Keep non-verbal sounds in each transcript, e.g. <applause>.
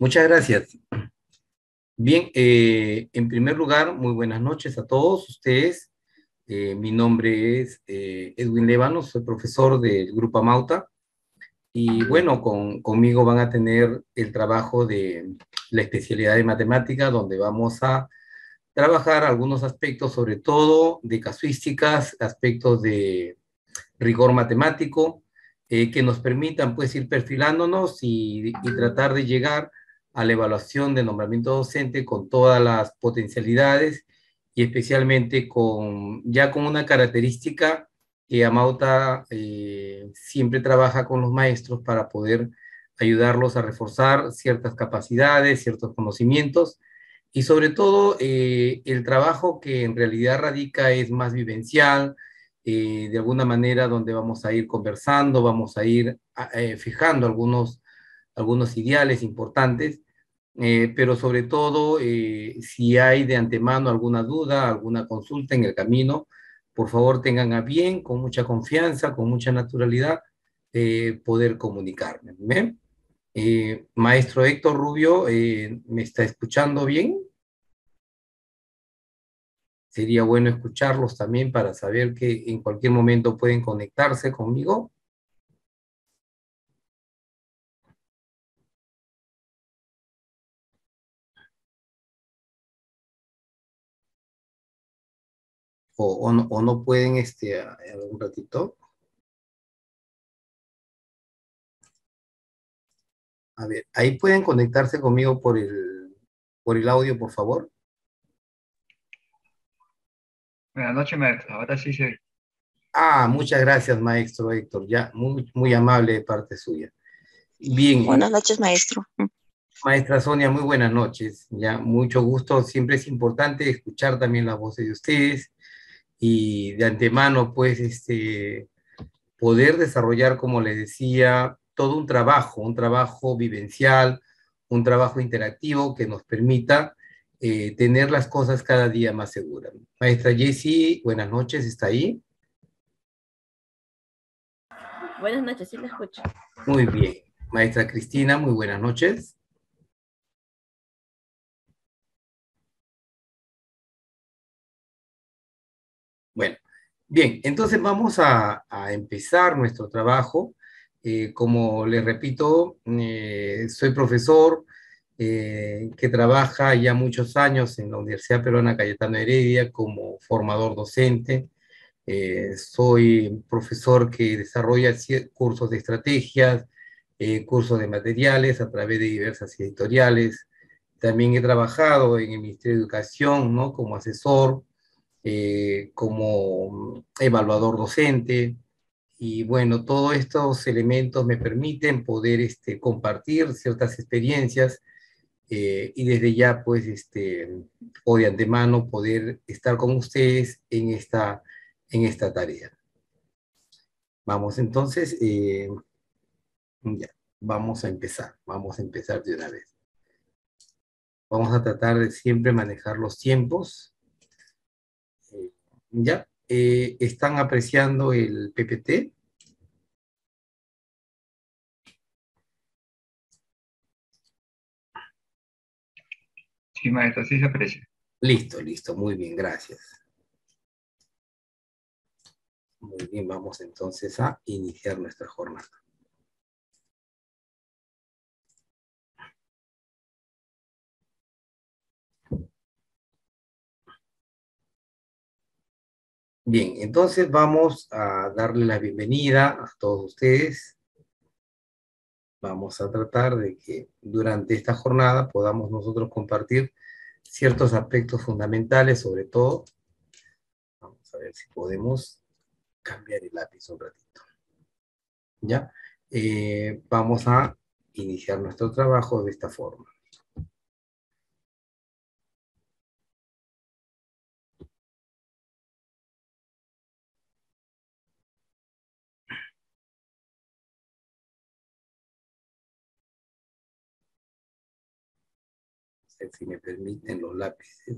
Muchas gracias. Bien, eh, en primer lugar, muy buenas noches a todos ustedes. Eh, mi nombre es eh, Edwin Levano, soy profesor del Grupo Amauta. Y bueno, con, conmigo van a tener el trabajo de la especialidad de matemática, donde vamos a trabajar algunos aspectos, sobre todo de casuísticas, aspectos de rigor matemático, que nos permitan pues ir perfilándonos y, y, tratar de llegar a la evaluación de nombramiento docente con todas las potencialidades y especialmente con, ya con una característica que Amauta eh, siempre trabaja con los maestros para poder ayudarlos a reforzar ciertas capacidades, ciertos conocimientos y sobre todo eh, el trabajo que en realidad radica es más vivencial, eh, de alguna manera donde vamos a ir conversando, vamos a ir fijando algunos, algunos ideales importantes eh, pero sobre todo eh, si hay de antemano alguna duda, alguna consulta en el camino, por favor tengan a bien, con mucha confianza, con mucha naturalidad, eh, poder comunicarme. Maestro Héctor Rubio, ¿me está escuchando bien? Sería bueno escucharlos también para saber que en cualquier momento pueden conectarse conmigo. o, no, pueden, este, un ratito. A ver, ahí pueden conectarse conmigo por el, por el audio, por favor. Buenas noches, maestro. Ahora sí Ah, muchas gracias, maestro Héctor. Ya, muy, muy amable de parte suya. Bien. Buenas noches, maestro. Maestra Sonia, muy buenas noches. Ya, mucho gusto. Siempre es importante escuchar también las voces de ustedes y de antemano, pues, este, poder desarrollar, como les decía, todo un trabajo, un trabajo vivencial, un trabajo interactivo que nos permita eh, tener las cosas cada día más seguras. Maestra Jessie, buenas noches, ¿está ahí? Buenas noches, sí la escucho. Muy bien. Maestra Cristina, muy buenas noches. Bueno, bien, entonces vamos a, empezar nuestro trabajo. Eh, como les repito, eh, soy profesor eh, que trabaja ya muchos años en la Universidad Peruana Cayetano Heredia como formador docente. soy profesor que desarrolla cursos de estrategias, cursos de materiales a través de diversas editoriales. También he trabajado en el Ministerio de Educación ¿no? como asesor eh, como evaluador docente. Y bueno, todos estos elementos me permiten poder este, compartir ciertas experiencias eh, y desde ya, pues, este, o de antemano, poder estar con ustedes en esta, en esta tarea. Vamos entonces, eh, ya, vamos a empezar, vamos a empezar de una vez. Vamos a tratar de siempre manejar los tiempos. ¿ya? Eh, ¿Están apreciando el PPT? Sí, maestro, sí se aprecia. Listo, listo, muy bien, gracias. Muy bien, vamos entonces a iniciar nuestra jornada. Bien, entonces vamos a darle la bienvenida a todos ustedes. Vamos a tratar de que durante esta jornada podamos nosotros compartir ciertos aspectos fundamentales, sobre todo. Vamos a ver si podemos cambiar el lápiz un ratito. ¿Ya? Eh, vamos a iniciar nuestro trabajo de esta forma. Este, si me permiten los lápices,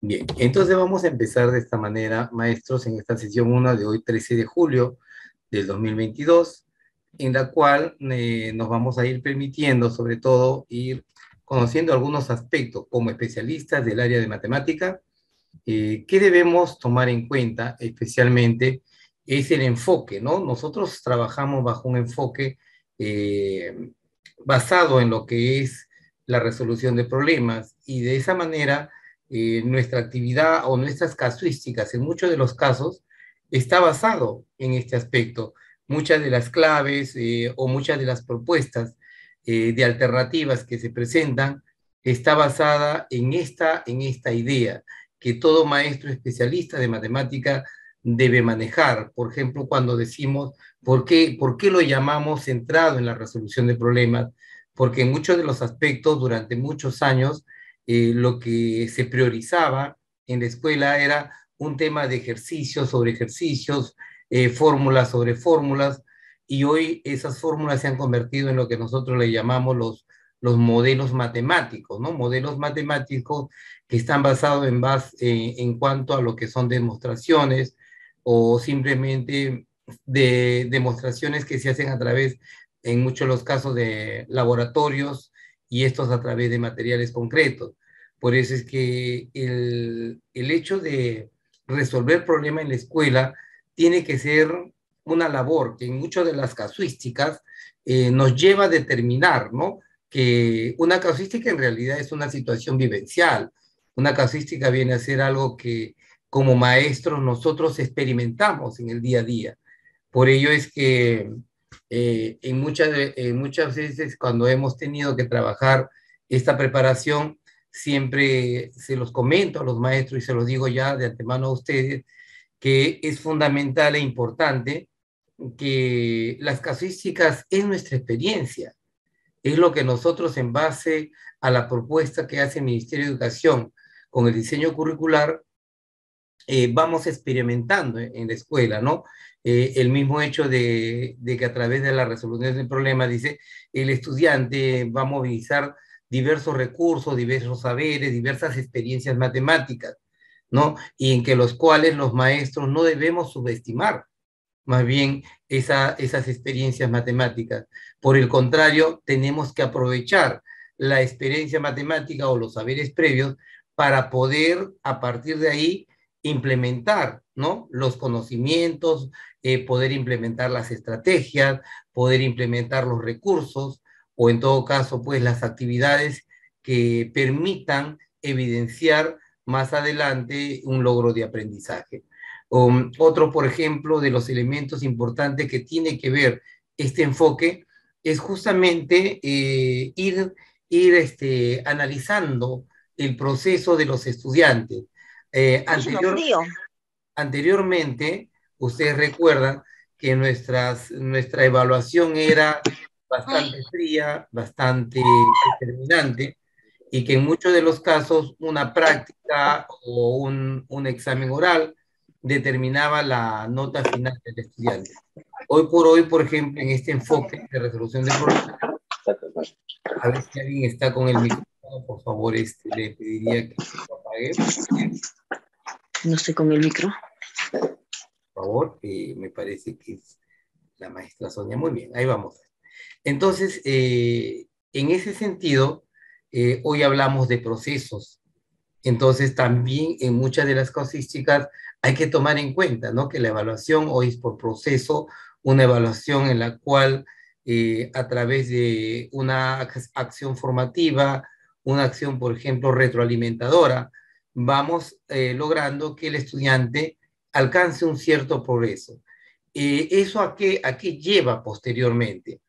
Bien, entonces vamos a empezar de esta manera, maestros, en esta sesión 1 de hoy, 13 de julio del 2022, en la cual eh, nos vamos a ir permitiendo, sobre todo, ir conociendo algunos aspectos como especialistas del área de matemática, eh, que debemos tomar en cuenta especialmente es el enfoque, ¿no? Nosotros trabajamos bajo un enfoque eh, basado en lo que es la resolución de problemas y de esa manera eh, nuestra actividad o nuestras casuísticas, en muchos de los casos, está basado en este aspecto. Muchas de las claves eh, o muchas de las propuestas eh, de alternativas que se presentan está basada en esta, en esta idea que todo maestro especialista de matemática debe manejar. Por ejemplo, cuando decimos, ¿por qué, ¿por qué lo llamamos centrado en la resolución de problemas? Porque en muchos de los aspectos, durante muchos años, eh, lo que se priorizaba en la escuela era un tema de ejercicios sobre ejercicios, eh, fórmulas sobre fórmulas, y hoy esas fórmulas se han convertido en lo que nosotros le llamamos los, modelos matemáticos, ¿no? Modelos matemáticos que están basados en, base, eh, en cuanto a lo que son demostraciones o simplemente de demostraciones que se hacen a través, en muchos de los casos, de laboratorios y esto es a través de materiales concretos. Por eso es que el, hecho de resolver problemas en la escuela tiene que ser una labor que en muchas de las casuísticas eh, nos lleva a determinar, ¿no? Que una casuística en realidad es una situación vivencial. Una casuística viene a ser algo que como maestros nosotros experimentamos en el día a día. Por ello es que eh, en, muchas, eh, muchas veces cuando hemos tenido que trabajar esta preparación, siempre se los comento a los maestros y se los digo ya de antemano a ustedes, que es fundamental e importante que las casuísticas es nuestra experiencia, es lo que nosotros en base a la propuesta que hace el Ministerio de Educación con el diseño curricular, eh, vamos experimentando en la escuela, ¿no? Eh, el mismo hecho de, que a través de la resolución del problema, dice, el estudiante va a movilizar diversos recursos, diversos saberes, diversas experiencias matemáticas, ¿no? Y en que los cuales los maestros no debemos subestimar más bien esa, esas experiencias matemáticas. Por el contrario, tenemos que aprovechar la experiencia matemática o los saberes previos para poder, a partir de ahí, implementar ¿no? los conocimientos, eh, poder implementar las estrategias, poder implementar los recursos o en todo caso pues las actividades que permitan evidenciar más adelante un logro de aprendizaje. Um, otro, por ejemplo, de los elementos importantes que tiene que ver este enfoque es justamente eh, ir, ir este, analizando el proceso de los estudiantes eh, anterior, anteriormente, ustedes recuerdan que nuestras, nuestra evaluación era bastante fría, bastante determinante, y que en muchos de los casos una práctica o un, un examen oral determinaba la nota final del estudiante. Hoy por hoy, por ejemplo, en este enfoque de resolución de problemas, a ver si alguien está con el micrófono por favor, este, le pediría que lo apague. No estoy con el micro. Por favor, me parece que es la maestra Sonia. Muy bien, ahí vamos. Entonces, eh, en ese sentido, eh, hoy hablamos de procesos. Entonces, también en muchas de las casuísticas hay que tomar en cuenta, ¿no? Que la evaluación hoy es por proceso, una evaluación en la cual eh, a través de una acción formativa, una acción, por ejemplo, retroalimentadora, vamos eh, logrando que el estudiante alcance un cierto progreso. Eh, ¿Eso a qué, a qué lleva posteriormente?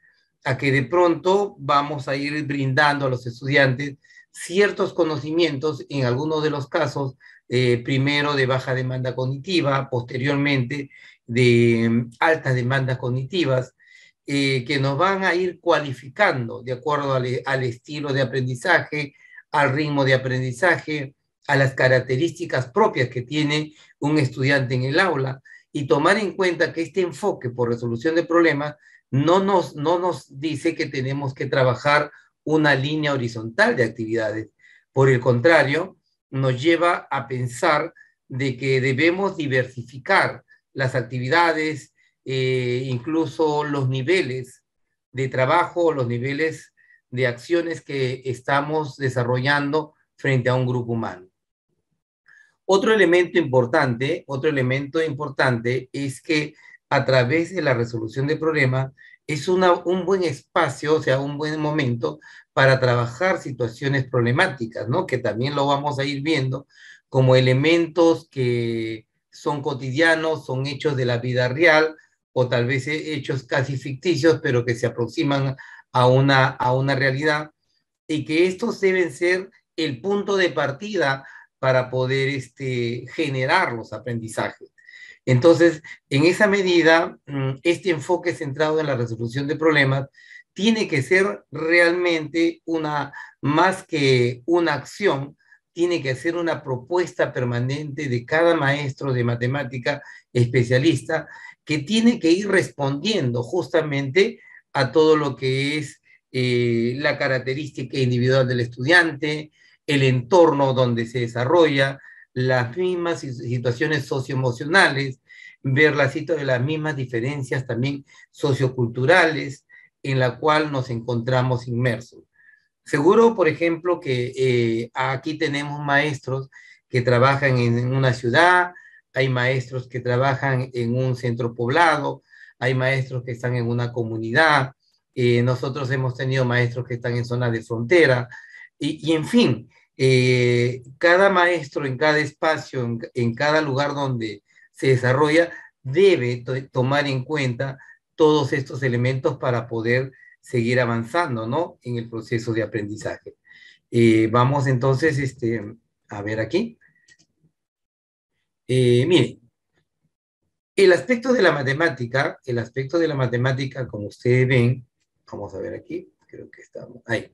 A que de pronto vamos a ir brindando a los estudiantes ciertos conocimientos, en algunos de los casos, eh, primero de baja demanda cognitiva, posteriormente de mm, altas demandas cognitivas, eh, que nos van a ir cualificando de acuerdo al, estilo de aprendizaje, al ritmo de aprendizaje, a las características propias que tiene un estudiante en el aula y tomar en cuenta que este enfoque por resolución de problemas no nos, no nos dice que tenemos que trabajar una línea horizontal de actividades. Por el contrario, nos lleva a pensar de que debemos diversificar las actividades, eh, incluso los niveles de trabajo, los niveles de acciones que estamos desarrollando frente a un grupo humano. Otro elemento importante, otro elemento importante es que a través de la resolución de problemas es un buen espacio, o sea, un buen momento para trabajar situaciones problemáticas, ¿no? Que también lo vamos a ir viendo como elementos que son cotidianos, son hechos de la vida real, o tal vez hechos casi ficticios, pero que se aproximan a una, a una realidad, y que estos deben ser el punto de partida para poder este, generar los aprendizajes. Entonces, en esa medida, mm, este enfoque centrado en la resolución de problemas tiene que ser realmente una, más que una acción, tiene que ser una propuesta permanente de cada maestro de matemática especialista que tiene que ir respondiendo justamente a todo lo que es eh, la característica individual del estudiante, el entorno donde se desarrolla, las mismas situaciones socioemocionales, ver las, las mismas diferencias también socioculturales en la cual nos encontramos inmersos. Seguro, por ejemplo, que eh, aquí tenemos maestros que trabajan en una ciudad, hay maestros que trabajan en un centro poblado, hay maestros que están en una comunidad, eh, nosotros hemos tenido maestros que están en zonas de frontera, y, en fin, eh, cada maestro en cada espacio, en, cada lugar donde se desarrolla, debe tomar en cuenta todos estos elementos para poder seguir avanzando, ¿no? En el proceso de aprendizaje. Eh, vamos entonces este, a ver aquí. Eh, el aspecto de la matemática, el aspecto de la matemática, como ustedes ven, vamos a ver aquí, creo que estamos ahí.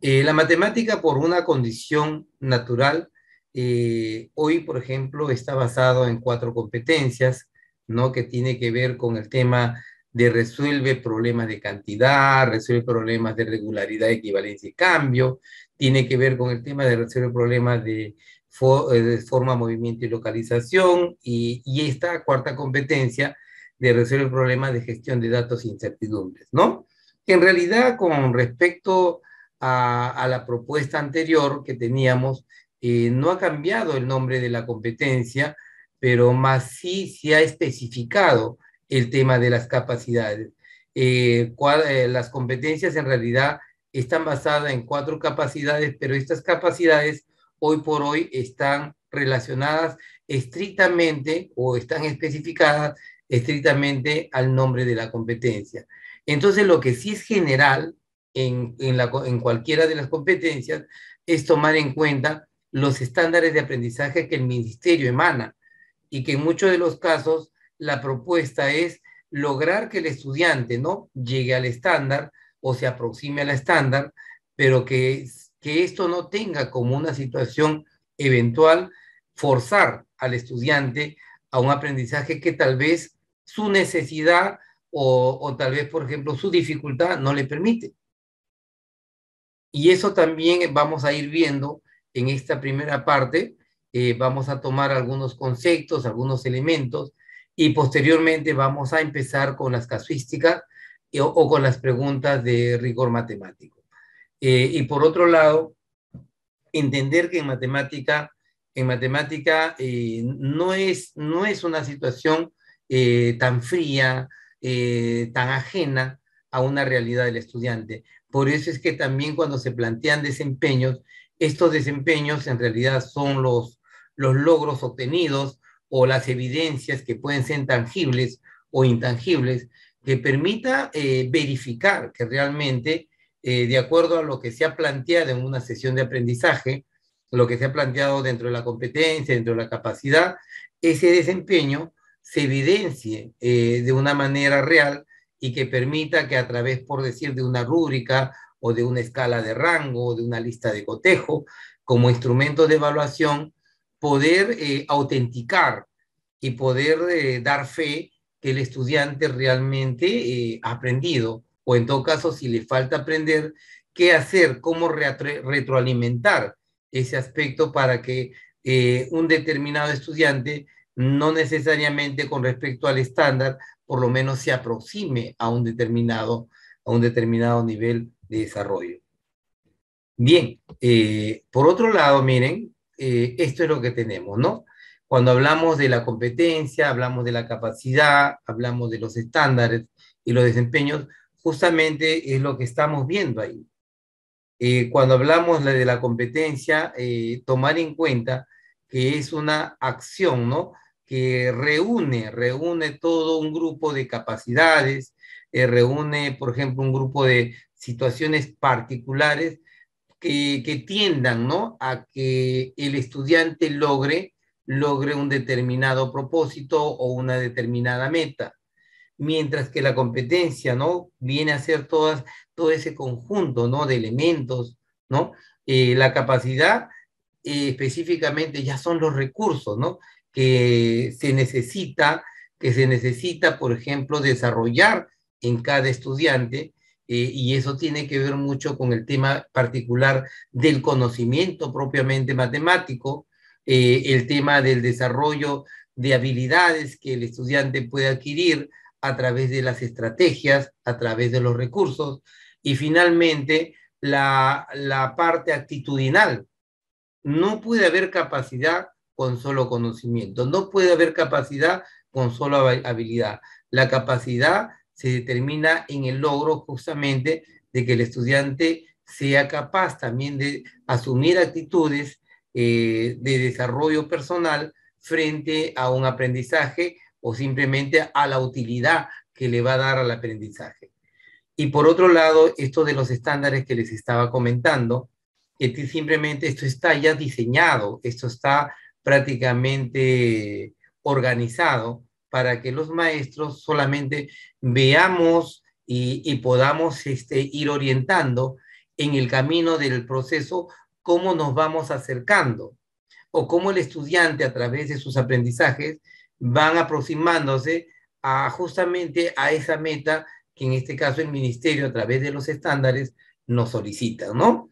Eh, la matemática por una condición natural, eh, hoy, por ejemplo, está basado en cuatro competencias, ¿no? Que tiene que ver con el tema de resuelve problemas de cantidad, resuelve problemas de regularidad, equivalencia y cambio, tiene que ver con el tema de resuelve problemas de eh, forma, movimiento y localización, y, y, esta cuarta competencia de resolver el problemas de gestión de datos e incertidumbres, ¿no? En realidad, con respecto a, a la propuesta anterior que teníamos, eh, no ha cambiado el nombre de la competencia, pero más sí se ha especificado el tema de las capacidades. Eh, las competencias en realidad están basadas en cuatro capacidades, pero estas capacidades hoy por hoy están relacionadas estrictamente o están especificadas estrictamente al nombre de la competencia. Entonces, lo que sí es general en, en, la, en cualquiera de las competencias es tomar en cuenta los estándares de aprendizaje que el ministerio emana y que en muchos de los casos la propuesta es lograr que el estudiante no llegue al estándar o se aproxime al estándar, pero que que esto no tenga como una situación eventual forzar al estudiante a un aprendizaje que tal vez su necesidad o, tal vez, por ejemplo, su dificultad no le permite. Y eso también vamos a ir viendo en esta primera parte. Eh, vamos a tomar algunos conceptos, algunos elementos y posteriormente vamos a empezar con las casuísticas eh, o con las preguntas de rigor matemático. Eh, y por otro lado, entender que en matemática, en matemática eh, no, es, no es una situación eh, tan fría, tan ajena a una realidad del estudiante. Por eso es que también cuando se plantean desempeños, estos desempeños en realidad son los, los logros obtenidos o las evidencias que pueden ser tangibles o intangibles que permita verificar que realmente eh, de acuerdo a lo que se ha planteado en una sesión de aprendizaje, lo que se ha planteado dentro de la competencia, dentro de la capacidad, ese desempeño se evidencie eh, de una manera real y que permita que a través, por decir, de una rúbrica o de una escala de rango o de una lista de cotejo, como instrumento de evaluación, poder eh, autenticar y poder dar fe que el estudiante realmente ha aprendido o en todo caso, si le falta aprender, qué hacer, cómo retroalimentar ese aspecto para que eh, un determinado estudiante, no necesariamente con respecto al estándar, por lo menos se aproxime a un determinado, a un determinado nivel de desarrollo. Bien, eh, por otro lado, miren, eh, esto es lo que tenemos, ¿no? Cuando hablamos de la competencia, hablamos de la capacidad, hablamos de los estándares y los desempeños, justamente es lo que estamos viendo ahí. Eh, cuando hablamos de la competencia, eh, tomar en cuenta que es una acción, ¿no? Que reúne, reúne todo un grupo de capacidades, eh, reúne, por ejemplo, un grupo de situaciones particulares que, tiendan, ¿no? A que el estudiante logre, logre un determinado propósito o una determinada meta mientras que la competencia, ¿no? Viene a ser todas, todo ese conjunto, ¿no? De elementos, ¿no? Eh, la capacidad eh, específicamente ya son los recursos, ¿no? Que se necesita, que se necesita, por ejemplo, desarrollar en cada estudiante, eh, y eso tiene que ver mucho con el tema particular del conocimiento propiamente matemático, el tema del desarrollo de habilidades que el estudiante puede adquirir a través de las estrategias, a través de los recursos y finalmente la, parte actitudinal. No puede haber capacidad con solo conocimiento, no puede haber capacidad con solo habilidad. La capacidad se determina en el logro justamente de que el estudiante sea capaz también de asumir actitudes eh, de desarrollo personal frente a un aprendizaje o simplemente a la utilidad que le va a dar al aprendizaje. Y por otro lado, esto de los estándares que les estaba comentando, que simplemente esto está ya diseñado, esto está prácticamente organizado para que los maestros solamente veamos y, podamos este, ir orientando en el camino del proceso cómo nos vamos acercando o cómo el estudiante a través de sus aprendizajes van aproximándose a justamente a esa meta que en este caso el ministerio a través de los estándares nos solicita, ¿no?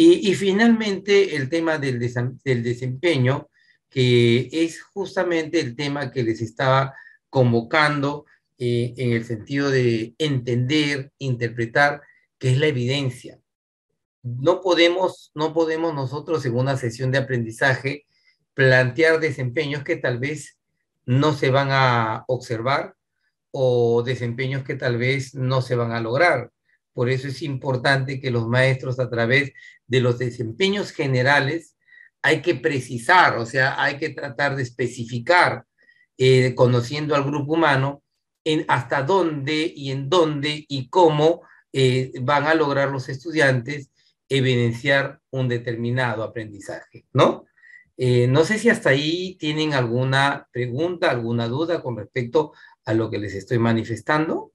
Y, finalmente el tema del, desempeño, que es justamente el tema que les estaba convocando eh, en el sentido de entender, interpretar, que es la evidencia. No podemos, no podemos nosotros en una sesión de aprendizaje plantear desempeños que tal vez no se van a observar o desempeños que tal vez no se van a lograr. Por eso es importante que los maestros a través de los desempeños generales hay que precisar, o sea, hay que tratar de especificar, eh, conociendo al grupo humano, en hasta dónde y en dónde y cómo eh, van a lograr los estudiantes evidenciar un determinado aprendizaje, ¿no? Eh, no sé si hasta ahí tienen alguna pregunta, alguna duda con respecto a lo que les estoy manifestando,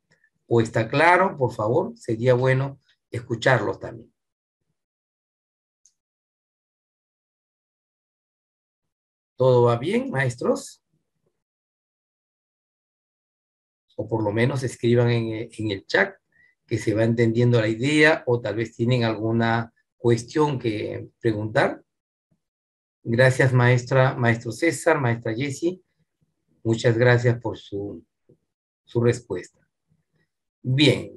o está claro, por favor, sería bueno escucharlos también. ¿Todo va bien, maestros? O por lo menos escriban en, eh, el chat que se va entendiendo la idea o tal vez tienen alguna cuestión que preguntar. Gracias, maestra, maestro César, maestra Jessie. Muchas gracias por su, respuesta. Bien,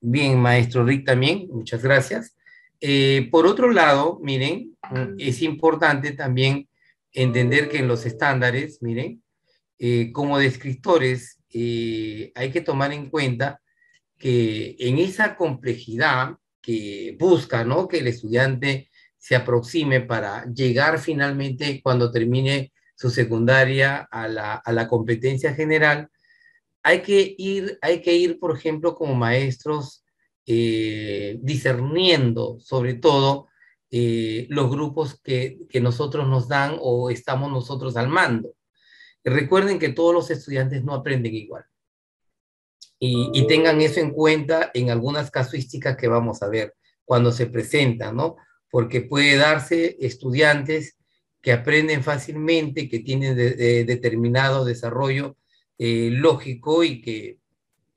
bien, maestro Rick también, muchas gracias. Eh, por otro lado, miren, es importante también entender que en los estándares, miren, eh, como descriptores, eh, hay que tomar en cuenta que en esa complejidad que busca, ¿no? Que el estudiante se aproxime para llegar finalmente cuando termine su secundaria a la, competencia general, hay que, ir, hay que ir, por ejemplo, como maestros eh, discerniendo sobre todo eh, los grupos que, nosotros nos dan o estamos nosotros al mando. Recuerden que todos los estudiantes no aprenden igual. Y, y, tengan eso en cuenta en algunas casuísticas que vamos a ver cuando se presentan, ¿no? porque puede darse estudiantes que aprenden fácilmente, que tienen determinado desarrollo eh, lógico y que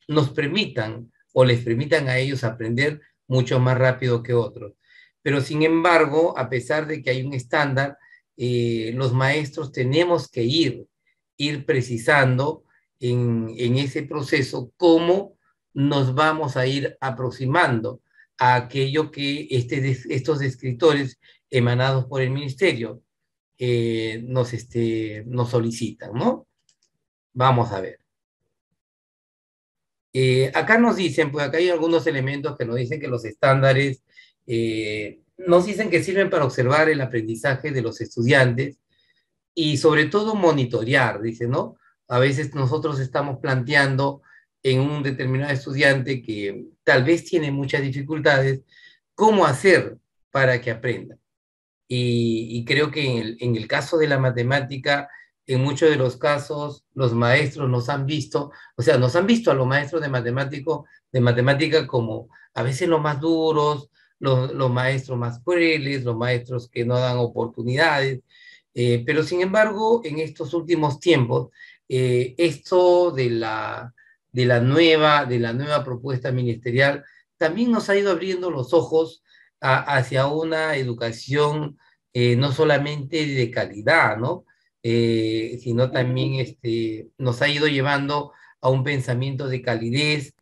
nos permitan o les permitan a ellos aprender mucho más rápido que otros. Pero sin embargo, a pesar de que hay un estándar, eh, los maestros tenemos que ir, ir precisando en, en ese proceso cómo nos vamos a ir aproximando aquello que este estos escritores emanados por el ministerio eh, este, nos, solicitan, ¿no? Vamos a ver. Eh, acá nos dicen, pues acá hay algunos elementos que nos dicen que los estándares eh, nos dicen que sirven para observar el aprendizaje de los estudiantes y sobre todo monitorear, dice, ¿no? A veces nosotros estamos planteando en un determinado estudiante que tal vez tiene muchas dificultades, cómo hacer para que aprenda. Y, creo que en el, caso de la matemática, en muchos de los casos, los maestros nos han visto, o sea, nos han visto a los maestros de, matemático, de matemática como a veces los más duros, los, maestros más crueles, los maestros que no dan oportunidades. Eh, pero sin embargo, en estos últimos tiempos, eh, esto de la, de la nueva, de la nueva propuesta ministerial, también nos ha ido abriendo los ojos hacia una educación eh, no solamente de calidad, ¿no? Eh, sino también este, nos ha ido llevando a un pensamiento de calidez,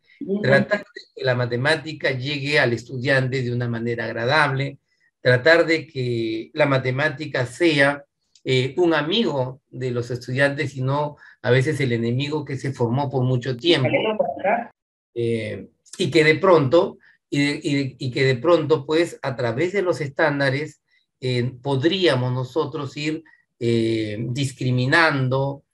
tratar de que la matemática llegue al estudiante de una manera agradable, tratar de que la matemática sea eh, un amigo de los estudiantes y no a veces el enemigo que se formó por mucho tiempo eh, y que de pronto, y, que de pronto, pues a través de los estándares, eh, podríamos nosotros ir eh, discriminando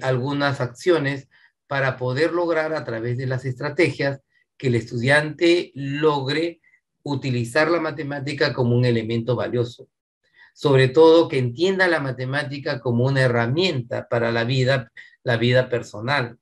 algunas acciones para poder lograr a través de las estrategias que el estudiante logre utilizar la matemática como un elemento valioso sobre todo que entienda la matemática como una herramienta para la vida, la vida personal.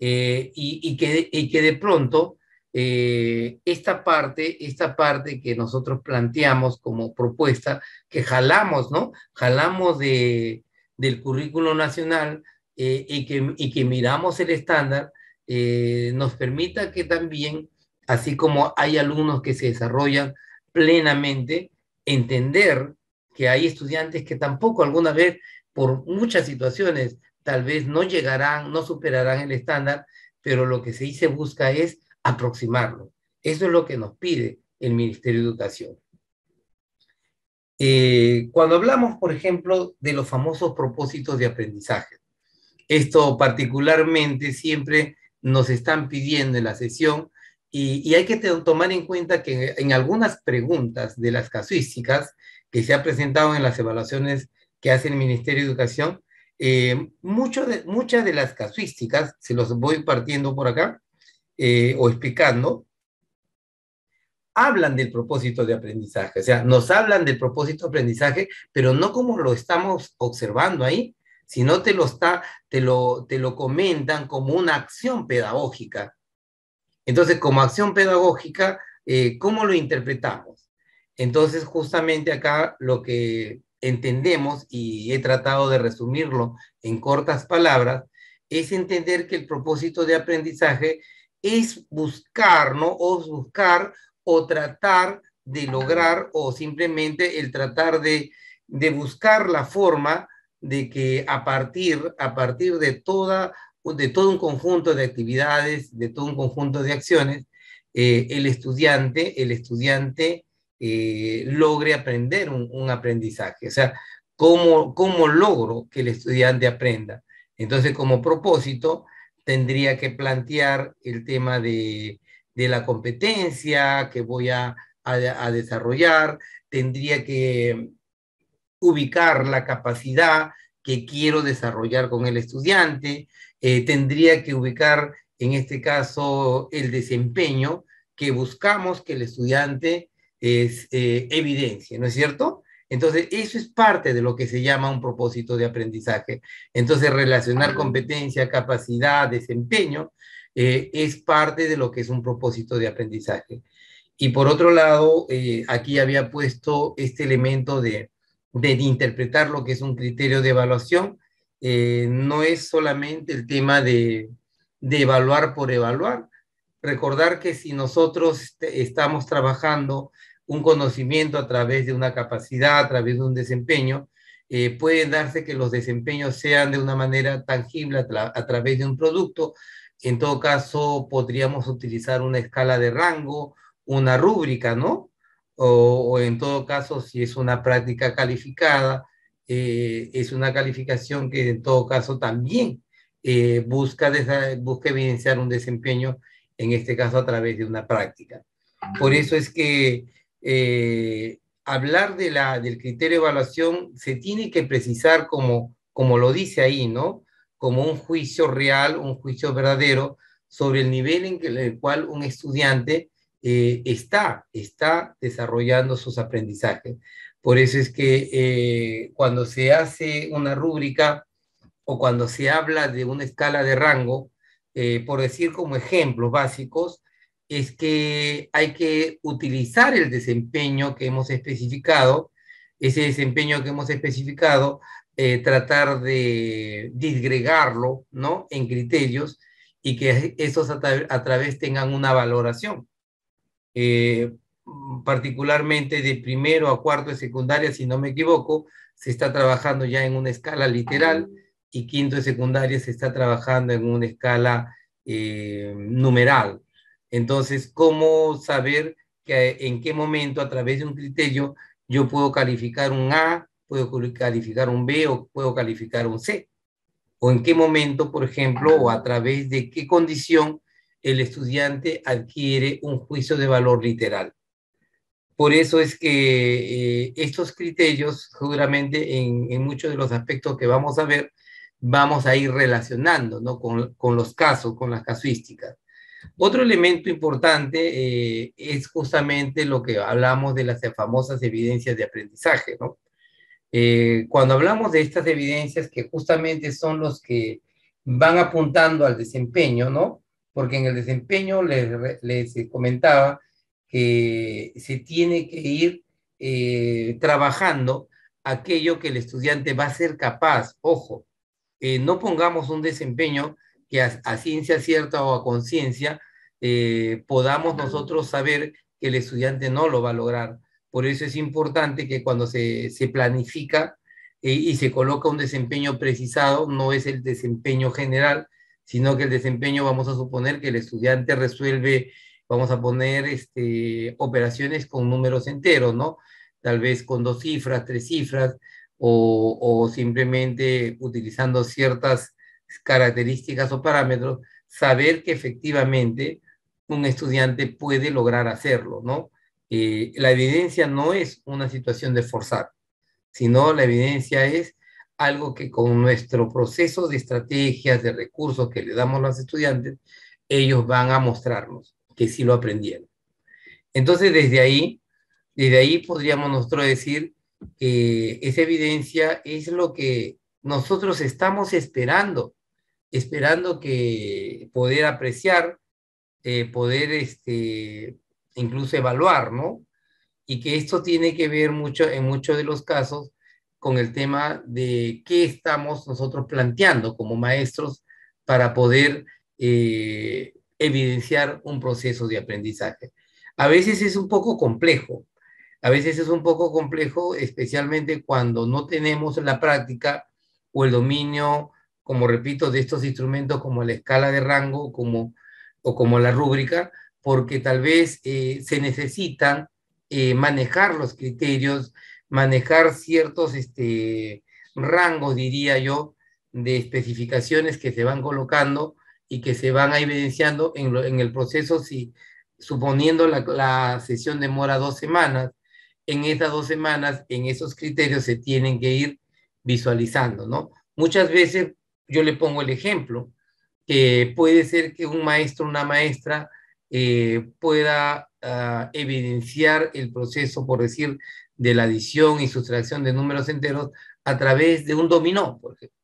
Eh, y, que, que, de pronto eh, esta parte, esta parte que nosotros planteamos como propuesta, que jalamos, ¿no? Jalamos de, del currículo nacional eh, y, que, y, que, miramos el estándar, nos permita que también, así como hay alumnos que se desarrollan plenamente, entender que hay estudiantes que tampoco alguna vez, por muchas situaciones, tal vez no llegarán, no superarán el estándar, pero lo que se se busca es aproximarlo. Eso es lo que nos pide el Ministerio de Educación. Eh, cuando hablamos, por ejemplo, de los famosos propósitos de aprendizaje, esto particularmente siempre nos están pidiendo en la sesión y, hay que tomar en cuenta que en algunas preguntas de las casuísticas que se ha presentado en las evaluaciones que hace el Ministerio de Educación, eh, de, muchas de las casuísticas, se los voy partiendo por acá eh, o explicando, hablan del propósito de aprendizaje, o sea, nos hablan del propósito de aprendizaje, pero no como lo estamos observando ahí, sino te lo, está, te te lo comentan como una acción pedagógica. Entonces, como acción pedagógica, eh, ¿cómo lo interpretamos? Entonces, justamente acá lo que entendemos, y he tratado de resumirlo en cortas palabras, es entender que el propósito de aprendizaje es buscar, ¿no? O buscar o tratar de lograr o simplemente el tratar de, buscar la forma de que a partir, a partir de, toda, de todo un conjunto de actividades, de todo un conjunto de acciones, eh, el estudiante, el estudiante eh, logre aprender un, aprendizaje. O sea, ¿cómo, ¿cómo logro que el estudiante aprenda? Entonces, como propósito, tendría que plantear el tema de, la competencia que voy a, desarrollar, tendría que ubicar la capacidad que quiero desarrollar con el estudiante, eh, tendría que ubicar en este caso el desempeño que buscamos que el estudiante es eh, evidencia, ¿no es cierto? Entonces, eso es parte de lo que se llama un propósito de aprendizaje. Entonces, relacionar competencia, capacidad, desempeño, eh, es parte de lo que es un propósito de aprendizaje. Y por otro lado, eh, aquí había puesto este elemento de, interpretar lo que es un criterio de evaluación. no es solamente el tema de, de evaluar por evaluar. Recordar que si nosotros estamos trabajando un conocimiento a través de una capacidad, a través de un desempeño, eh, puede darse que los desempeños sean de una manera tangible a, través de un producto. En todo caso, podríamos utilizar una escala de rango, una rúbrica, ¿no? O, en todo caso, si es una práctica calificada, eh, es una calificación que en todo caso también eh, busca, busca evidenciar un desempeño, en este caso a través de una práctica. Por eso es que eh, hablar de la, del criterio de evaluación se tiene que precisar como, como lo dice ahí, ¿no? Como un juicio real, un juicio verdadero sobre el nivel en el cual un estudiante eh, está, está desarrollando sus aprendizajes. Por eso es que eh, cuando se hace una rúbrica o cuando se habla de una escala de rango, por decir como ejemplos básicos, es que hay que utilizar el desempeño que hemos especificado, ese desempeño que hemos especificado, eh, tratar de disgregarlo ¿no? en criterios y que esos a, través tengan una valoración. Eh, particularmente de primero a cuarto de secundaria, si no me equivoco, se está trabajando ya en una escala literal y quinto de secundaria se está trabajando en una escala eh, numeral, entonces, ¿cómo saber que, en qué momento a través de un criterio yo puedo calificar un A, puedo calificar un B o puedo calificar un C? ¿O en qué momento, por ejemplo, o a través de qué condición el estudiante adquiere un juicio de valor literal? Por eso es que eh, estos criterios, seguramente en, muchos de los aspectos que vamos a ver, vamos a ir relacionando ¿no? con los casos, con las casuísticas. Otro elemento importante eh, es justamente lo que hablamos de las famosas evidencias de aprendizaje, ¿no? Eh, cuando hablamos de estas evidencias que justamente son los que van apuntando al desempeño, ¿no? Porque en el desempeño les, comentaba que se tiene que ir eh, trabajando aquello que el estudiante va a ser capaz. Ojo, no pongamos un desempeño a, ciencia cierta o a conciencia eh, podamos nosotros saber que el estudiante no lo va a lograr. Por eso es importante que cuando se, planifica eh, y se coloca un desempeño precisado, no es el desempeño general, sino que el desempeño, vamos a suponer que el estudiante resuelve, vamos a poner este, operaciones con números enteros, ¿no? Tal vez con dos cifras, tres cifras, o simplemente utilizando ciertas características o parámetros, saber que efectivamente un estudiante puede lograr hacerlo, ¿no? Eh, la evidencia no es una situación de forzar, sino la evidencia es algo que con nuestro proceso de estrategias, de recursos que le damos a los estudiantes, ellos van a mostrarnos que sí lo aprendieron. Entonces, desde ahí, desde ahí podríamos nosotros decir que esa evidencia es lo que nosotros estamos esperando esperando que poder apreciar, eh, poder este, incluso evaluar, ¿no? Y que esto tiene que ver mucho, en muchos de los casos, con el tema de qué estamos nosotros planteando como maestros para poder eh, evidenciar un proceso de aprendizaje. A veces es un poco complejo, a veces es un poco complejo, especialmente cuando no tenemos la práctica o el dominio como repito, de estos instrumentos como la escala de rango como, o como la rúbrica, porque tal vez eh, se necesitan eh, manejar los criterios, manejar ciertos este, rangos, diría yo, de especificaciones que se van colocando y que se van evidenciando en, en el proceso, si, suponiendo la, la sesión demora dos semanas, en esas dos semanas, en esos criterios se tienen que ir visualizando, ¿no? Muchas veces yo le pongo el ejemplo, que puede ser que un maestro, una maestra, eh, pueda ah, evidenciar el proceso, por decir, de la adición y sustracción de números enteros a través de un dominó, por ejemplo.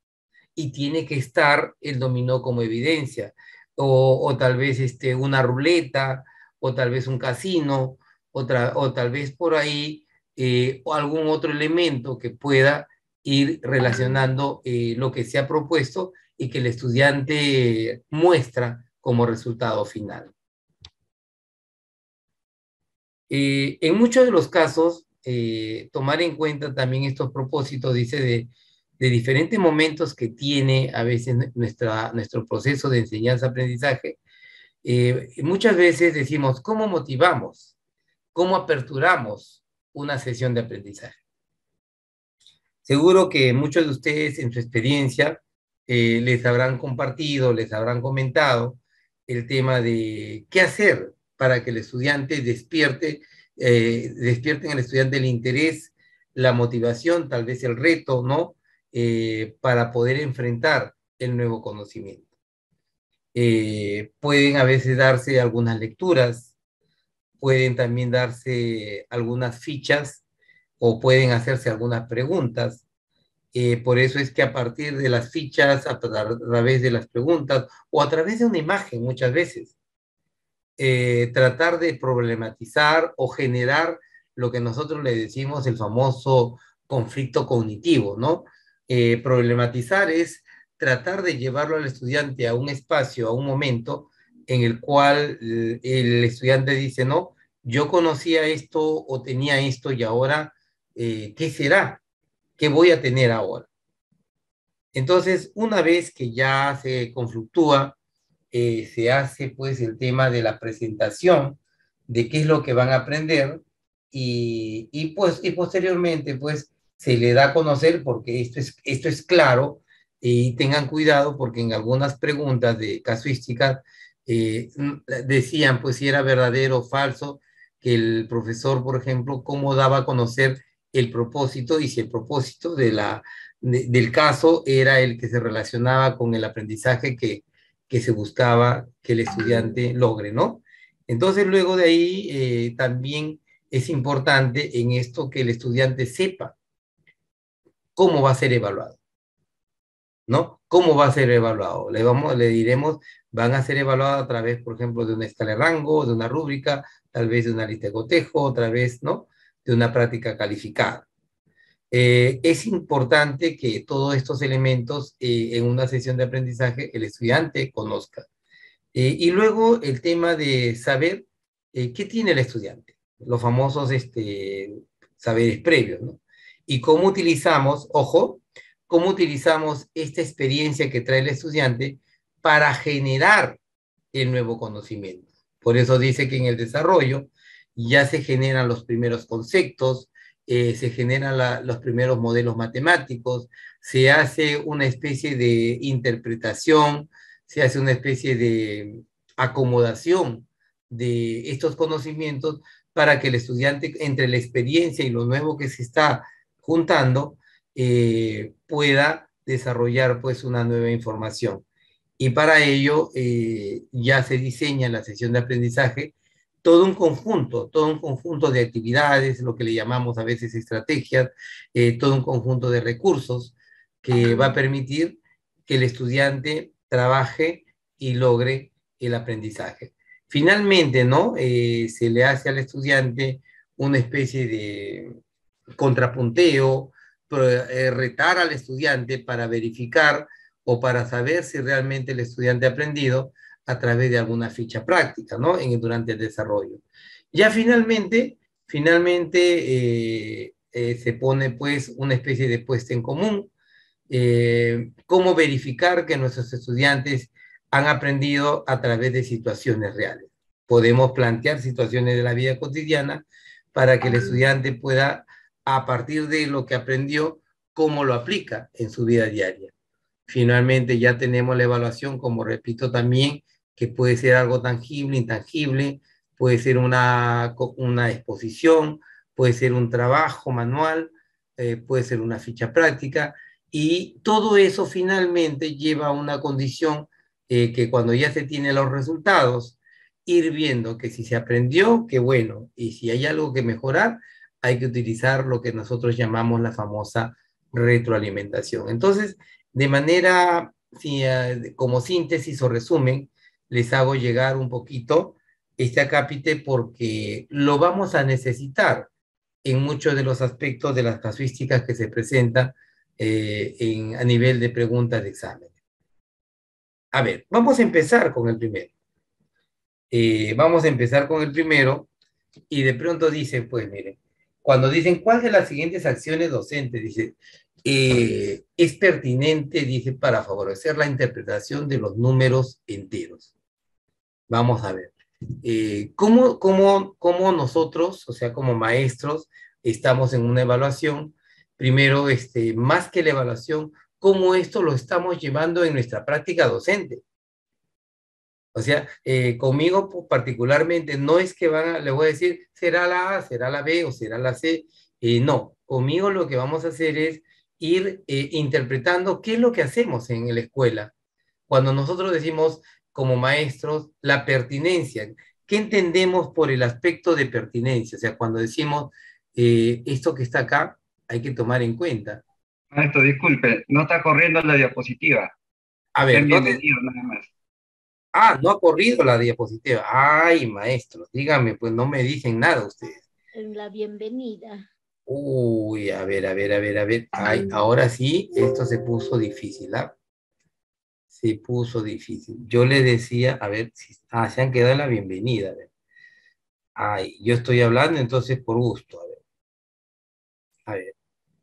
Y tiene que estar el dominó como evidencia, o, tal vez este, una ruleta, o tal vez un casino, o, tal vez por ahí eh, algún otro elemento que pueda ir relacionando eh, lo que se ha propuesto y que el estudiante muestra como resultado final. Eh, en muchos de los casos, eh, tomar en cuenta también estos propósitos, dice, de, diferentes momentos que tiene a veces nuestro proceso de enseñanza-aprendizaje, muchas veces decimos, ¿cómo motivamos? ¿Cómo aperturamos una sesión de aprendizaje? Seguro que muchos de ustedes en su experiencia eh, les habrán compartido, les habrán comentado el tema de qué hacer para que el estudiante despierte, eh, despierten al el estudiante el interés, la motivación, tal vez el reto, ¿no? Eh, para poder enfrentar el nuevo conocimiento. pueden a veces darse algunas lecturas, pueden también darse algunas fichas o pueden hacerse algunas preguntas. Eh, por eso es que a partir de las fichas, a través de las preguntas o a través de una imagen muchas veces, eh, tratar de problematizar o generar lo que nosotros le decimos el famoso conflicto cognitivo, ¿no? Eh, problematizar es tratar de llevarlo al estudiante a un espacio, a un momento en el cual el estudiante dice, no, yo conocía esto o tenía esto y ahora eh, ¿qué será? que voy a tener ahora? Entonces, una vez que ya se confluctúa, eh, se hace pues el tema de la presentación de qué es lo que van a aprender y, pues, y posteriormente pues se le da a conocer porque esto es, esto es claro eh, y tengan cuidado porque en algunas preguntas de casuística mm, decían pues si era verdadero o falso que el profesor, por ejemplo, cómo daba a conocer el propósito y si el propósito de la, del caso era el que se relacionaba con el aprendizaje que, que se buscaba que el estudiante logre, ¿no? Entonces, luego de ahí, eh, también es importante en esto que el estudiante sepa cómo va a ser evaluado, ¿no? ¿Cómo va a ser evaluado? Le, vamos, le diremos, van a ser evaluados a través, por ejemplo, de una escala de rango, de una rúbrica, tal vez de una lista de cotejo, otra vez, ¿no? de una práctica calificada. Eh, es importante que todos estos elementos eh, en una sesión de aprendizaje el estudiante conozca. Eh, y luego el tema de saber qué tiene el estudiante, los famosos este, saberes previos, ¿no? Y cómo utilizamos, ojo, cómo utilizamos esta experiencia que trae el estudiante para generar el nuevo conocimiento. Por eso dice que en el desarrollo ya se generan los primeros conceptos, eh, se generan los primeros modelos matemáticos, se hace una especie de interpretación, se hace una especie de acomodación de estos conocimientos para que el estudiante, entre la experiencia y lo nuevo que se está juntando, eh, pueda desarrollar pues una nueva información. Y para ello eh, ya se diseña la sesión de aprendizaje todo un conjunto, todo un conjunto de actividades, lo que le llamamos a veces estrategias, eh, todo un conjunto de recursos que va a permitir que el estudiante trabaje y logre el aprendizaje. Finalmente, ¿no? Eh, se le hace al estudiante una especie de contrapunteo, eh, retar al estudiante para verificar o para saber si realmente el estudiante ha aprendido a través de alguna ficha práctica, ¿no? En, durante el desarrollo. Ya finalmente, finalmente eh, eh, se pone pues una especie de puesta en común, eh, cómo verificar que nuestros estudiantes han aprendido a través de situaciones reales. Podemos plantear situaciones de la vida cotidiana para que el estudiante pueda, a partir de lo que aprendió, cómo lo aplica en su vida diaria. Finalmente ya tenemos la evaluación, como repito también, que puede ser algo tangible, intangible, puede ser una, una exposición, puede ser un trabajo manual, eh, puede ser una ficha práctica, y todo eso finalmente lleva a una condición eh, que cuando ya se tienen los resultados, ir viendo que si se aprendió, qué bueno, y si hay algo que mejorar, hay que utilizar lo que nosotros llamamos la famosa retroalimentación. Entonces, de manera, eh, como síntesis o resumen, les hago llegar un poquito este acápite porque lo vamos a necesitar en muchos de los aspectos de las casuísticas que se presentan eh, a nivel de preguntas de examen. A ver, vamos a empezar con el primero. Eh, vamos a empezar con el primero y de pronto dicen, pues miren, cuando dicen, ¿cuál de las siguientes acciones docentes? Dice, eh, es pertinente, dice, para favorecer la interpretación de los números enteros. Vamos a ver. Eh, ¿cómo, cómo, nosotros, o sea, como maestros, estamos en una evaluación? Primero, este, más que la evaluación, ¿cómo esto lo estamos llevando en nuestra práctica docente? O sea, eh, conmigo particularmente no es que van le voy a decir, será la A, será la B o será la C. Eh, no, conmigo lo que vamos a hacer es ir eh, interpretando qué es lo que hacemos en la escuela. Cuando nosotros decimos como maestros la pertinencia, ¿qué entendemos por el aspecto de pertinencia? O sea, cuando decimos eh, esto que está acá, hay que tomar en cuenta. Maestro, disculpe, no está corriendo la diapositiva. A ver, no Ah, no ha corrido la diapositiva. Ay, maestro, dígame, pues no me dicen nada ustedes. En la bienvenida. Uy, a ver, a ver, a ver, a ver. Ay, ahora sí, esto se puso difícil, ¿ah? Se puso difícil. Yo le decía, a ver, ah, se han quedado la bienvenida. Ay, yo estoy hablando entonces por gusto, a ver. A ver,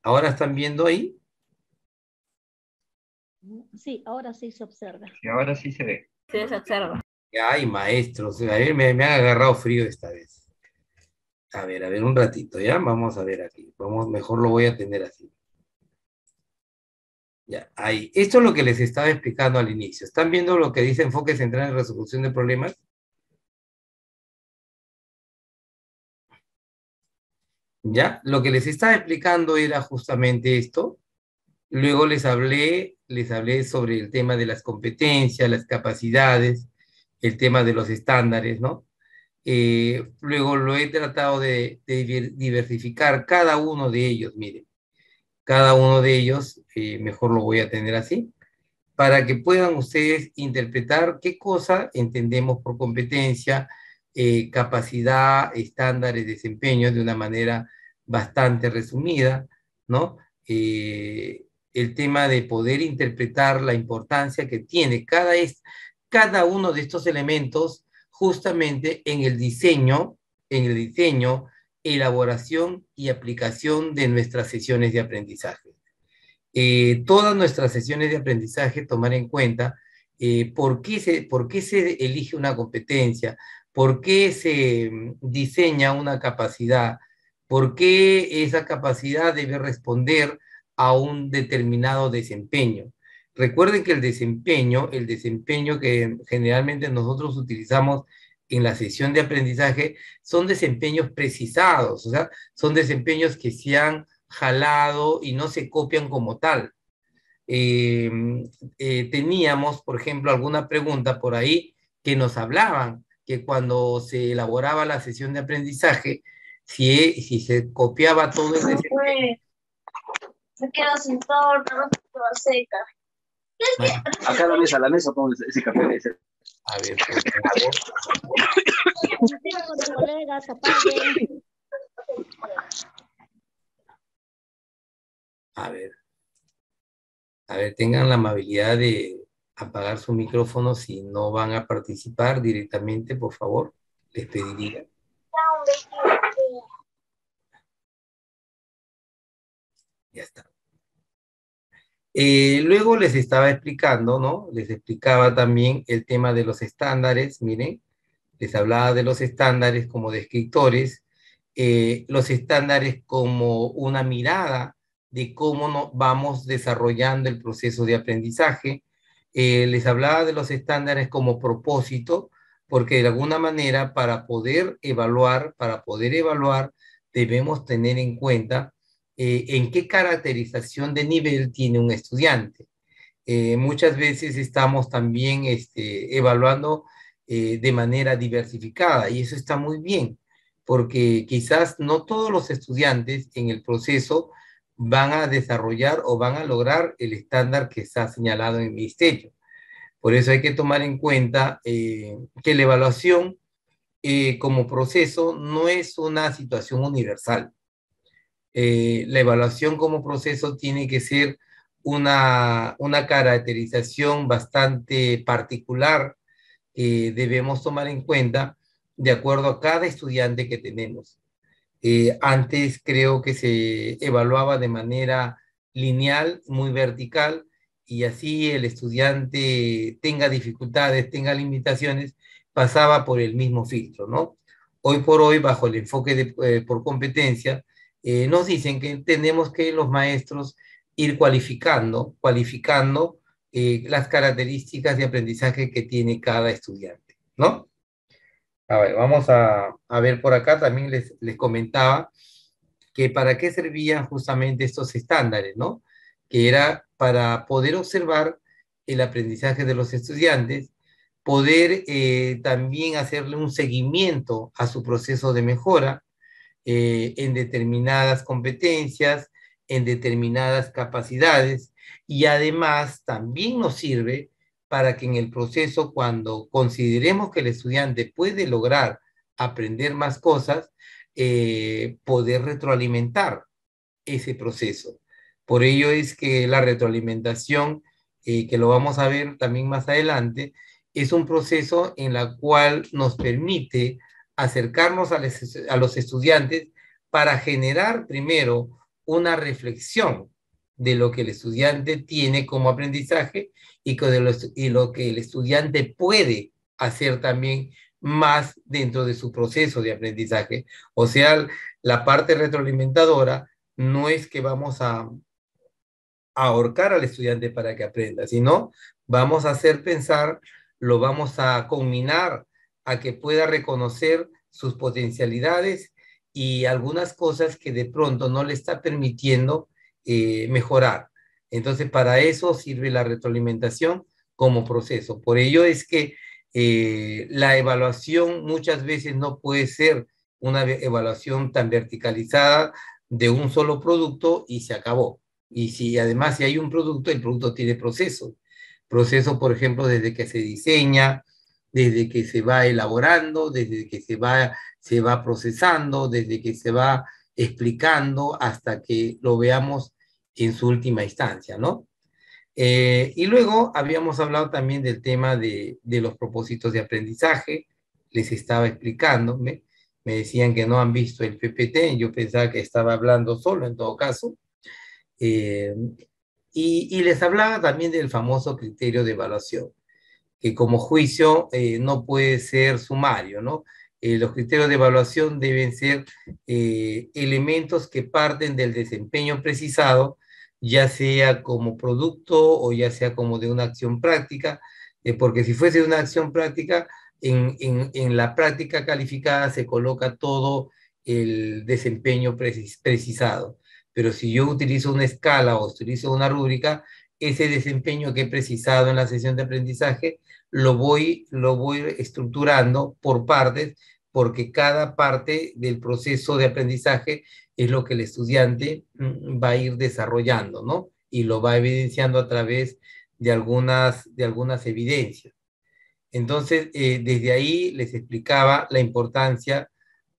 ¿ahora están viendo ahí? Sí, ahora sí se observa. y ahora sí se ve. Sí, se observa. Ay, maestros, a ver, me han agarrado frío esta vez. A ver, a ver, un ratito, ¿ya? Vamos a ver aquí. Vamos, mejor lo voy a tener así. Ya, ahí. Esto es lo que les estaba explicando al inicio. ¿Están viendo lo que dice enfoque central en resolución de problemas? ¿Ya? Lo que les estaba explicando era justamente esto. Luego les hablé, les hablé sobre el tema de las competencias, las capacidades, el tema de los estándares, ¿no? Eh, luego lo he tratado de, diversificar cada uno de ellos, miren. Cada uno de ellos, eh, mejor lo voy a tener así, para que puedan ustedes interpretar qué cosa entendemos por competencia, eh, capacidad, estándares, desempeño, de una manera bastante resumida, ¿no? el tema de poder interpretar la importancia que tiene cada, cada uno de estos elementos justamente en el diseño, en el diseño, elaboración y aplicación de nuestras sesiones de aprendizaje. Eh, todas nuestras sesiones de aprendizaje tomar en cuenta eh, por, qué se, por qué se elige una competencia, por qué se mm, diseña una capacidad, por qué esa capacidad debe responder a un determinado desempeño. Recuerden que el desempeño, el desempeño que generalmente nosotros utilizamos en la sesión de aprendizaje, son desempeños precisados, o sea, son desempeños que se han jalado y no se copian como tal. Eh, eh, teníamos, por ejemplo, alguna pregunta por ahí que nos hablaban que cuando se elaboraba la sesión de aprendizaje, si, se copiaba todo el ah, desempeño. Pues, me quedo sin todo, seca acá a la mesa, a la mesa pongo ese café. A ver, A ver. A ver, tengan la amabilidad de apagar su micrófono si no van a participar directamente, por favor. Les pediría. Ya está. Eh, luego les estaba explicando, ¿no? Les explicaba también el tema de los estándares, miren, les hablaba de los estándares como descriptores, eh, los estándares como una mirada de cómo vamos desarrollando el proceso de aprendizaje, eh, les hablaba de los estándares como propósito, porque de alguna manera para poder evaluar, para poder evaluar, debemos tener en cuenta eh, en qué caracterización de nivel tiene un estudiante. Eh, muchas veces estamos también este, evaluando eh, de manera diversificada y eso está muy bien, porque quizás no todos los estudiantes en el proceso van a desarrollar o van a lograr el estándar que está señalado en el ministerio. Por eso hay que tomar en cuenta que la evaluación como proceso no es una situación universal. Eh, la evaluación como proceso tiene que ser una, caracterización bastante particular que eh, debemos tomar en cuenta de acuerdo a cada estudiante que tenemos. Eh, antes creo que se evaluaba de manera lineal, muy vertical, y así el estudiante tenga dificultades, tenga limitaciones, pasaba por el mismo filtro, ¿no? Hoy por hoy, bajo el enfoque por competencia, eh, nos dicen que tenemos que los maestros ir cualificando, cualificando eh, las características de aprendizaje que tiene cada estudiante, ¿no? A ver, vamos a, ver por acá, también les, les comentaba que para qué servían justamente estos estándares, ¿no? Que era para poder observar el aprendizaje de los estudiantes, poder eh, también hacerle un seguimiento a su proceso de mejora, eh, en determinadas competencias, en determinadas capacidades y además también nos sirve para que en el proceso, cuando consideremos que el estudiante puede lograr aprender más cosas, eh, poder retroalimentar ese proceso. Por ello es que la retroalimentación, eh, que lo vamos a ver también más adelante, es un proceso en la cual nos permite acercarnos a, los estudiantes para generar primero una reflexión de lo que el estudiante tiene como aprendizaje y, lo, y lo que el estudiante puede hacer también más dentro de su proceso de aprendizaje. O sea, la parte retroalimentadora no es que vamos a, a ahorcar al estudiante para que aprenda, sino vamos a hacer pensar, lo vamos a combinar a que pueda reconocer sus potencialidades y algunas cosas que de pronto no le está permitiendo eh, mejorar. Entonces, para eso sirve la retroalimentación como proceso. Por ello es que eh, la evaluación muchas veces no puede ser una evaluación tan verticalizada de un solo producto y se acabó. Y si además si hay un producto, el producto tiene proceso. Proceso, por ejemplo, desde que se diseña, desde que se va elaborando, desde que se va, se va procesando, desde que se va explicando hasta que lo veamos en su última instancia, ¿no? Eh, y luego habíamos hablado también del tema de, de los propósitos de aprendizaje, les estaba explicando, ¿me? decían que no han visto el PPT, yo pensaba que estaba hablando solo en todo caso, eh, y les hablaba también del famoso criterio de evaluación que como juicio eh, no puede ser sumario, ¿no? Eh, los criterios de evaluación deben ser eh, elementos que parten del desempeño precisado, ya sea como producto o ya sea como de una acción práctica, porque si fuese una acción práctica, en, la práctica calificada se coloca todo el desempeño precisado. Pero si yo utilizo una escala o utilizo una rúbrica, ese desempeño que he precisado en la sesión de aprendizaje lo voy, lo voy estructurando por partes, porque cada parte del proceso de aprendizaje es lo que el estudiante mm, va a ir desarrollando, ¿no? Y lo va evidenciando a través de algunas, de algunas evidencias. Entonces, eh, desde ahí les explicaba la importancia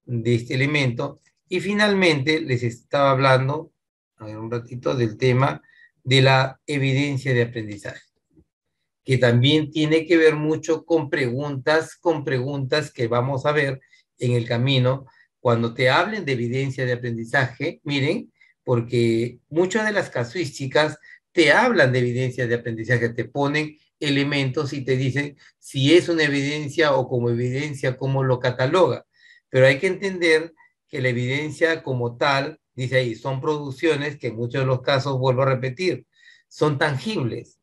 de este elemento. Y finalmente les estaba hablando, a ver un ratito, del tema de la evidencia de aprendizaje que también tiene que ver mucho con preguntas, con preguntas que vamos a ver en el camino. Cuando te hablen de evidencia de aprendizaje, miren, porque muchas de las casuísticas te hablan de evidencia de aprendizaje, te ponen elementos y te dicen si es una evidencia o como evidencia, cómo lo cataloga. Pero hay que entender que la evidencia como tal, dice ahí, son producciones que en muchos de los casos, vuelvo a repetir, son tangibles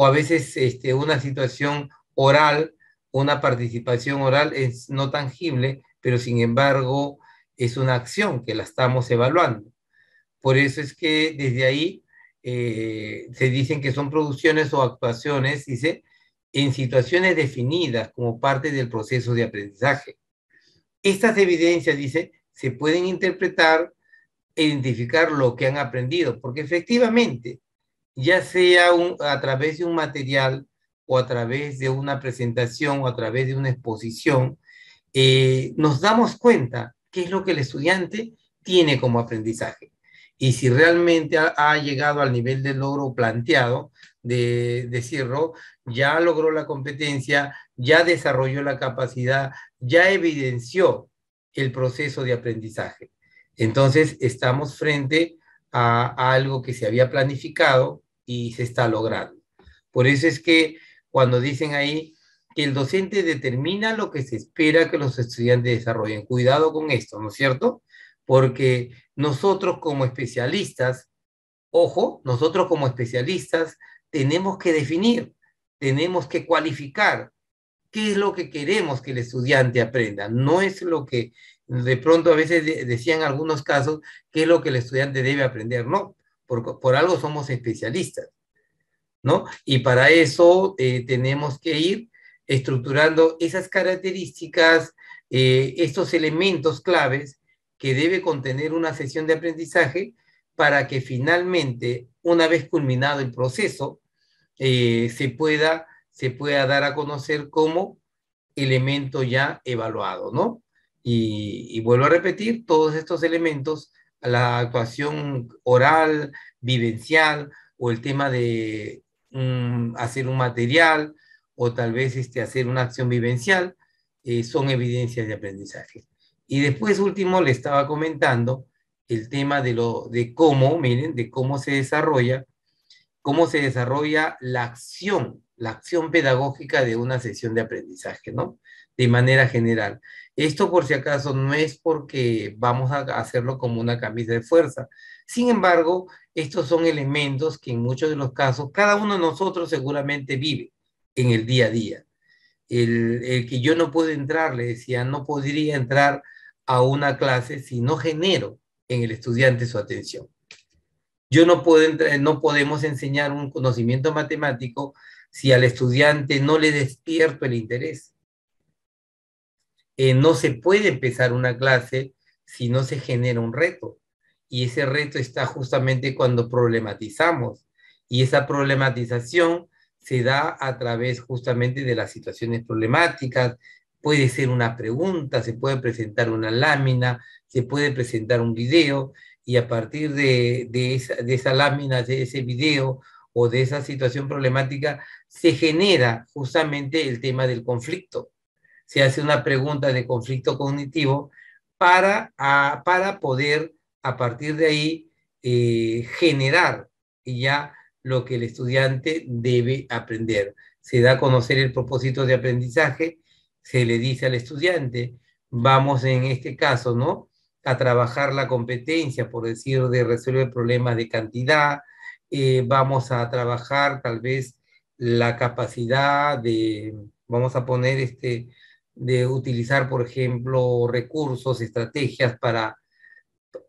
o a veces este, una situación oral, una participación oral es no tangible, pero sin embargo es una acción que la estamos evaluando. Por eso es que desde ahí eh, se dicen que son producciones o actuaciones, dice, en situaciones definidas como parte del proceso de aprendizaje. Estas evidencias, dice, se pueden interpretar e identificar lo que han aprendido, porque efectivamente ya sea a través de un material o a través de una presentación o a través de una exposición, eh, nos damos cuenta qué es lo que el estudiante tiene como aprendizaje y si realmente ha, llegado al nivel de logro planteado, de decirlo, ya logró la competencia, ya desarrolló la capacidad, ya evidenció el proceso de aprendizaje. Entonces, estamos frente a algo que se había planificado, y se está logrando. Por eso es que cuando dicen ahí que el docente determina lo que se espera que los estudiantes desarrollen, cuidado con esto, ¿no es cierto? Porque nosotros como especialistas, ojo, nosotros como especialistas tenemos que definir, tenemos que cualificar qué es lo que queremos que el estudiante aprenda. No es lo que de pronto a veces decían algunos casos, qué es lo que el estudiante debe aprender. No, por, algo somos especialistas, ¿no? Y para eso eh, tenemos que ir estructurando esas características, eh, estos elementos claves que debe contener una sesión de aprendizaje para que finalmente, una vez culminado el proceso, eh, se, pueda, se pueda dar a conocer como elemento ya evaluado, ¿no? y, vuelvo a repetir, todos estos elementos la actuación oral, vivencial, o el tema de mm, hacer un material, o tal vez este, hacer una acción vivencial, eh, son evidencias de aprendizaje. Y después, último, le estaba comentando el tema de, lo, de cómo, miren, de cómo se desarrolla, cómo se desarrolla la acción, la acción pedagógica de una sesión de aprendizaje, ¿no? De manera general. Esto por si acaso no es porque vamos a hacerlo como una camisa de fuerza. Sin embargo, estos son elementos que en muchos de los casos cada uno de nosotros seguramente vive en el día a día. El, que yo no puedo entrar, le decía, no podría entrar a una clase si no genero en el estudiante su atención. Yo no puedo no podemos enseñar un conocimiento matemático si al estudiante no le despierto el interés. Eh, no se puede empezar una clase si no se genera un reto. Y ese reto está justamente cuando problematizamos. Y esa problematización se da a través justamente de las situaciones problemáticas. Puede ser una pregunta, se puede presentar una lámina, se puede presentar un video y a partir de esa lámina, de ese video o de esa situación problemática, se genera justamente el tema del conflicto se hace una pregunta de conflicto cognitivo para, para poder a partir de ahí eh, generar ya lo que el estudiante debe aprender. Se da a conocer el propósito de aprendizaje, se le dice al estudiante, vamos en este caso, ¿no? A trabajar la competencia, por decir, de resolver problemas de cantidad, eh, vamos a trabajar tal vez la capacidad de, vamos a poner este, de utilizar, por ejemplo, recursos, estrategias para,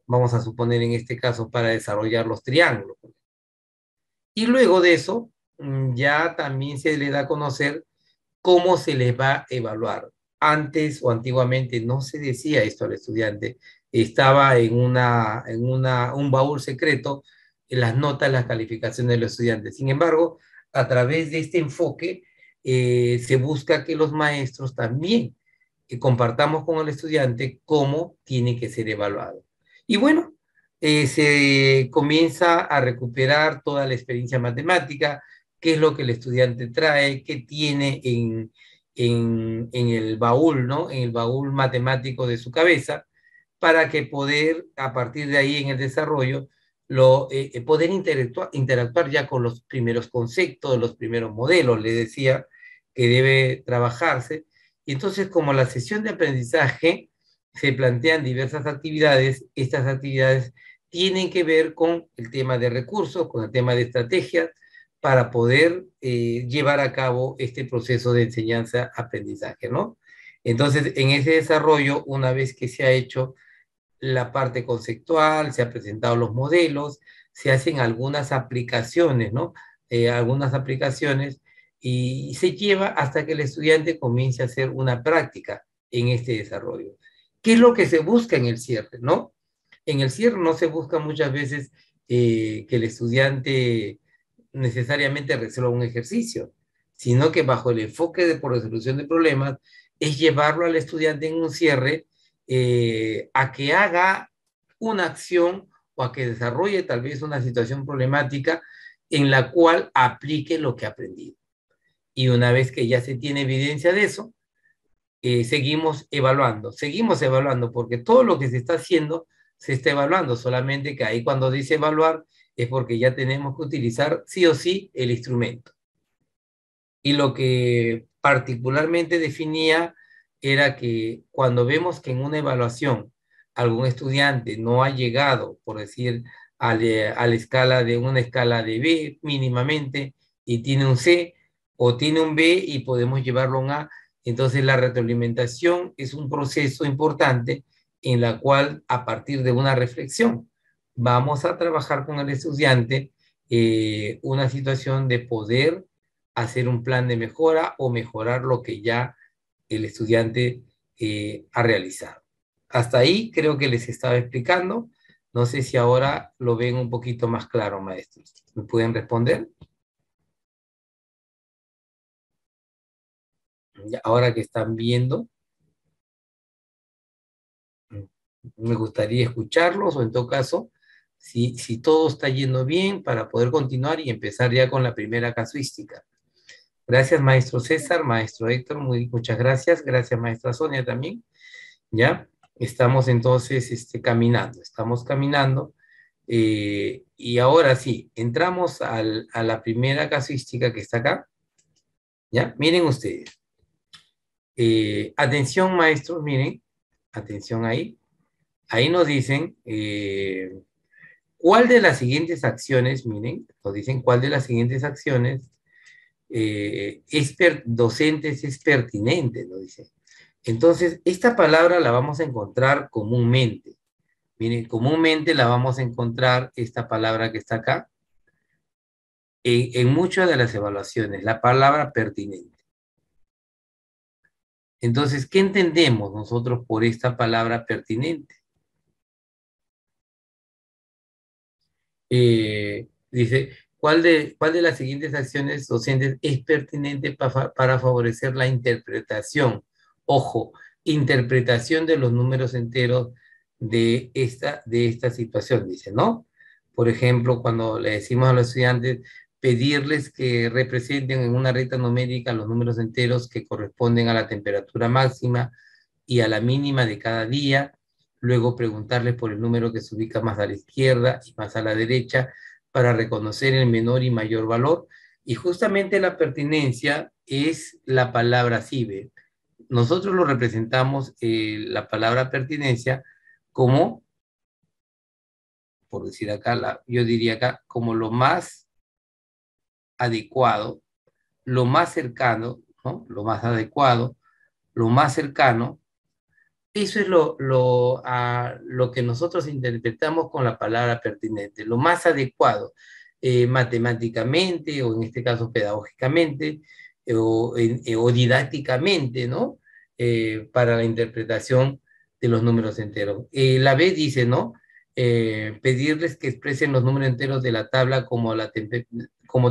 vamos a suponer en este caso, para desarrollar los triángulos. Y luego de eso, mm, ya también se le da a conocer cómo se les va a evaluar. Antes o antiguamente no se decía esto al estudiante, estaba en, una, en una, un baúl secreto las notas, las calificaciones de los estudiantes. Sin embargo, a través de este enfoque, eh, se busca que los maestros también que compartamos con el estudiante cómo tiene que ser evaluado. Y bueno, eh, se comienza a recuperar toda la experiencia matemática, qué es lo que el estudiante trae, qué tiene en, en, en el baúl, ¿no? En el baúl matemático de su cabeza, para que poder, a partir de ahí en el desarrollo, lo, eh, eh, poder interactuar, ya con los primeros conceptos, los primeros modelos, le decía, que debe trabajarse. Y entonces, como la sesión de aprendizaje se plantean diversas actividades, estas actividades tienen que ver con el tema de recursos, con el tema de estrategias, para poder eh, llevar a cabo este proceso de enseñanza-aprendizaje, ¿no? Entonces, en ese desarrollo, una vez que se ha hecho la parte conceptual, se han presentado los modelos, se hacen algunas aplicaciones, ¿no? Eh, algunas aplicaciones y se lleva hasta que el estudiante comience a hacer una práctica en este desarrollo. ¿Qué es lo que se busca en el cierre, no? En el cierre no se busca muchas veces eh, que el estudiante necesariamente resuelva un ejercicio, sino que bajo el enfoque de por resolución de problemas es llevarlo al estudiante en un cierre eh, a que haga una acción o a que desarrolle tal vez una situación problemática en la cual aplique lo que ha aprendido. Y una vez que ya se tiene evidencia de eso, eh, seguimos evaluando, seguimos evaluando, porque todo lo que se está haciendo se está evaluando, solamente que ahí cuando dice evaluar es porque ya tenemos que utilizar sí o sí el instrumento. Y lo que particularmente definía era que cuando vemos que en una evaluación algún estudiante no ha llegado, por decir, a la, escala de una escala de B mínimamente y tiene un C o tiene un B y podemos llevarlo a un A, entonces la retroalimentación es un proceso importante en la cual a partir de una reflexión vamos a trabajar con el estudiante eh, una situación de poder hacer un plan de mejora o mejorar lo que ya el estudiante eh, ha realizado. Hasta ahí creo que les estaba explicando. No sé si ahora lo ven un poquito más claro, maestros. ¿Me pueden responder? Ahora que están viendo, me gustaría escucharlos o en todo caso, si, si todo está yendo bien para poder continuar y empezar ya con la primera casuística. Gracias, maestro César, maestro Héctor, muchas gracias. Gracias, maestra Sonia también. Ya, estamos entonces este, caminando, estamos caminando. Eh, y ahora sí, entramos a la primera casuística que está acá. Ya, miren ustedes. Eh, atención, maestros, miren, atención ahí. Ahí nos dicen eh, cuál de las siguientes acciones, miren, nos dicen cuál de las siguientes acciones eh, es docentes es pertinente, ¿no? Dice. Entonces, esta palabra la vamos a encontrar comúnmente. Miren, comúnmente la vamos a encontrar, esta palabra que está acá, en, muchas de las evaluaciones, la palabra pertinente. Entonces, ¿qué entendemos nosotros por esta palabra pertinente? Eh, dice, ¿Cuál de, las siguientes acciones docentes es pertinente para favorecer la interpretación? Ojo, interpretación de los números enteros de esta, de esta situación, dice, ¿no? Por ejemplo, cuando le decimos a los estudiantes pedirles que representen en una recta numérica los números enteros que corresponden a la temperatura máxima y a la mínima de cada día, luego preguntarles por el número que se ubica más a la izquierda y más a la derecha, para reconocer el menor y mayor valor. Y justamente la pertinencia es la palabra CIBE. Nosotros lo representamos eh, la palabra pertinencia como, por decir acá, yo diría acá, como lo más adecuado, lo más cercano, ¿no? lo más adecuado, lo más cercano eso es ah, lo, que nosotros interpretamos con la palabra pertinente, lo más adecuado eh, matemáticamente o en este caso pedagógicamente eh, o, eh, o, didácticamente, ¿no? para la interpretación de los números enteros. la B dice, ¿no? pedirles que expresen los números enteros de la tabla como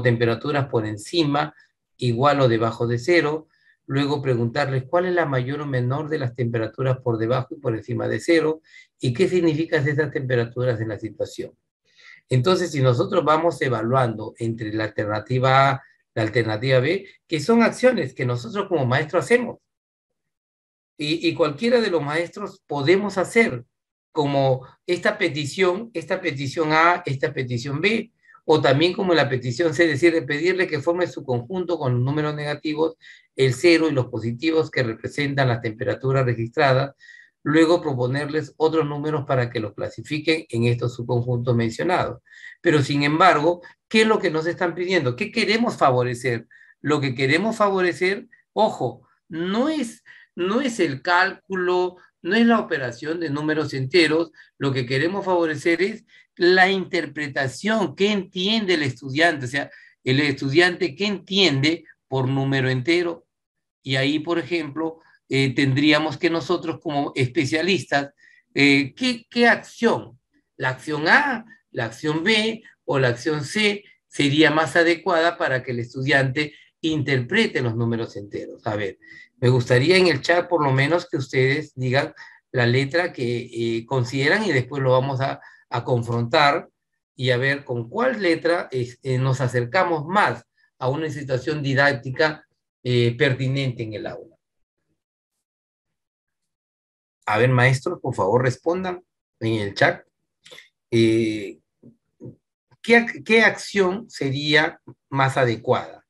temperaturas por encima, igual o debajo de cero, luego preguntarles cuál es la mayor o menor de las temperaturas por debajo y por encima de cero y qué significan esas temperaturas en la situación. Entonces, si nosotros vamos evaluando entre la alternativa A, la alternativa B, que son acciones que nosotros como maestros hacemos, y, y, cualquiera de los maestros podemos hacer como esta petición, esta petición A, esta petición B, o también como la petición C, es decir, pedirle que forme su conjunto con los números negativos, el cero y los positivos que representan las temperaturas registradas, luego proponerles otros números para que los clasifiquen en estos subconjuntos mencionados. Pero sin embargo, ¿qué es lo que nos están pidiendo? ¿Qué queremos favorecer? Lo que queremos favorecer, ojo, no es, no es el cálculo, no es la operación de números enteros, lo que queremos favorecer es la interpretación, qué entiende el estudiante, o sea, el estudiante qué entiende por número entero. Y ahí, por ejemplo, eh, tendríamos que nosotros como especialistas, eh, ¿qué, acción? ¿La acción A, la acción B o la acción C sería más adecuada para que el estudiante interprete los números enteros? A ver, me gustaría en el chat por lo menos que ustedes digan la letra que eh, consideran y después lo vamos a a confrontar y a ver con cuál letra eh, nos acercamos más a una situación didáctica eh, pertinente en el aula. A ver, maestros, por favor, respondan en el chat. Eh, ¿qué, ¿Qué acción sería más adecuada?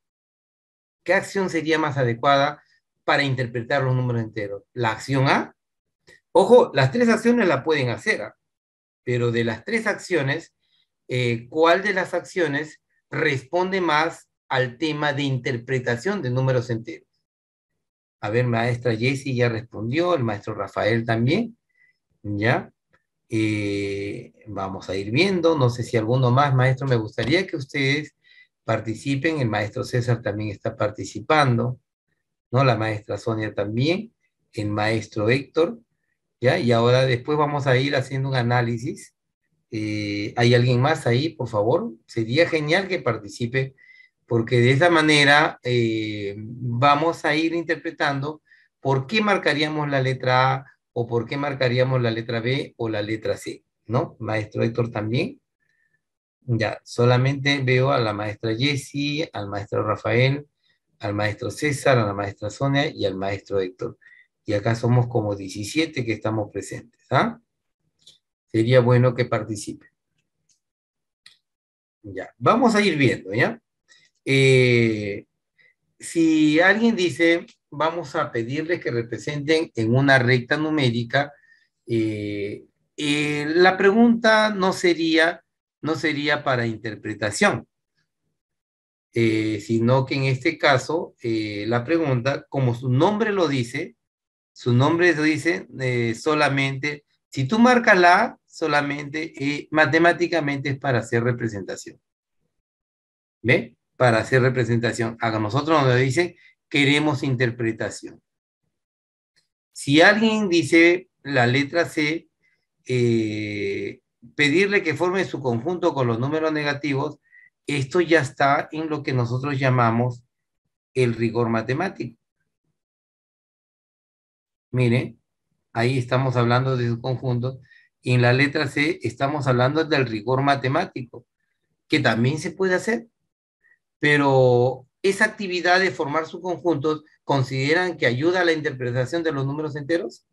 ¿Qué acción sería más adecuada para interpretar los números enteros? ¿La acción A? Ojo, las tres acciones la pueden hacer. ¿ah? pero de las tres acciones, eh, ¿cuál de las acciones responde más al tema de interpretación de números enteros? A ver, maestra Jessie ya respondió, el maestro Rafael también, ¿ya? Eh, vamos a ir viendo, no sé si alguno más, maestro, me gustaría que ustedes participen, el maestro César también está participando, ¿no? La maestra Sonia también, el maestro Héctor, y ahora después vamos a ir haciendo un análisis. Eh, ¿Hay alguien más ahí, por favor? Sería genial que participe, porque de esa manera eh, vamos a ir interpretando por qué marcaríamos la letra A o por qué marcaríamos la letra B o la letra C, ¿no? Maestro Héctor también. Ya, solamente veo a la maestra Jessie, al maestro Rafael, al maestro César, a la maestra Sonia y al maestro Héctor y acá somos como 17 que estamos presentes. ¿ah? Sería bueno que participen. Ya, vamos a ir viendo, ¿ya? Eh, si alguien dice, vamos a pedirles que representen en una recta numérica, eh, eh, la pregunta no sería, no sería para interpretación, sino que en este caso, la pregunta, como su nombre lo dice, su nombre lo dice eh, solamente, si tú marcas la solamente eh, matemáticamente es para hacer representación. ¿Ve? Para hacer representación. A nosotros nos dice, queremos interpretación. Si alguien dice la letra C, eh, pedirle que forme su conjunto con los números negativos, esto ya está en lo que nosotros llamamos el rigor matemático. Mire, ahí estamos hablando de subconjuntos, conjunto. Y en la letra C estamos hablando del rigor matemático, que también se puede hacer. Pero esa actividad de formar subconjuntos, ¿consideran que ayuda a la interpretación de los números enteros?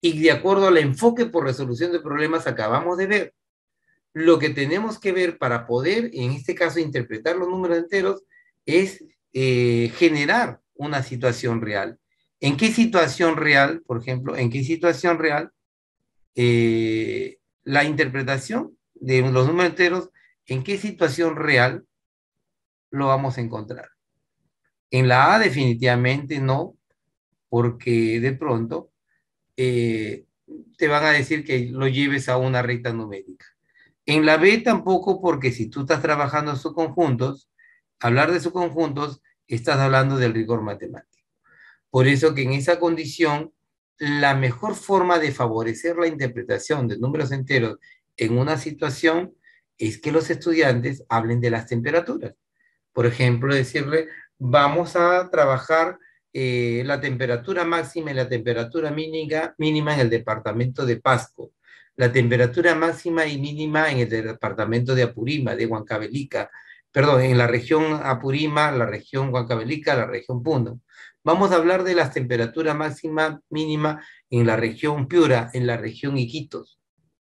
Y de acuerdo al enfoque por resolución de problemas acabamos de ver, lo que tenemos que ver para poder, en este caso, interpretar los números enteros es eh, generar una situación real. ¿En qué situación real, por ejemplo, en qué situación real eh, la interpretación de los números enteros, en qué situación real lo vamos a encontrar? En la A definitivamente no, porque de pronto eh, te van a decir que lo lleves a una recta numérica. En la B tampoco, porque si tú estás trabajando en subconjuntos, hablar de subconjuntos Estás hablando del rigor matemático. Por eso que en esa condición, la mejor forma de favorecer la interpretación de números enteros en una situación es que los estudiantes hablen de las temperaturas. Por ejemplo, decirle, vamos a trabajar eh, la temperatura máxima y la temperatura mínima, mínima en el departamento de Pasco, la temperatura máxima y mínima en el departamento de Apurima, de Huancavelica, perdón, en la región Apurima, la región Huancavelica, la región Puno. Vamos a hablar de las temperaturas máxima, mínima en la región Piura, en la región Iquitos,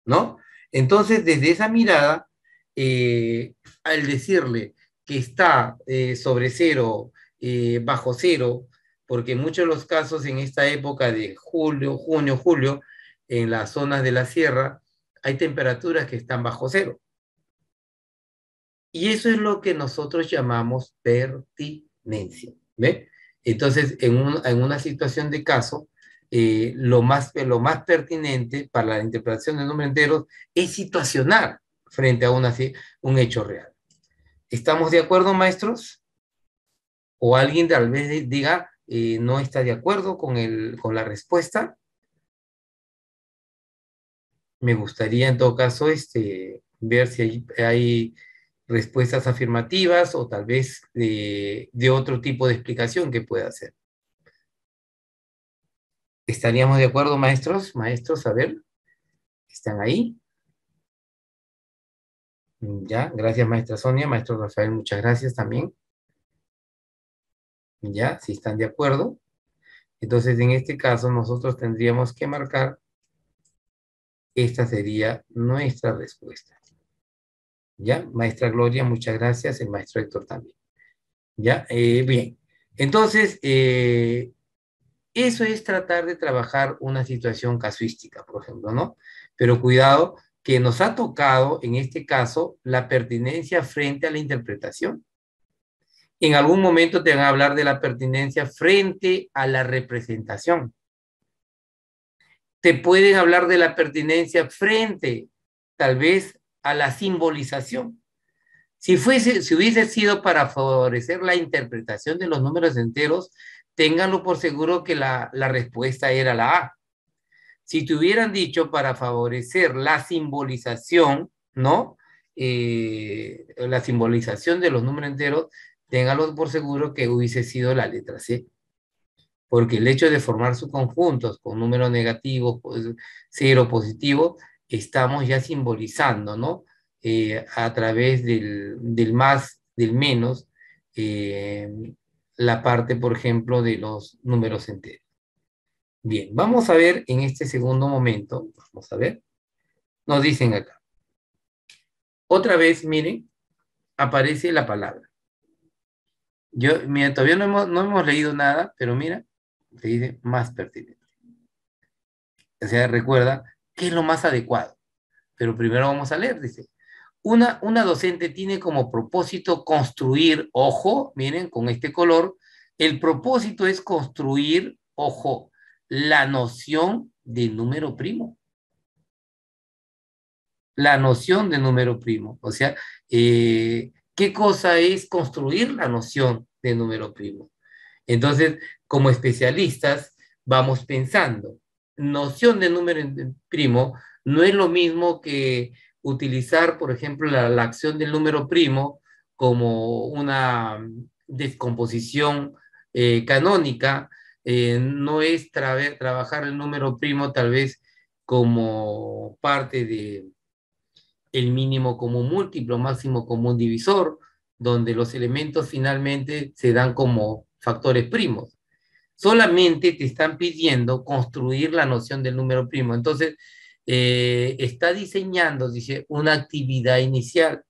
¿no? Entonces, desde esa mirada, eh, al decirle que está eh, sobre cero, eh, bajo cero, porque en muchos de los casos en esta época de julio, junio, julio, en las zonas de la sierra, hay temperaturas que están bajo cero. Y eso es lo que nosotros llamamos pertinencia. ¿ve? Entonces, en, una situación de caso, eh, lo, más, lo más pertinente para la interpretación de números enteros es situacionar frente a un hecho real. ¿Estamos de acuerdo, maestros? O alguien tal vez diga, eh, no está de acuerdo con, con la respuesta. Me gustaría en todo caso este, ver si hay respuestas afirmativas o tal vez de, otro tipo de explicación que pueda hacer. ¿Estaríamos de acuerdo, maestros? Maestros, a ver, ¿están ahí? Ya, gracias, maestra Sonia. Maestro Rafael, muchas gracias también. Ya, si están de acuerdo. Entonces, en este caso, nosotros tendríamos que marcar, esta sería nuestra respuesta. ¿Ya? Maestra Gloria, muchas gracias. El maestro Héctor también. ¿Ya? Eh, bien. Entonces, eh, eso es tratar de trabajar una situación casuística, por ejemplo, ¿no? Pero cuidado que nos ha tocado, en este caso, la pertinencia frente a la interpretación. En algún momento te van a hablar de la pertinencia frente a la representación. Te pueden hablar de la pertinencia frente, tal vez, a la simbolización. Si, fuese, si hubiese sido para favorecer la interpretación de los números enteros, ténganlo por seguro que la, respuesta era la A. Si te hubieran dicho para favorecer la simbolización, ¿no? Eh, la simbolización de los números enteros, ténganlo por seguro que hubiese sido la letra C porque el hecho de formar subconjuntos con números negativos, pues, cero positivos estamos ya simbolizando, ¿no? Eh, a través del, del, más, del menos, eh, la parte, por ejemplo, de los números enteros. Bien, vamos a ver en este segundo momento, vamos a ver, nos dicen acá. Otra vez, miren, aparece la palabra. Yo, mira, todavía no hemos, no hemos leído nada, pero mira, se dice más pertinente. O sea, recuerda, qué es lo más adecuado. Pero primero vamos a leer, dice. Una, una docente tiene como propósito construir, ojo, miren, con este color, el propósito es construir, ojo, la noción de número primo. La noción de número primo. O sea, eh, ¿qué cosa es construir la noción de número primo? Entonces, como especialistas, vamos pensando noción de número primo no es lo mismo que utilizar, por ejemplo, la, acción del número primo como una descomposición eh, canónica, eh, no es trabajar el número primo tal vez como parte de el mínimo común múltiplo, máximo común divisor, donde los elementos finalmente se dan como factores primos solamente te están pidiendo construir la noción del número primo. Entonces, eh, está diseñando, dice, una actividad inicial.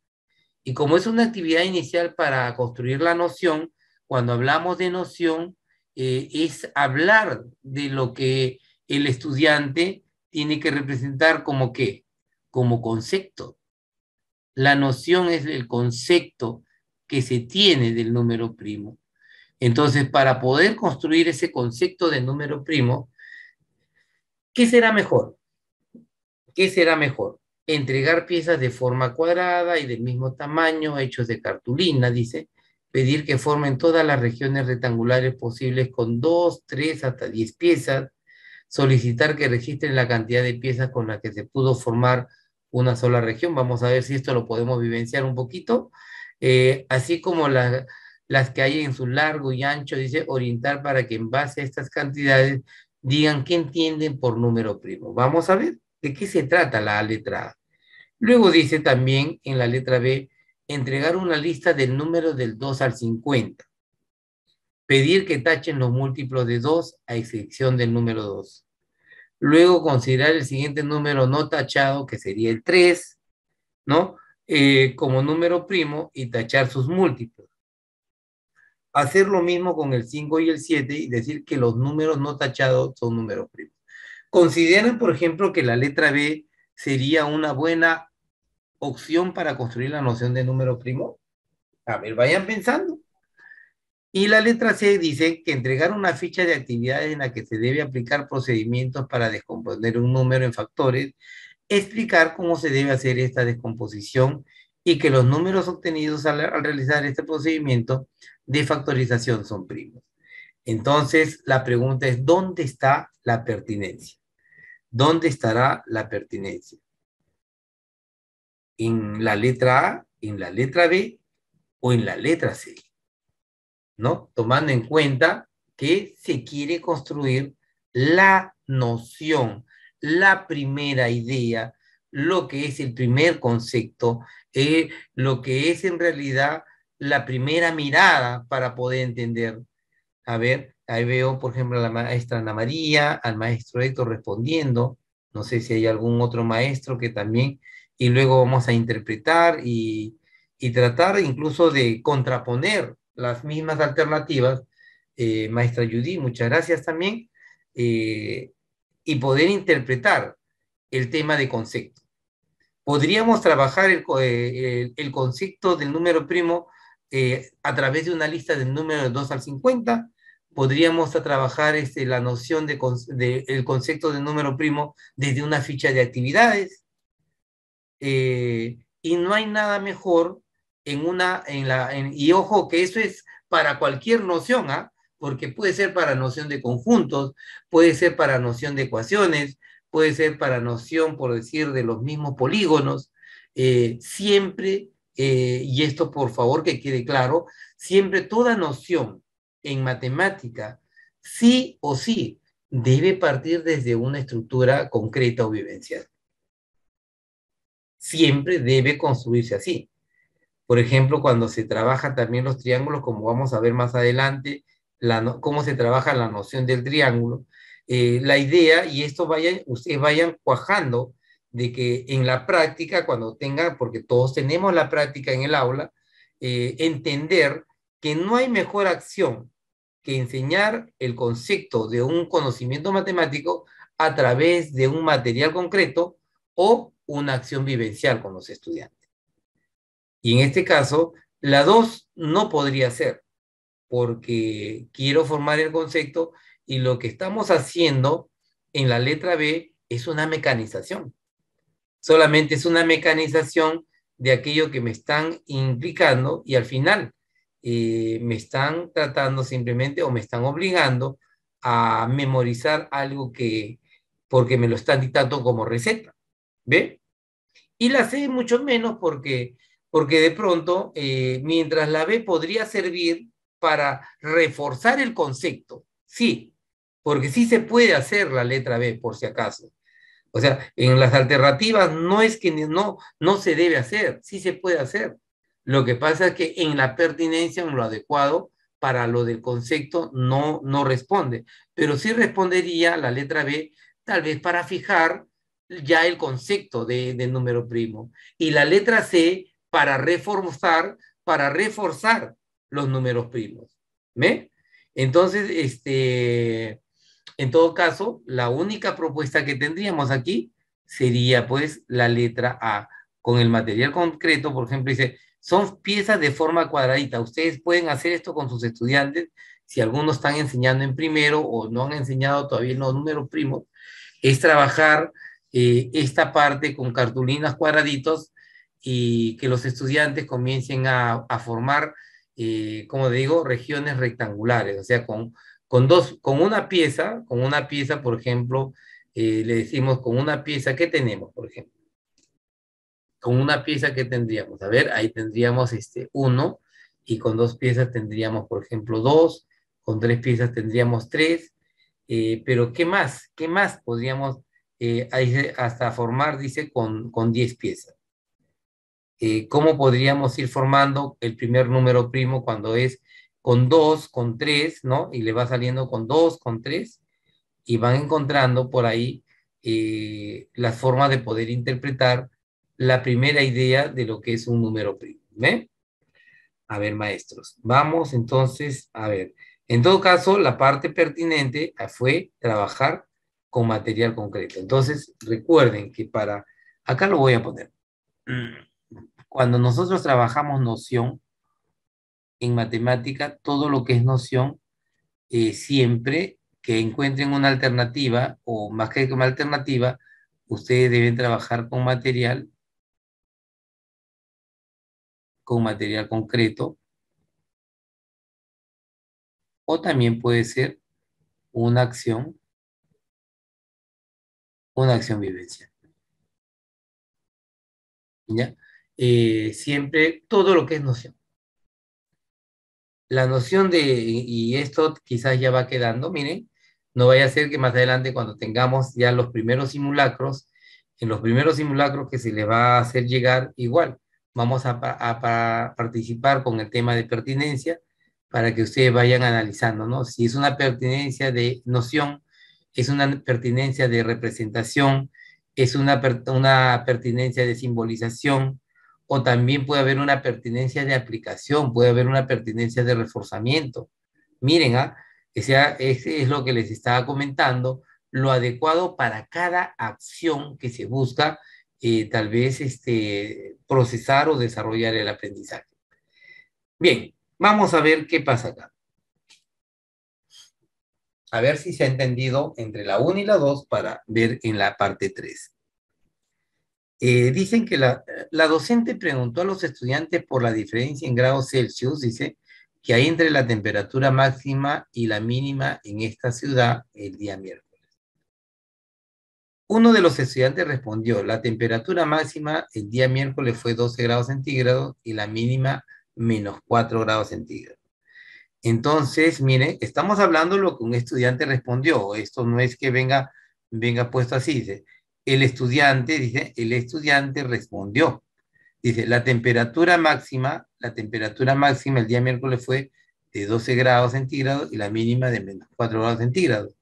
Y como es una actividad inicial para construir la noción, cuando hablamos de noción, eh, es hablar de lo que el estudiante tiene que representar como qué, como concepto. La noción es el concepto que se tiene del número primo. Entonces, para poder construir ese concepto de número primo, ¿qué será mejor? ¿Qué será mejor? Entregar piezas de forma cuadrada y del mismo tamaño, hechos de cartulina, dice, pedir que formen todas las regiones rectangulares posibles con dos, tres, hasta diez piezas, solicitar que registren la cantidad de piezas con las que se pudo formar una sola región. Vamos a ver si esto lo podemos vivenciar un poquito. Eh, así como la, las que hay en su largo y ancho, dice, orientar para que en base a estas cantidades digan qué entienden por número primo. Vamos a ver de qué se trata la letra A. Luego dice también en la letra B, entregar una lista del número del 2 al 50. Pedir que tachen los múltiplos de 2 a excepción del número 2. Luego considerar el siguiente número no tachado, que sería el 3, ¿no? Eh, como número primo y tachar sus múltiplos hacer lo mismo con el 5 y el 7 y decir que los números no tachados son números primos. ¿Consideran, por ejemplo, que la letra B sería una buena opción para construir la noción de número primo. A ver, vayan pensando. Y la letra C dice que entregar una ficha de actividades en la que se debe aplicar procedimientos para descomponer un número en factores, explicar cómo se debe hacer esta descomposición y que los números obtenidos al realizar este procedimiento de factorización son primos. Entonces, la pregunta es, ¿dónde está la pertinencia? ¿Dónde estará la pertinencia? ¿En la letra A, en la letra B o en la letra C? ¿No? Tomando en cuenta que se quiere construir la noción, la primera idea, lo que es el primer concepto, eh, lo que es en realidad la primera mirada para poder entender. A ver, ahí veo, por ejemplo, a la maestra Ana María, al maestro Héctor respondiendo. No sé si hay algún otro maestro que también. Y luego vamos a interpretar y, tratar incluso de contraponer las mismas alternativas. Eh, maestra Judy, muchas gracias también. Eh, y poder interpretar el tema de concepto. Podríamos trabajar el, eh, el, el concepto del número primo eh, a través de una lista del número de 2 al 50, podríamos trabajar este, la noción del de, concepto de número primo desde una ficha de actividades. Eh, y no hay nada mejor en una, la, y ojo que eso es para cualquier noción, ¿ah? porque puede ser para noción de conjuntos, puede ser para noción de ecuaciones, puede ser para noción, por decir, de los mismos polígonos. Eh, siempre eh, y esto por favor que quede claro, siempre toda noción en matemática, sí o sí, debe partir desde una estructura concreta o vivencial. Siempre debe construirse así. Por ejemplo, cuando se trabajan también los triángulos, como vamos a ver más adelante, cómo se trabaja la noción del triángulo, eh, la idea, y esto vayan, ustedes vayan cuajando de que en la práctica, cuando tenga, porque todos tenemos la práctica en el aula, eh, entender que no hay mejor acción que enseñar el concepto de un conocimiento matemático a través de un material concreto o una acción vivencial con los estudiantes. Y en este caso, la dos no podría ser, porque quiero formar el concepto y lo que estamos haciendo en la letra B es una mecanización solamente es una mecanización de aquello que me están implicando y al final eh, me están tratando simplemente o me están obligando a memorizar algo que, porque me lo están dictando como receta, ¿ve? Y la C mucho menos porque, porque de pronto, eh, mientras la B podría servir para reforzar el concepto, sí, porque sí se puede hacer la letra B por si acaso, o sea, en las alternativas no es que no, no se debe hacer, sí se puede hacer. Lo que pasa es que en la pertinencia, en lo adecuado, para lo del concepto no, no responde. Pero sí respondería la letra B, tal vez para fijar ya el concepto de, número primo. Y la letra C para reforzar, para reforzar los números primos. ¿Ve? Entonces, este, en todo caso, la única propuesta que tendríamos aquí sería pues la letra A, con el material concreto, por ejemplo, dice, son piezas de forma cuadradita. Ustedes pueden hacer esto con sus estudiantes, si algunos están enseñando en primero o no han enseñado todavía los números primos, es trabajar eh, esta parte con cartulinas cuadraditos y que los estudiantes comiencen a, formar, eh, como digo, regiones rectangulares, o sea, con con dos, con una pieza, con una pieza, por ejemplo, eh, le decimos con una pieza, ¿qué tenemos, por ejemplo? Con una pieza, ¿qué tendríamos? A ver, ahí tendríamos este uno, y con dos piezas tendríamos, por ejemplo, dos, con tres piezas tendríamos tres, eh, pero ¿qué más? ¿Qué más podríamos eh, hasta formar, dice, con, diez piezas? Eh, ¿Cómo podríamos ir formando el primer número primo cuando es con dos, con tres, ¿no? Y le va saliendo con dos, con tres, y van encontrando por ahí eh, la forma de poder interpretar la primera idea de lo que es un número primo. A ver, maestros, vamos entonces a ver. En todo caso, la parte pertinente fue trabajar con material concreto. Entonces, recuerden que para, acá lo voy a poner. Mm. Cuando nosotros trabajamos noción, en matemática todo lo que es noción eh, siempre que encuentren una alternativa o más que una alternativa, ustedes deben trabajar con material, con material concreto, o también puede ser una acción, una acción vivencial. Eh, siempre todo lo que es noción la noción de, y esto quizás ya va quedando, miren, no vaya a ser que más adelante cuando tengamos ya los primeros simulacros, en los primeros simulacros que se le va a hacer llegar igual, vamos a, participar con el tema de pertinencia para que ustedes vayan analizando, ¿no? Si es una pertinencia de noción, es una pertinencia de representación, es una, una pertinencia de simbolización, o también puede haber una pertinencia de aplicación, puede haber una pertinencia de reforzamiento. Miren, ¿ah? Ese es lo que les estaba comentando, lo adecuado para cada acción que se busca eh, tal vez este, procesar o desarrollar el aprendizaje. Bien, vamos a ver qué pasa acá. A ver si se ha entendido entre la 1 y la 2 para ver en la parte 3. Eh, dicen que la, docente preguntó a los estudiantes por la diferencia en grados Celsius, dice, que hay entre la temperatura máxima y la mínima en esta ciudad el día miércoles. Uno de los estudiantes respondió, la temperatura máxima el día miércoles fue 12 grados centígrados y la mínima menos 4 grados centígrados. Entonces, mire, estamos hablando lo que un estudiante respondió. Esto no es que venga, venga puesto así. Dice, el estudiante, dice, el estudiante respondió. Dice, la temperatura máxima, la temperatura máxima el día miércoles fue de 12 grados centígrados y la mínima de menos 4 grados centígrados.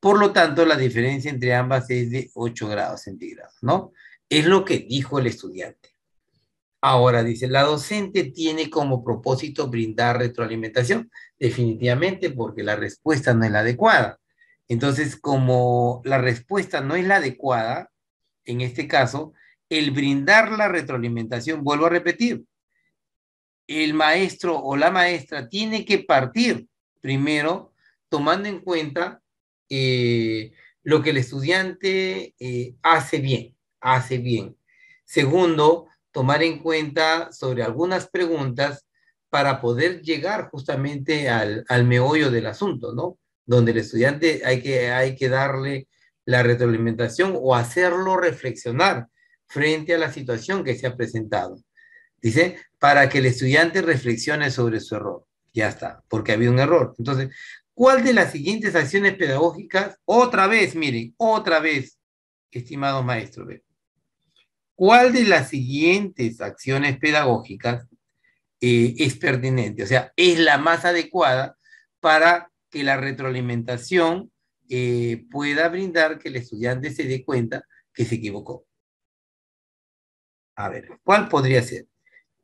Por lo tanto, la diferencia entre ambas es de 8 grados centígrados, ¿no? Es lo que dijo el estudiante. Ahora dice, la docente tiene como propósito brindar retroalimentación, definitivamente porque la respuesta no es la adecuada. Entonces, como la respuesta no es la adecuada, en este caso, el brindar la retroalimentación, vuelvo a repetir, el maestro o la maestra tiene que partir primero tomando en cuenta eh, lo que el estudiante eh, hace bien, hace bien. Segundo, tomar en cuenta sobre algunas preguntas para poder llegar justamente al, al meollo del asunto, ¿no? donde el estudiante hay que, hay que darle la retroalimentación o hacerlo reflexionar frente a la situación que se ha presentado. Dice, para que el estudiante reflexione sobre su error. Ya está, porque había un error. Entonces, ¿cuál de las siguientes acciones pedagógicas, otra vez, miren, otra vez, estimado maestro. ¿cuál de las siguientes acciones pedagógicas eh, es pertinente? O sea, es la más adecuada para que la retroalimentación eh, pueda brindar que el estudiante se dé cuenta que se equivocó. A ver, ¿cuál podría ser?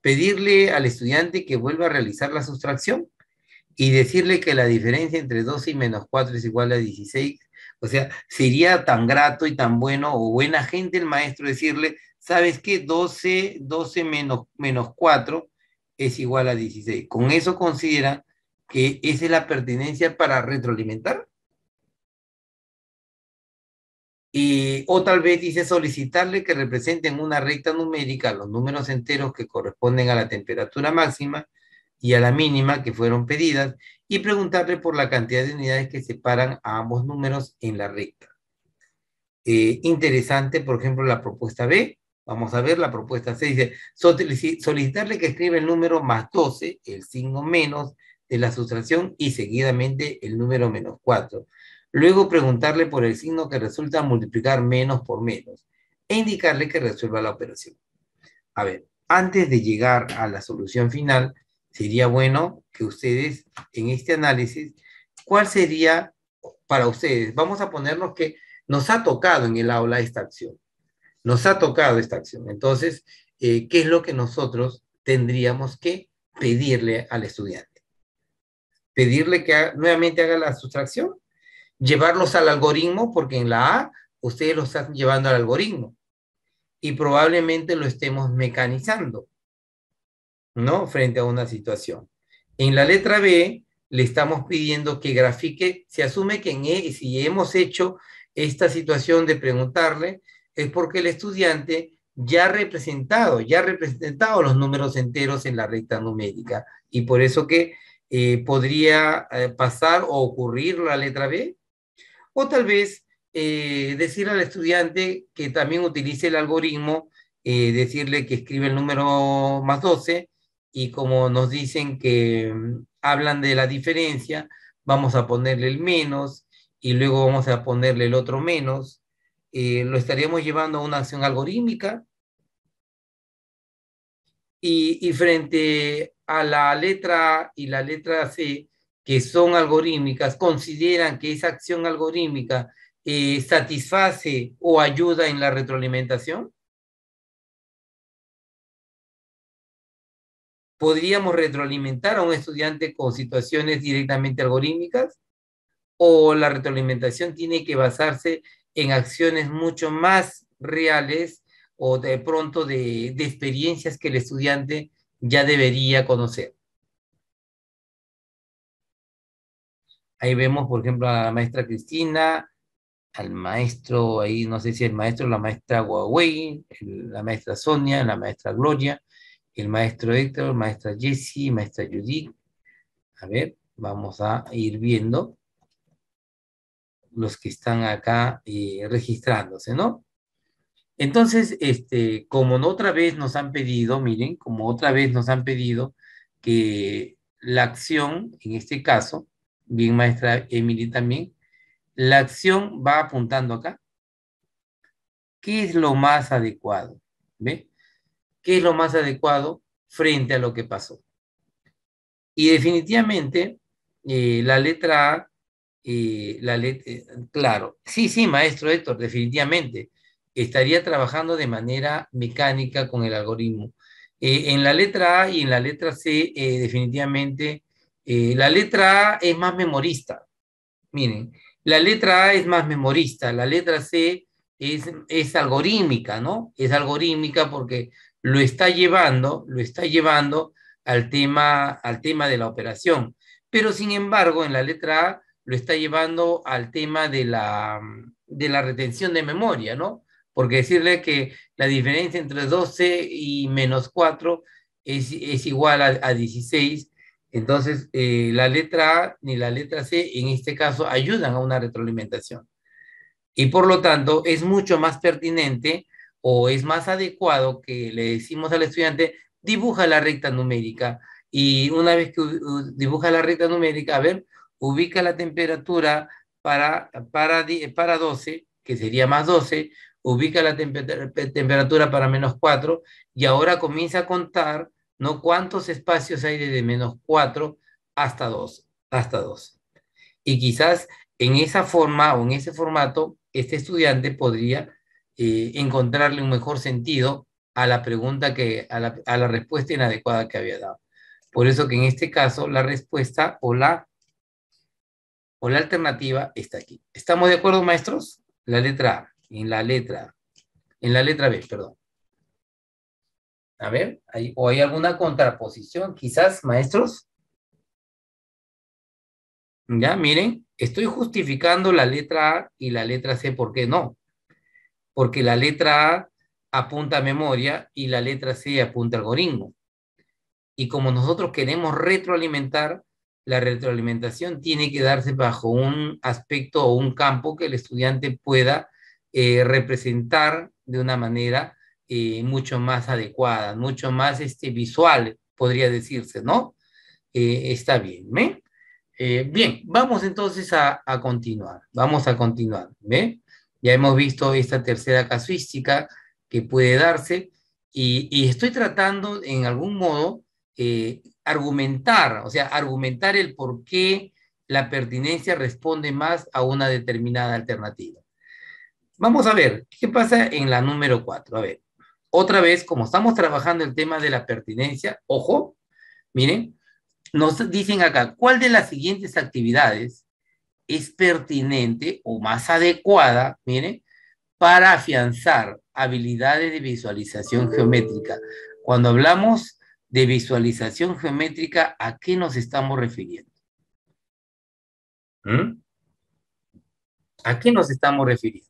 Pedirle al estudiante que vuelva a realizar la sustracción y decirle que la diferencia entre 12 y menos 4 es igual a 16. O sea, sería tan grato y tan bueno o buena gente el maestro decirle, ¿sabes qué? 12, 12 menos, menos 4 es igual a 16. Con eso considera que esa es la pertinencia para retroalimentar. Y, o tal vez dice solicitarle que representen una recta numérica los números enteros que corresponden a la temperatura máxima y a la mínima que fueron pedidas y preguntarle por la cantidad de unidades que separan a ambos números en la recta. Eh, interesante, por ejemplo, la propuesta B. Vamos a ver, la propuesta C dice, solicitarle que escriba el número más 12, el signo menos, de la sustracción y seguidamente el número menos 4. Luego preguntarle por el signo que resulta multiplicar menos por menos e indicarle que resuelva la operación. A ver, antes de llegar a la solución final, sería bueno que ustedes en este análisis, ¿cuál sería para ustedes? Vamos a ponernos que nos ha tocado en el aula esta acción. Nos ha tocado esta acción. Entonces, eh, ¿qué es lo que nosotros tendríamos que pedirle al estudiante? pedirle que nuevamente haga la sustracción, llevarlos al algoritmo, porque en la A ustedes lo están llevando al algoritmo y probablemente lo estemos mecanizando, ¿no? Frente a una situación. En la letra B le estamos pidiendo que grafique, se asume que en e, si hemos hecho esta situación de preguntarle, es porque el estudiante ya ha representado, ya ha representado los números enteros en la recta numérica y por eso que eh, podría eh, pasar o ocurrir la letra B. O tal vez eh, decir al estudiante que también utilice el algoritmo, decirle que escribe el número más 12 y como nos dicen que mm, hablan de la diferencia, vamos a ponerle el menos y luego vamos a ponerle el otro menos. lo estaríamos llevando a una acción algorítmica. y, y frente a la letra A y la letra C, que son algorítmicas, consideran que esa acción algorítmica eh, satisface o ayuda en la retroalimentación? ¿Podríamos retroalimentar a un estudiante con situaciones directamente algorítmicas? ¿O la retroalimentación tiene que basarse en acciones mucho más reales o de pronto de experiencias que el estudiante ya debería conocer. Ahí vemos, por ejemplo, a la maestra Cristina, al maestro, ahí no sé si el maestro, la maestra Huawei, la maestra Sonia, la maestra Gloria, el maestro Héctor, maestra Jessie, maestra Judith. A ver, vamos a ir viendo los que están acá eh, registrándose, ¿no? Entonces, este, como otra vez nos han pedido, miren, como otra vez nos han pedido que la acción, en este caso, bien maestra Emily también, la acción va apuntando acá. ¿Qué es lo más adecuado? ¿Ve? ¿Qué es lo más adecuado frente a lo que pasó? Y definitivamente, eh, la letra A, eh, la letra, eh, claro, sí, sí, maestro Héctor, definitivamente estaría trabajando de manera mecánica con el algoritmo. Eh, en la letra A y en la letra C, eh, definitivamente, eh, la letra A es más memorista. Miren, la letra A es más memorista, la letra C es, es algorítmica, ¿no? Es algorítmica porque lo está llevando, lo está llevando al tema, al tema de la operación. Pero sin embargo, en la letra A lo está llevando al tema de la, de la retención de memoria, ¿no? porque decirle que la diferencia entre 12 y menos 4 es, es igual a, 16, entonces eh, la letra A ni la letra C en este caso ayudan a una retroalimentación. Y por lo tanto es mucho más pertinente o es más adecuado que le decimos al estudiante, dibuja la recta numérica. Y una vez que dibuja la recta numérica, a ver, ubica la temperatura para, para, para 12, que sería más 12, ubica la temperatura para menos 4 y ahora comienza a contar ¿no? cuántos espacios hay de menos 4 hasta 2, hasta 2. Y quizás en esa forma o en ese formato, este estudiante podría eh, encontrarle un mejor sentido a la pregunta que, a la, a la respuesta inadecuada que había dado. Por eso que en este caso la respuesta o la, o la alternativa está aquí. ¿Estamos de acuerdo, maestros? La letra A en la letra, en la letra B, perdón. A ver, ¿hay, ¿o hay alguna contraposición quizás, maestros? Ya, miren, estoy justificando la letra A y la letra C, ¿por qué no? Porque la letra A apunta a memoria y la letra C apunta algoritmo. Y como nosotros queremos retroalimentar, la retroalimentación tiene que darse bajo un aspecto o un campo que el estudiante pueda eh, representar de una manera eh, mucho más adecuada, mucho más este, visual, podría decirse, ¿no? Eh, está bien, ¿me? bien, vamos entonces a, continuar, vamos a continuar, ¿me? Ya hemos visto esta tercera casuística que puede darse y, y estoy tratando en algún modo argumentar, o sea, argumentar el por qué la pertinencia responde más a una determinada alternativa. Vamos a ver, ¿qué pasa en la número cuatro? A ver, otra vez, como estamos trabajando el tema de la pertinencia, ojo, miren, nos dicen acá, ¿cuál de las siguientes actividades es pertinente o más adecuada, miren, para afianzar habilidades de visualización geométrica? Cuando hablamos de visualización geométrica, ¿a qué nos estamos refiriendo? ¿Mm? ¿A qué nos estamos refiriendo?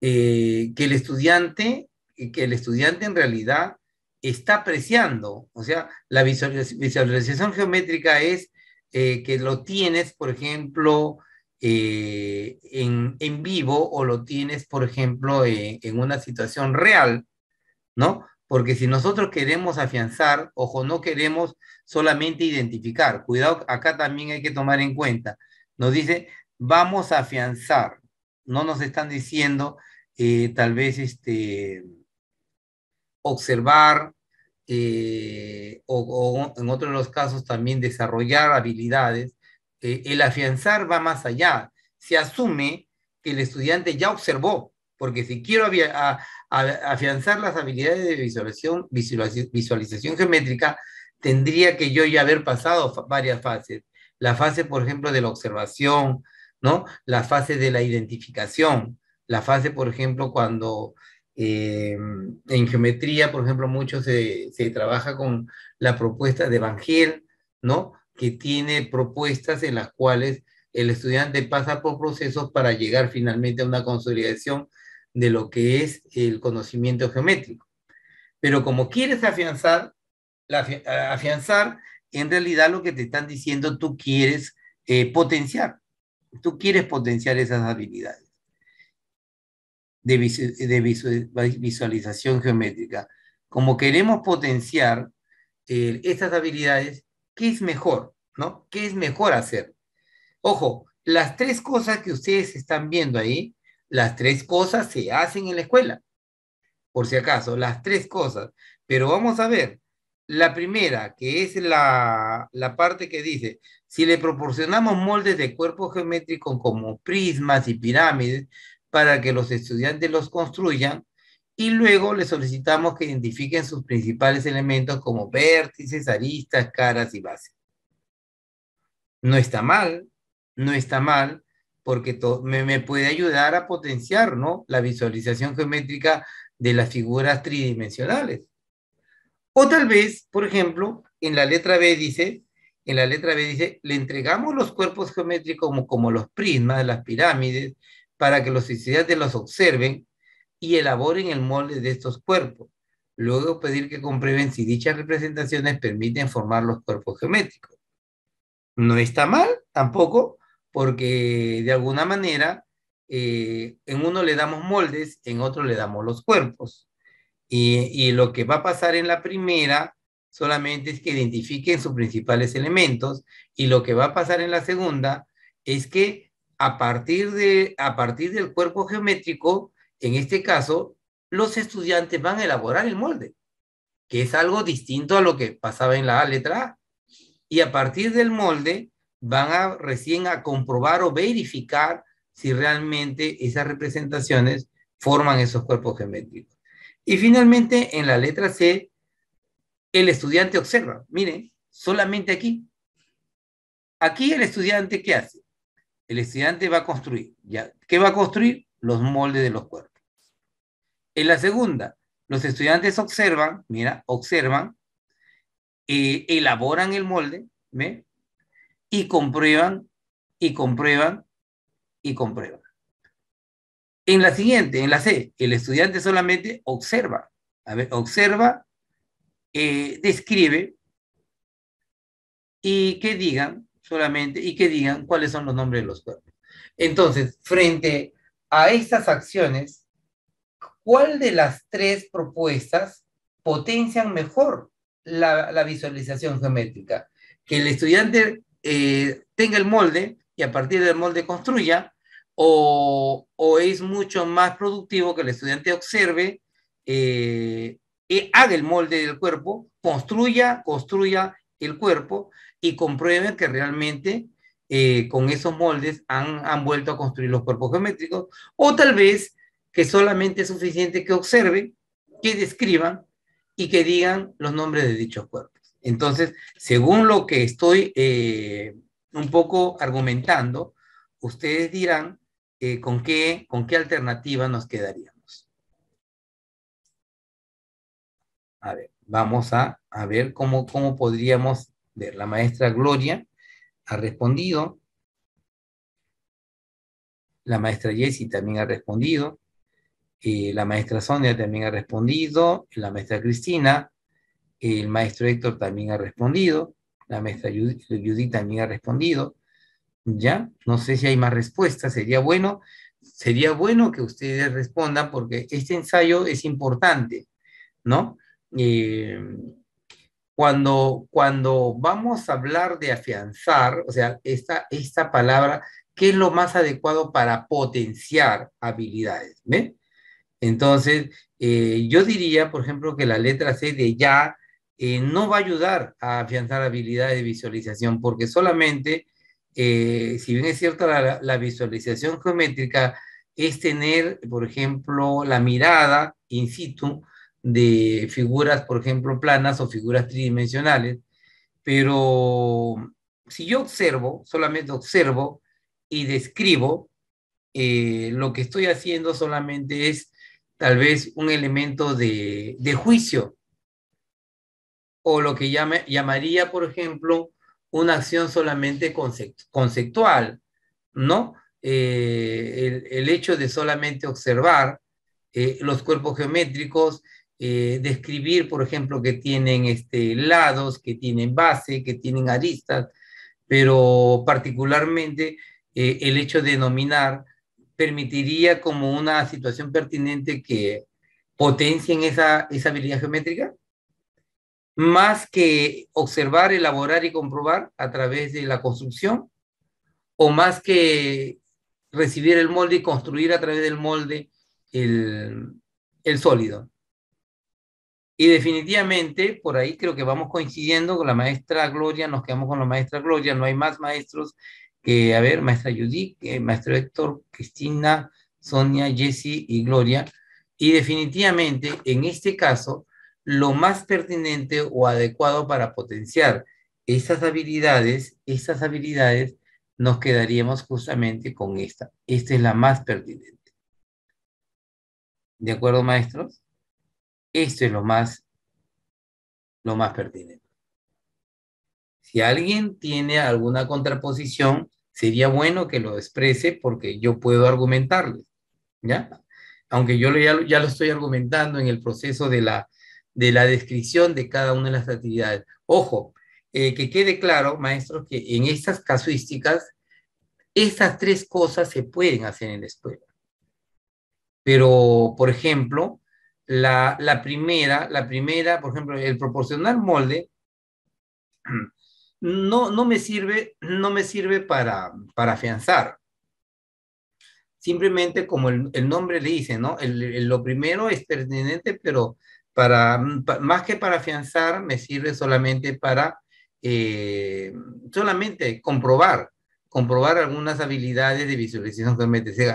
Eh, que el estudiante, que el estudiante en realidad está apreciando. O sea, la visualización geométrica es eh, que lo tienes, por ejemplo, eh, en, vivo o lo tienes, por ejemplo, en una situación real, ¿no? Porque si nosotros queremos afianzar, ojo, no queremos solamente identificar. Cuidado, acá también hay que tomar en cuenta. Nos dice, vamos a afianzar. No nos están diciendo, eh, tal vez este, observar eh, o, o, en otros los casos también desarrollar habilidades. Eh, el afianzar va más allá. Se asume que el estudiante ya observó, porque si quiero afianzar las habilidades de visualización, visualización, visualización geométrica, tendría que yo ya haber pasado varias fases. La fase, por ejemplo, de la observación, ¿no? La fase de la identificación, la fase, por ejemplo, cuando eh, en geometría, por ejemplo, mucho se, trabaja con la propuesta de Evangel, ¿no? Que tiene propuestas en las cuales el estudiante pasa por procesos para llegar finalmente a una consolidación de lo que es el conocimiento geométrico. Pero como quieres afianzar, afianzar, en realidad lo que te están diciendo tú quieres eh, potenciar. Tú quieres potenciar esas habilidades de, visualización geométrica. Como queremos potenciar eh, estas habilidades, ¿qué es mejor? ¿no? ¿Qué es mejor hacer? Ojo, las tres cosas que ustedes están viendo ahí, las tres cosas se hacen en la escuela. Por si acaso, las tres cosas. Pero vamos a ver, la primera, que es la, la, parte que dice, si le proporcionamos moldes de cuerpo geométrico como prismas y pirámides, para que los estudiantes los construyan y luego les solicitamos que identifiquen sus principales elementos como vértices, aristas, caras y bases. No está mal, no está mal, porque me, puede ayudar a potenciar ¿no? la visualización geométrica de las figuras tridimensionales. O tal vez, por ejemplo, en la letra B dice, en la letra B dice, le entregamos los cuerpos geométricos como, como los prismas, las pirámides, para que los estudiantes los observen y elaboren el molde de estos cuerpos. Luego pedir que comprueben si dichas representaciones permiten formar los cuerpos geométricos. No está mal tampoco, porque de alguna manera eh, en uno le damos moldes, en otro le damos los cuerpos. y lo que va a pasar en la primera solamente es que identifiquen sus principales elementos y lo que va a pasar en la segunda es que a partir, de, a partir del cuerpo geométrico, en este caso, los estudiantes van a elaborar el molde, que es algo distinto a lo que pasaba en la letra A. Y a partir del molde van a recién a comprobar o verificar si realmente esas representaciones forman esos cuerpos geométricos. Y finalmente, en la letra C, el estudiante observa. Miren, solamente aquí. Aquí el estudiante, ¿qué hace? El estudiante va a construir. ¿ya? ¿Qué va a construir? Los moldes de los cuerpos. En la segunda, los estudiantes observan, mira, observan, eh, elaboran el molde, ¿me? Y comprueban, y comprueban, y comprueban. En la siguiente, en la C, el estudiante solamente observa, a ver, observa, eh, describe, y que digan, solamente y que digan cuáles son los nombres de los cuerpos. Entonces, frente a estas acciones, ¿cuál de las tres propuestas potencian mejor la, visualización geométrica? Que el estudiante eh, tenga el molde y a partir del molde construya, o, es mucho más productivo que el estudiante observe, eh, y haga el molde del cuerpo, construya, construya el cuerpo y comprueben que realmente eh, con esos moldes han, vuelto a construir los cuerpos geométricos, o tal vez que solamente es suficiente que observen, que describan y que digan los nombres de dichos cuerpos. Entonces, según lo que estoy eh, un poco argumentando, ustedes dirán eh, con, qué, con qué alternativa nos quedaríamos. A ver, vamos a, ver cómo, cómo podríamos la maestra Gloria ha respondido. La maestra Jessie también ha respondido. Eh, la maestra Sonia también ha respondido. La maestra Cristina. el maestro Héctor también ha respondido. La maestra Judith, también ha respondido. ¿Ya? No sé si hay más respuestas. Sería bueno, sería bueno que ustedes respondan porque este ensayo es importante, ¿no? Eh, cuando, cuando vamos a hablar de afianzar, o sea, esta, esta palabra, ¿qué es lo más adecuado para potenciar habilidades? Entonces, eh, yo diría, por ejemplo, que la letra C de ya eh, no va a ayudar a afianzar habilidades de visualización, porque solamente, eh, si bien es cierto, la, la visualización geométrica es tener, por ejemplo, la mirada in situ, de figuras, por ejemplo, planas o figuras tridimensionales, pero si yo observo, solamente observo y describo, eh, lo que estoy haciendo solamente es tal vez un elemento de, juicio o lo que llamaría, por ejemplo, una acción solamente conceptual, ¿no? Eh, el, hecho de solamente observar eh, los cuerpos geométricos eh, describir, por ejemplo, que tienen este, lados, que tienen base, que tienen aristas, pero particularmente eh, el hecho de nominar permitiría como una situación pertinente que potencien esa, esa habilidad geométrica, más que observar, elaborar y comprobar a través de la construcción, o más que recibir el molde y construir a través del molde el sólido. Y definitivamente, por ahí creo que vamos coincidiendo con la maestra Gloria, nos quedamos con la maestra Gloria, no hay más maestros que, a ver, maestra Judith, eh, maestro Héctor, Cristina, Sonia, Jesse y Gloria. Y definitivamente, en este caso, lo más pertinente o adecuado para potenciar esas habilidades, esas habilidades, nos quedaríamos justamente con esta. Esta es la más pertinente. ¿De acuerdo, maestros? Esto es lo más, lo más pertinente. Si alguien tiene alguna contraposición, sería bueno que lo exprese porque yo puedo argumentarle, ¿ya? Aunque yo ya, lo estoy argumentando en el proceso de la, de la descripción de cada una de las actividades. Ojo, eh, que quede claro, maestros, que en estas casuísticas, estas tres cosas se pueden hacer en la escuela. Pero, por ejemplo, la, primera, la primera, por ejemplo, el proporcionar molde, no, no me sirve, no me sirve para, para afianzar. Simplemente como el, nombre le dice, ¿no? lo primero es pertinente, pero para, más que para afianzar, me sirve solamente para, eh, solamente comprobar, comprobar algunas habilidades de visualización que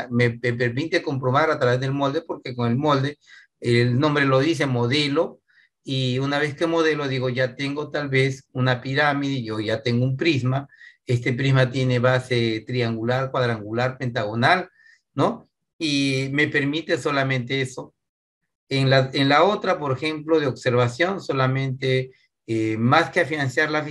me, permite comprobar a través del molde, porque con el molde el nombre lo dice, modelo, y una vez que modelo, digo, ya tengo tal vez una pirámide, yo ya tengo un prisma, este prisma tiene base triangular, cuadrangular, pentagonal, ¿no? Y me permite solamente eso. En la, en la otra, por ejemplo, de observación, solamente eh, más que afianzar la,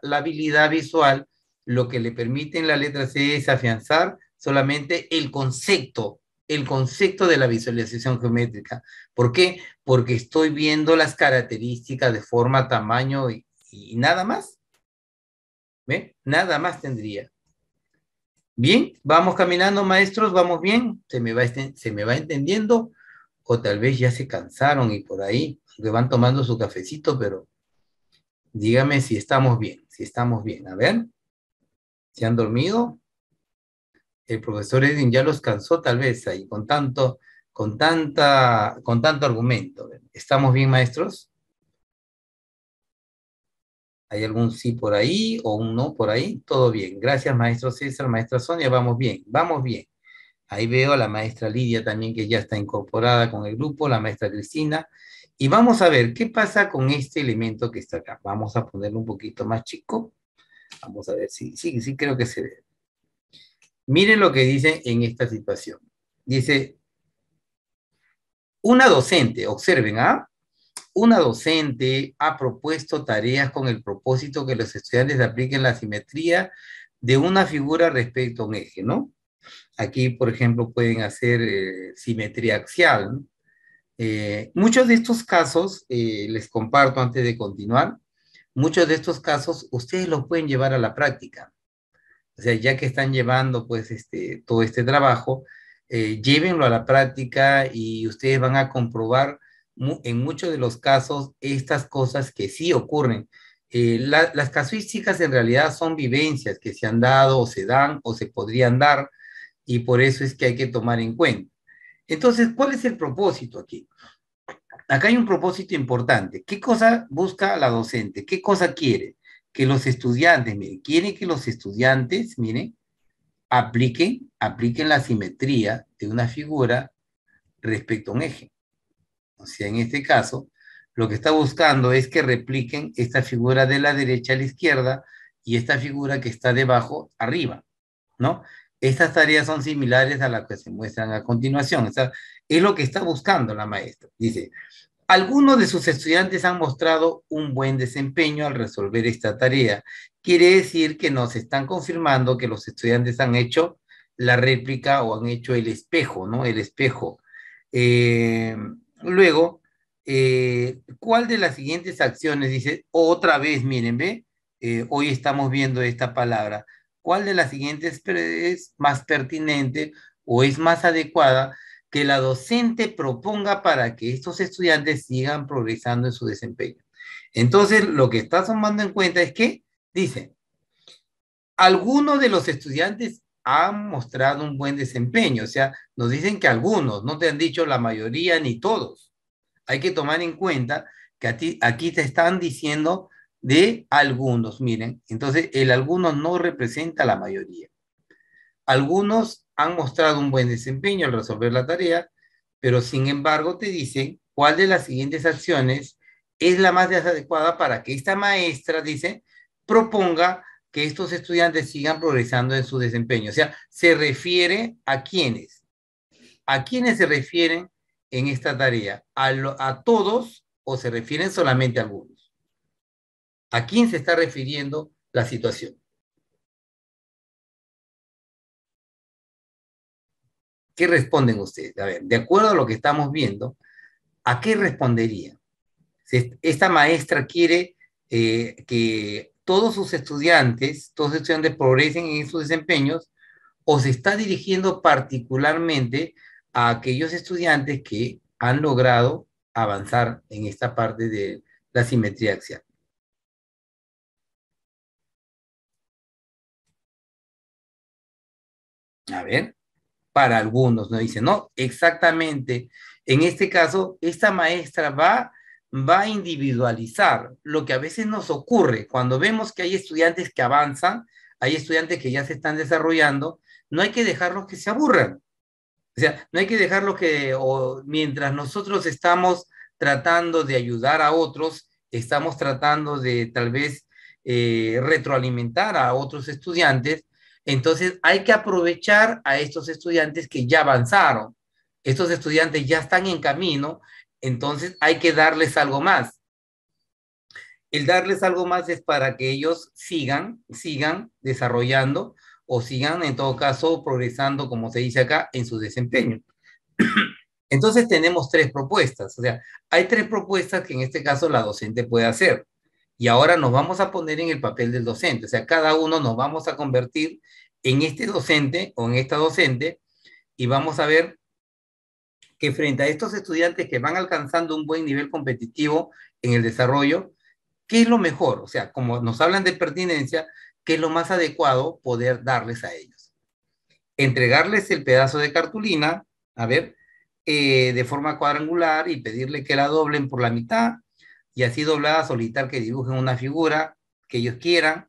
la habilidad visual, lo que le permite en la letra C es afianzar solamente el concepto el concepto de la visualización geométrica. ¿Por qué? Porque estoy viendo las características de forma, tamaño y, nada más. ¿Ve? Nada más tendría. Bien, vamos caminando, maestros, vamos bien. ¿Se me, va este, ¿Se me va entendiendo? O tal vez ya se cansaron y por ahí, que van tomando su cafecito, pero dígame si estamos bien, si estamos bien. A ver, ¿se han dormido? el profesor Edwin ya los cansó tal vez ahí con tanto, con tanta, con tanto argumento. ¿Estamos bien, maestros? ¿Hay algún sí por ahí o un no por ahí? Todo bien. Gracias, maestro César, maestra Sonia. Vamos bien, vamos bien. Ahí veo a la maestra Lidia también que ya está incorporada con el grupo, la maestra Cristina. Y vamos a ver qué pasa con este elemento que está acá. Vamos a ponerlo un poquito más chico. Vamos a ver si, sí, sí creo que se ve. Miren lo que dice en esta situación. Dice, una docente, observen, ¿ah? Una docente ha propuesto tareas con el propósito que los estudiantes apliquen la simetría de una figura respecto a un eje, ¿no? Aquí, por ejemplo, pueden hacer eh, simetría axial. Eh, muchos de estos casos, eh, les comparto antes de continuar, muchos de estos casos ustedes los pueden llevar a la práctica o sea, ya que están llevando pues este, todo este trabajo, eh, llévenlo a la práctica y ustedes van a comprobar en muchos de los casos estas cosas que sí ocurren. Eh, las casuísticas en realidad son vivencias que se han dado o se dan o se podrían dar y por eso es que hay que tomar en cuenta. Entonces, ¿cuál es el propósito aquí? Acá hay un propósito importante. ¿Qué cosa busca la docente? ¿Qué cosa quiere? que los estudiantes, miren, quiere que los estudiantes, miren, apliquen, apliquen la simetría de una figura respecto a un eje. O sea, en este caso, lo que está buscando es que repliquen esta figura de la derecha a la izquierda y esta figura que está debajo arriba, ¿no? Estas tareas son similares a las que se muestran a continuación. es lo que está buscando la maestra. Dice, algunos de sus estudiantes han mostrado un buen desempeño al resolver esta tarea. Quiere decir que nos están confirmando que los estudiantes han hecho la réplica o han hecho el espejo, ¿no? El espejo. Eh, luego, eh, ¿cuál de las siguientes acciones? Dice, otra vez, miren, ve, eh, hoy estamos viendo esta palabra. ¿Cuál de las siguientes es más pertinente o es más adecuada que la docente proponga para que estos estudiantes sigan progresando en su desempeño. Entonces, lo que está tomando en cuenta es que, dicen, algunos de los estudiantes han mostrado un buen desempeño, o sea, nos dicen que algunos, no te han dicho la mayoría ni todos. Hay que tomar en cuenta que aquí te están diciendo de algunos, miren, entonces el alguno no representa la mayoría. Algunos han mostrado un buen desempeño al resolver la tarea, pero sin embargo te dicen cuál de las siguientes acciones es la más adecuada para que esta maestra, dice, proponga que estos estudiantes sigan progresando en su desempeño. O sea, se refiere a quiénes. ¿A quiénes se refieren en esta tarea? ¿A, a todos o se refieren solamente a algunos? ¿A quién se está refiriendo la situación? ¿Qué responden ustedes? A ver, de acuerdo a lo que estamos viendo, ¿a qué respondería? Si esta maestra quiere eh, que todos sus estudiantes, todos sus estudiantes progresen en sus desempeños, o se está dirigiendo particularmente a aquellos estudiantes que han logrado avanzar en esta parte de la simetría axial. A ver para algunos, ¿no? Dice, no, exactamente. En este caso, esta maestra va, va a individualizar lo que a veces nos ocurre cuando vemos que hay estudiantes que avanzan, hay estudiantes que ya se están desarrollando, no hay que dejarlos que se aburran. O sea, no hay que dejarlos que mientras nosotros estamos tratando de ayudar a otros, estamos tratando de tal vez eh, retroalimentar a otros estudiantes, entonces hay que aprovechar a estos estudiantes que ya avanzaron, estos estudiantes ya están en camino, entonces hay que darles algo más. El darles algo más es para que ellos sigan, sigan desarrollando o sigan en todo caso progresando, como se dice acá, en su desempeño. <clears throat> Entonces tenemos tres propuestas, o sea, hay tres propuestas que en este caso la docente puede hacer y ahora nos vamos a poner en el papel del docente, o sea, cada uno nos vamos a convertir en este docente o en esta docente y vamos a ver que frente a estos estudiantes que van alcanzando un buen nivel competitivo en el desarrollo, ¿qué es lo mejor? O sea, como nos hablan de pertinencia, ¿qué es lo más adecuado poder darles a ellos? Entregarles el pedazo de cartulina, a ver, eh, de forma cuadrangular y pedirle que la doblen por la mitad y así doblada solitar que dibujen una figura que ellos quieran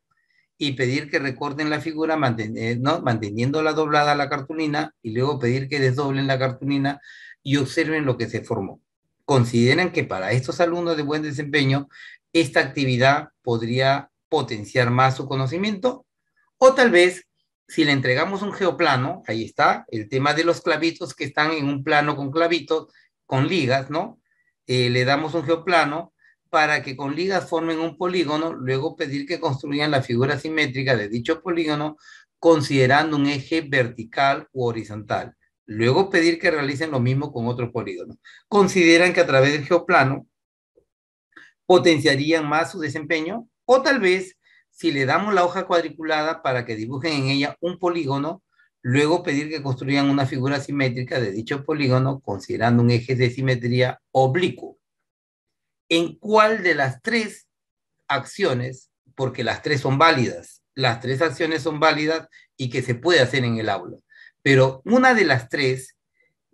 y pedir que recorten la figura manteniendo eh, ¿no? manteniéndola doblada la cartulina y luego pedir que desdoblen la cartulina y observen lo que se formó. Consideran que para estos alumnos de buen desempeño esta actividad podría potenciar más su conocimiento o tal vez si le entregamos un geoplano, ahí está, el tema de los clavitos que están en un plano con clavitos, con ligas, ¿no? Eh, le damos un geoplano para que con ligas formen un polígono, luego pedir que construyan la figura simétrica de dicho polígono considerando un eje vertical u horizontal. Luego pedir que realicen lo mismo con otro polígono. Consideran que a través del geoplano potenciarían más su desempeño o tal vez si le damos la hoja cuadriculada para que dibujen en ella un polígono, luego pedir que construyan una figura simétrica de dicho polígono considerando un eje de simetría oblicuo en cuál de las tres acciones, porque las tres son válidas, las tres acciones son válidas y que se puede hacer en el aula, pero una de las tres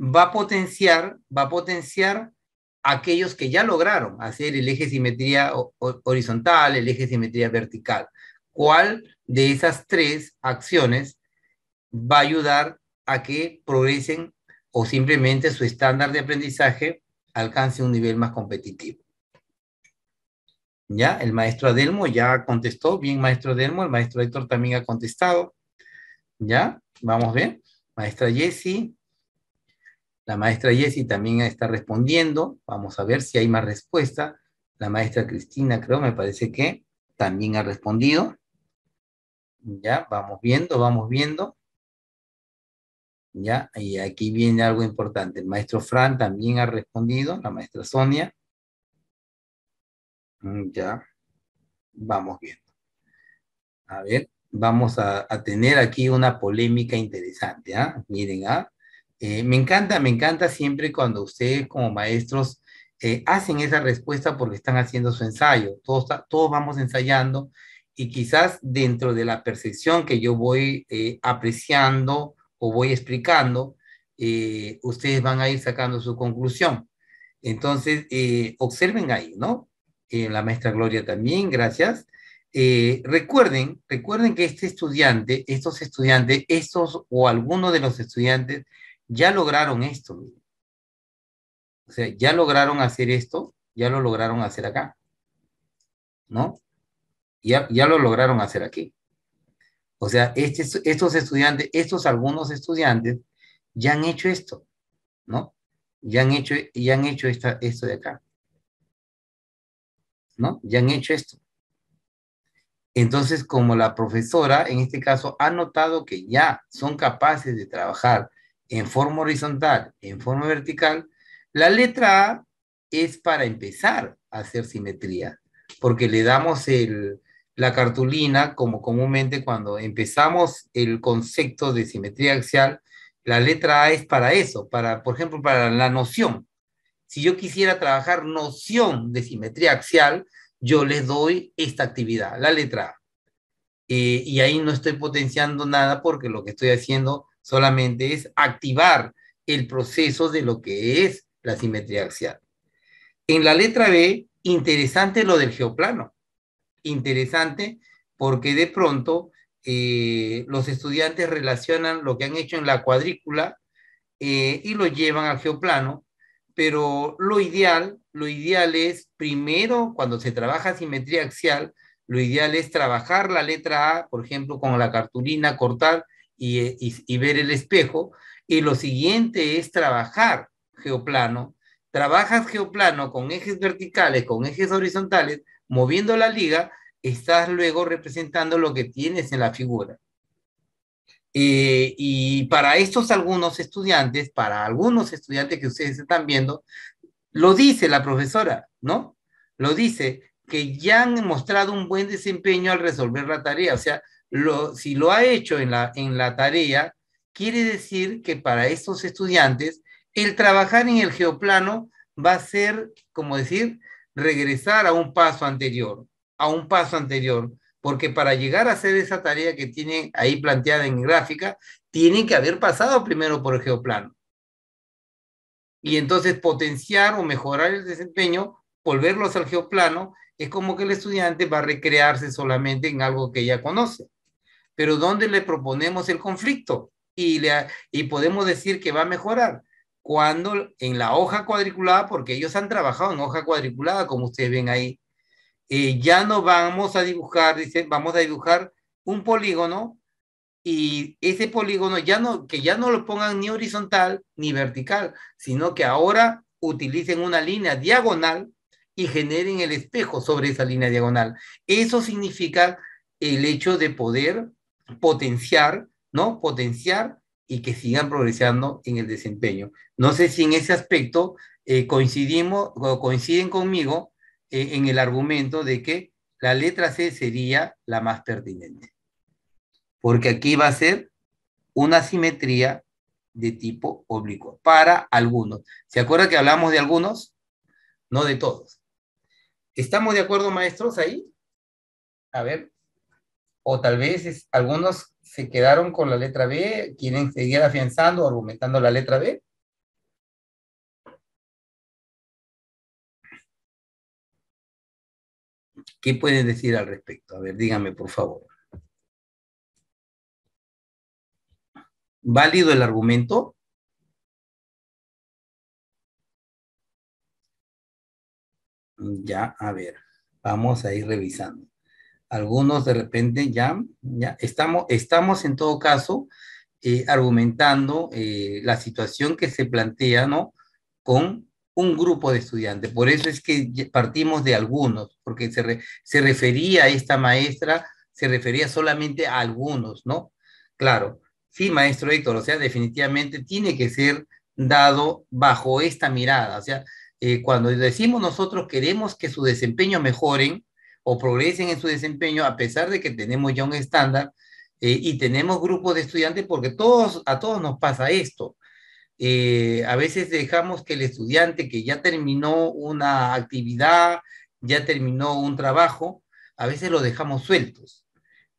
va a potenciar, va a potenciar aquellos que ya lograron hacer el eje simetría horizontal, el eje simetría vertical. ¿Cuál de esas tres acciones va a ayudar a que progresen o simplemente su estándar de aprendizaje alcance un nivel más competitivo? ¿ya? El maestro Adelmo ya contestó, bien maestro Adelmo, el maestro Héctor también ha contestado, ¿ya? Vamos ver, maestra Jessie, la maestra Jessie también está respondiendo, vamos a ver si hay más respuesta, la maestra Cristina creo, me parece que también ha respondido, ya, vamos viendo, vamos viendo, ya, y aquí viene algo importante, el maestro Fran también ha respondido, la maestra Sonia, Mm, ya, vamos viendo. A ver, vamos a, tener aquí una polémica interesante, ¿ah? Miren, ¿ah? Eh, me encanta, me encanta siempre cuando ustedes como maestros eh, hacen esa respuesta porque están haciendo su ensayo. Todos, todos vamos ensayando y quizás dentro de la percepción que yo voy eh, apreciando o voy explicando, ustedes van a ir sacando su conclusión. Entonces, observen ahí, ¿no? Eh, la maestra Gloria también, gracias. Eh, recuerden, recuerden que este estudiante, estos estudiantes, estos o algunos de los estudiantes ya lograron esto. O sea, ya lograron hacer esto, ya lo lograron hacer acá. ¿No? Ya, ya lo lograron hacer aquí. O sea, este, estos estudiantes, estos algunos estudiantes ya han hecho esto, ¿no? Ya han hecho, ya han hecho esto de acá. ¿no? Ya han hecho esto. Entonces, como la profesora, en este caso, ha notado que ya son capaces de trabajar en forma horizontal, en forma vertical, la letra A es para empezar a hacer simetría, porque le damos la cartulina, como comúnmente cuando empezamos el concepto de simetría axial, la letra A es para eso, para, por ejemplo, para la noción, si yo quisiera trabajar noción de simetría axial, yo les doy esta actividad, la letra A. Eh, y ahí no estoy potenciando nada porque lo que estoy haciendo solamente es activar el proceso de lo que es la simetría axial. En la letra B, interesante lo del geoplano. Interesante porque de pronto eh, los estudiantes relacionan lo que han hecho en la cuadrícula eh, y lo llevan al geoplano pero lo ideal, lo ideal es primero cuando se trabaja simetría axial, lo ideal es trabajar la letra A, por ejemplo, con la cartulina, cortar eh, y, y ver el espejo, y lo siguiente es trabajar geoplano. Trabajas geoplano con ejes verticales, con ejes horizontales, moviendo la liga, estás luego representando lo que tienes en la figura. Eh, y para estos algunos estudiantes, para algunos estudiantes que ustedes están viendo, lo dice la profesora, ¿no? Lo dice que ya han mostrado un buen desempeño al resolver la tarea. O sea, si lo ha hecho en la, en la tarea, quiere decir que para estos estudiantes el trabajar en el geoplano va a ser, como decir, regresar a un paso anterior, a un paso anterior porque para llegar a hacer esa tarea que tiene ahí planteada en gráfica, tienen que haber pasado primero por el geoplano. Y entonces potenciar o mejorar el desempeño, volverlos al geoplano, es como que el estudiante va a recrearse solamente en algo que ya conoce. Pero ¿dónde le proponemos el conflicto? Y, le, y podemos decir que va a mejorar cuando en la hoja cuadriculada, porque ellos han trabajado en hoja cuadriculada, como ustedes ven ahí, eh, ya no vamos a dibujar, dice, vamos a dibujar un polígono y ese polígono ya no, que ya no lo pongan ni horizontal ni vertical, sino que ahora utilicen una línea diagonal y generen el espejo sobre esa línea diagonal. Eso significa el hecho de poder potenciar, ¿no? Potenciar y que sigan progresando en el desempeño. No sé si en ese aspecto eh, coincidimos o coinciden conmigo eh, en el argumento de que la letra C sería la más pertinente. Porque aquí va a ser una simetría de tipo oblicuo para algunos. ¿Se acuerda que hablamos de algunos? No de todos. ¿Estamos de acuerdo, maestros, ahí? A ver. O tal vez algunos se quedaron con la letra B, quieren seguir afianzando, argumentando la letra B. ¿Qué puedes decir al respecto? A ver, dígame, por favor. ¿Válido el argumento? Ya, a ver, vamos a ir revisando. Algunos de repente ya, ya estamos, estamos en todo caso eh, argumentando eh, la situación que se plantea, ¿no? Con un grupo de estudiantes. Por eso es que partimos de algunos, porque se, refería a esta maestra, se refería solamente a algunos, ¿no? Claro, sí, maestro Héctor, o sea, definitivamente tiene que ser dado bajo esta mirada. O sea, eh, cuando decimos nosotros queremos que su desempeño mejoren o progresen en su desempeño, a pesar de que tenemos ya un estándar eh, y tenemos grupos de estudiantes, porque todos, a todos nos pasa esto. Eh, a veces dejamos que el estudiante que ya terminó una actividad, ya terminó un trabajo, a veces lo dejamos sueltos.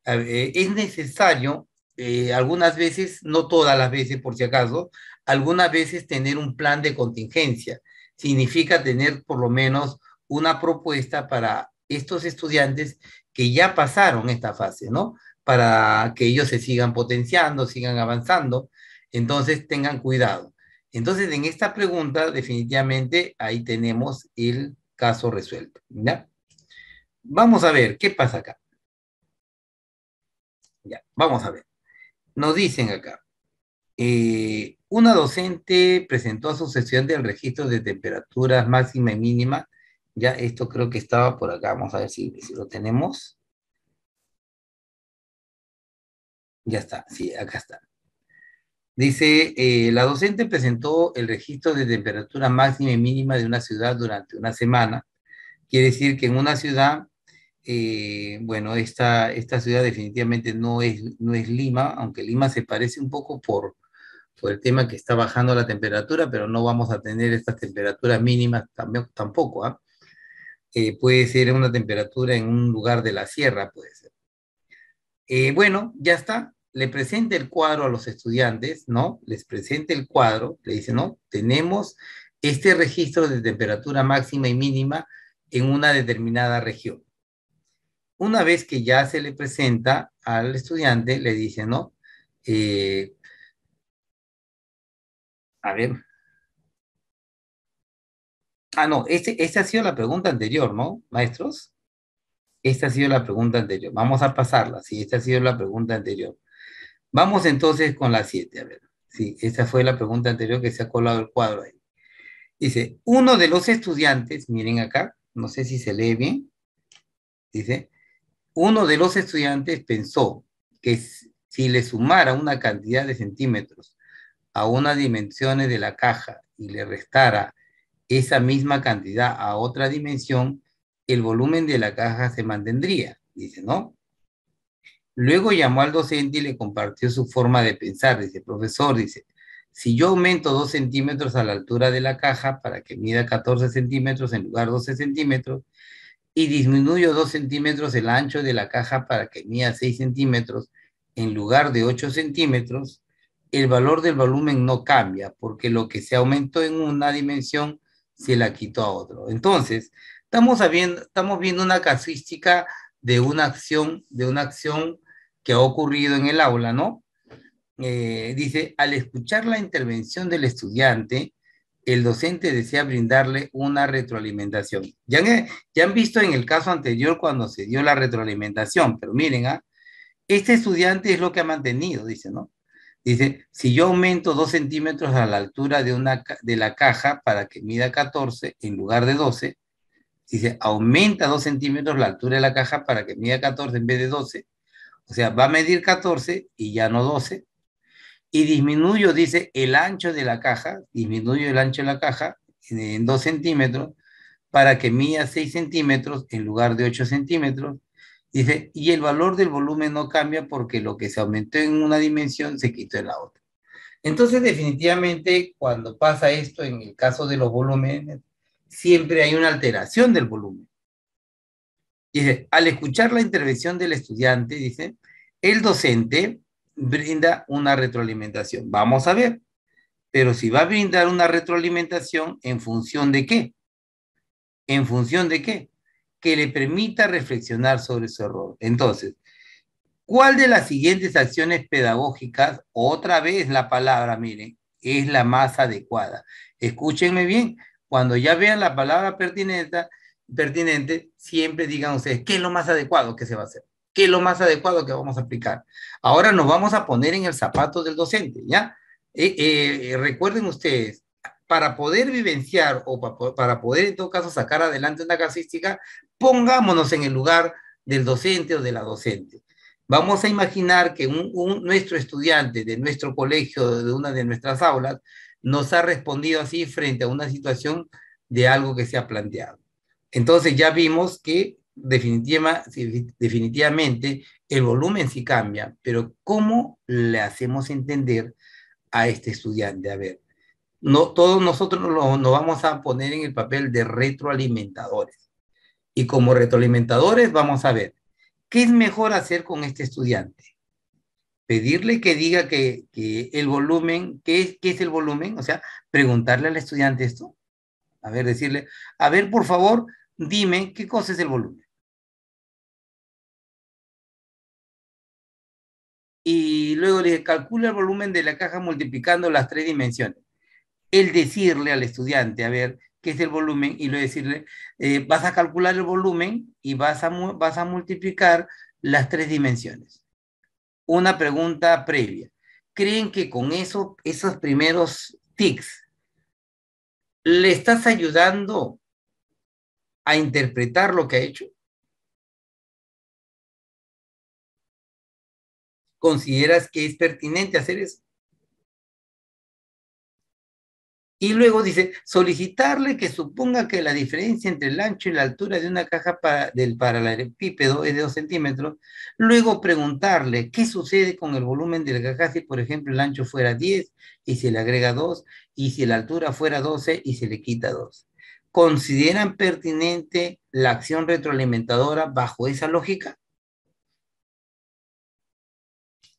es necesario, eh, algunas veces, no todas las veces por si acaso, algunas veces tener un plan de contingencia. Significa tener por lo menos una propuesta para estos estudiantes que ya pasaron esta fase, ¿no? Para que ellos se sigan potenciando, sigan avanzando. Entonces tengan cuidado. Entonces, en esta pregunta, definitivamente, ahí tenemos el caso resuelto. ¿ya? Vamos a ver, ¿qué pasa acá? Ya, vamos a ver. Nos dicen acá, eh, una docente presentó a su sesión del registro de temperaturas máxima y mínima. Ya, esto creo que estaba por acá. Vamos a ver si, si lo tenemos. Ya está, sí, acá está. Dice, eh, la docente presentó el registro de temperatura máxima y mínima de una ciudad durante una semana. Quiere decir que en una ciudad, eh, bueno, esta, esta ciudad definitivamente no es, no es Lima, aunque Lima se parece un poco por, el tema que está bajando la temperatura, pero no vamos a tener estas temperaturas mínimas tampoco. ¿ah? Eh, puede ser una temperatura en un lugar de la sierra, puede ser. bueno, ya está le presenta el cuadro a los estudiantes, ¿no? Les presenta el cuadro, le dice, ¿no? Tenemos este registro de temperatura máxima y mínima en una determinada región. Una vez que ya se le presenta al estudiante, le dice, ¿no? Eh, a ver. Ah, no, este, esta ha sido la pregunta anterior, ¿no, maestros? Esta ha sido la pregunta anterior. Vamos a pasarla, sí, esta ha sido la pregunta anterior. Vamos entonces con la 7, a ver. Sí, esa fue la pregunta anterior que se ha colado el cuadro ahí. Dice, uno de los estudiantes, miren acá, no sé si se lee bien, dice, uno de los estudiantes pensó que si le sumara una cantidad de centímetros a unas dimensiones de la caja y le restara esa misma cantidad a otra dimensión, el volumen de la caja se mantendría. Dice, ¿no? Luego llamó al docente y le compartió su forma de pensar. Dice, profesor, dice, si yo aumento 2 centímetros a la altura de la caja para que mida 14 centímetros en lugar de 12 centímetros, y disminuyo 2 centímetros el ancho de la caja para que mida 6 centímetros en lugar de 8 centímetros, el valor del volumen no cambia, porque lo que se aumentó en una dimensión se la quitó a otro. Entonces, estamos viendo, estamos viendo una casuística de una acción, de una acción que ha ocurrido en el aula, ¿no? Eh, dice, al escuchar la intervención del estudiante, el docente desea brindarle una retroalimentación. Ya han, ya han visto en el caso anterior cuando se dio la retroalimentación, pero miren, ¿ah? este estudiante es lo que ha mantenido, dice, ¿no? Dice, si yo aumento dos centímetros a la altura de, una, de la caja para que mida 14 en lugar de 12, dice, aumenta dos centímetros la altura de la caja para que mida 14 en vez de 12, o sea, va a medir 14 y ya no 12. Y disminuyo, dice, el ancho de la caja, disminuyo el ancho de la caja en 2 centímetros para que mida 6 centímetros en lugar de 8 centímetros. Dice, y el valor del volumen no cambia porque lo que se aumentó en una dimensión se quitó en la otra. Entonces, definitivamente, cuando pasa esto en el caso de los volúmenes, siempre hay una alteración del volumen. Dice, al escuchar la intervención del estudiante, dice, el docente brinda una retroalimentación. Vamos a ver, pero si va a brindar una retroalimentación, ¿en función de qué? ¿En función de qué? Que le permita reflexionar sobre su error. Entonces, ¿cuál de las siguientes acciones pedagógicas, otra vez la palabra, miren, es la más adecuada? Escúchenme bien, cuando ya vean la palabra pertinente, pertinente, siempre digan ustedes qué es lo más adecuado que se va a hacer, qué es lo más adecuado que vamos a aplicar. Ahora nos vamos a poner en el zapato del docente, ¿ya? Eh, eh, recuerden ustedes, para poder vivenciar o para poder en todo caso sacar adelante una casística, pongámonos en el lugar del docente o de la docente. Vamos a imaginar que un, nuestro estudiante de nuestro colegio, de una de nuestras aulas, nos ha respondido así frente a una situación de algo que se ha planteado. Entonces ya vimos que definitivamente el volumen sí cambia, pero ¿cómo le hacemos entender a este estudiante? A ver, no, todos nosotros nos, vamos a poner en el papel de retroalimentadores. Y como retroalimentadores vamos a ver, ¿qué es mejor hacer con este estudiante? Pedirle que diga que, el volumen, ¿qué es el volumen? O sea, preguntarle al estudiante esto. A ver, decirle, a ver, por favor, dime qué cosa es el volumen. Y luego le calcula el volumen de la caja multiplicando las tres dimensiones. El decirle al estudiante, a ver, qué es el volumen, y luego decirle, eh, vas a calcular el volumen y vas a, vas a multiplicar las tres dimensiones. Una pregunta previa. ¿Creen que con eso, esos primeros tics le estás ayudando a interpretar lo que ha hecho? ¿Consideras que es pertinente hacer eso? Y luego dice, solicitarle que suponga que la diferencia entre el ancho y la altura de una caja para, del paralelepípedo es de 2 centímetros. Luego preguntarle qué sucede con el volumen de la caja si, por ejemplo, el ancho fuera 10 y se le agrega 2, y si la altura fuera 12 y se le quita 2. ¿Consideran pertinente la acción retroalimentadora bajo esa lógica?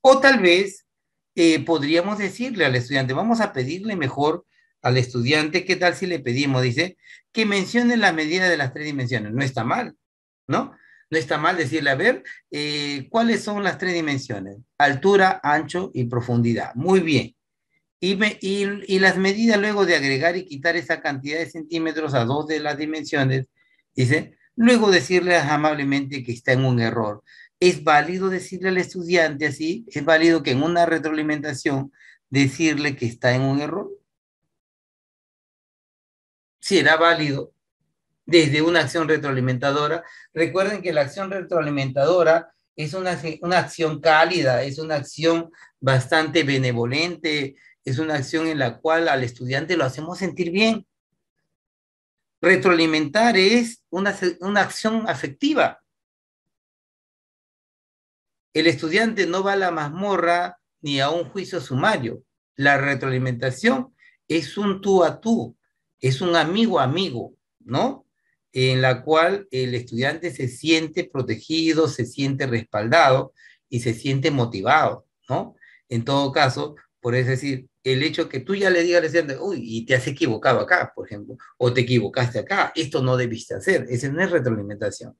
O tal vez eh, podríamos decirle al estudiante, vamos a pedirle mejor al estudiante, ¿qué tal si le pedimos? Dice, que mencione la medida de las tres dimensiones. No está mal, ¿no? No está mal decirle, a ver, eh, ¿cuáles son las tres dimensiones? Altura, ancho y profundidad. Muy bien. Y, las medidas luego de agregar y quitar esa cantidad de centímetros a dos de las dimensiones, dice, luego decirle amablemente que está en un error. Es válido decirle al estudiante así, es válido que en una retroalimentación decirle que está en un error. sí era válido desde una acción retroalimentadora, recuerden que la acción retroalimentadora es una, una acción cálida, es una acción bastante benevolente, es una acción en la cual al estudiante lo hacemos sentir bien. Retroalimentar es una, acción afectiva. El estudiante no va a la mazmorra ni a un juicio sumario. La retroalimentación es un tú a tú, es un amigo a amigo, ¿no? En la cual el estudiante se siente protegido, se siente respaldado y se siente motivado, ¿no? En todo caso, por eso decir, el hecho que tú ya le digas al estudiante, uy, y te has equivocado acá, por ejemplo, o te equivocaste acá, esto no debiste hacer, eso no es retroalimentación.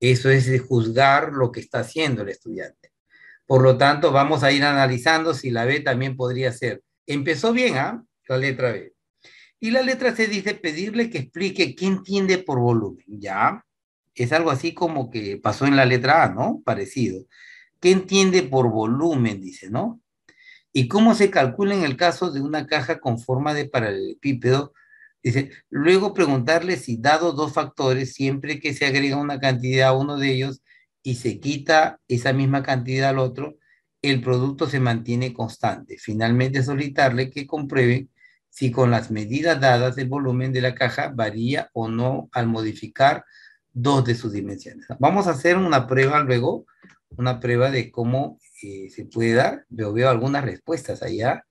Eso es juzgar lo que está haciendo el estudiante. Por lo tanto, vamos a ir analizando si la B también podría ser. Empezó bien, a ¿ah? La letra B. Y la letra C dice pedirle que explique qué entiende por volumen, ¿ya? Es algo así como que pasó en la letra A, ¿no? Parecido. ¿Qué entiende por volumen? Dice, ¿no? y cómo se calcula en el caso de una caja con forma de paralelepípedo. Dice, luego preguntarle si dado dos factores, siempre que se agrega una cantidad a uno de ellos y se quita esa misma cantidad al otro, el producto se mantiene constante. Finalmente, solicitarle que compruebe si con las medidas dadas el volumen de la caja varía o no al modificar dos de sus dimensiones. Vamos a hacer una prueba luego, una prueba de cómo eh, se puede dar, yo veo algunas respuestas allá.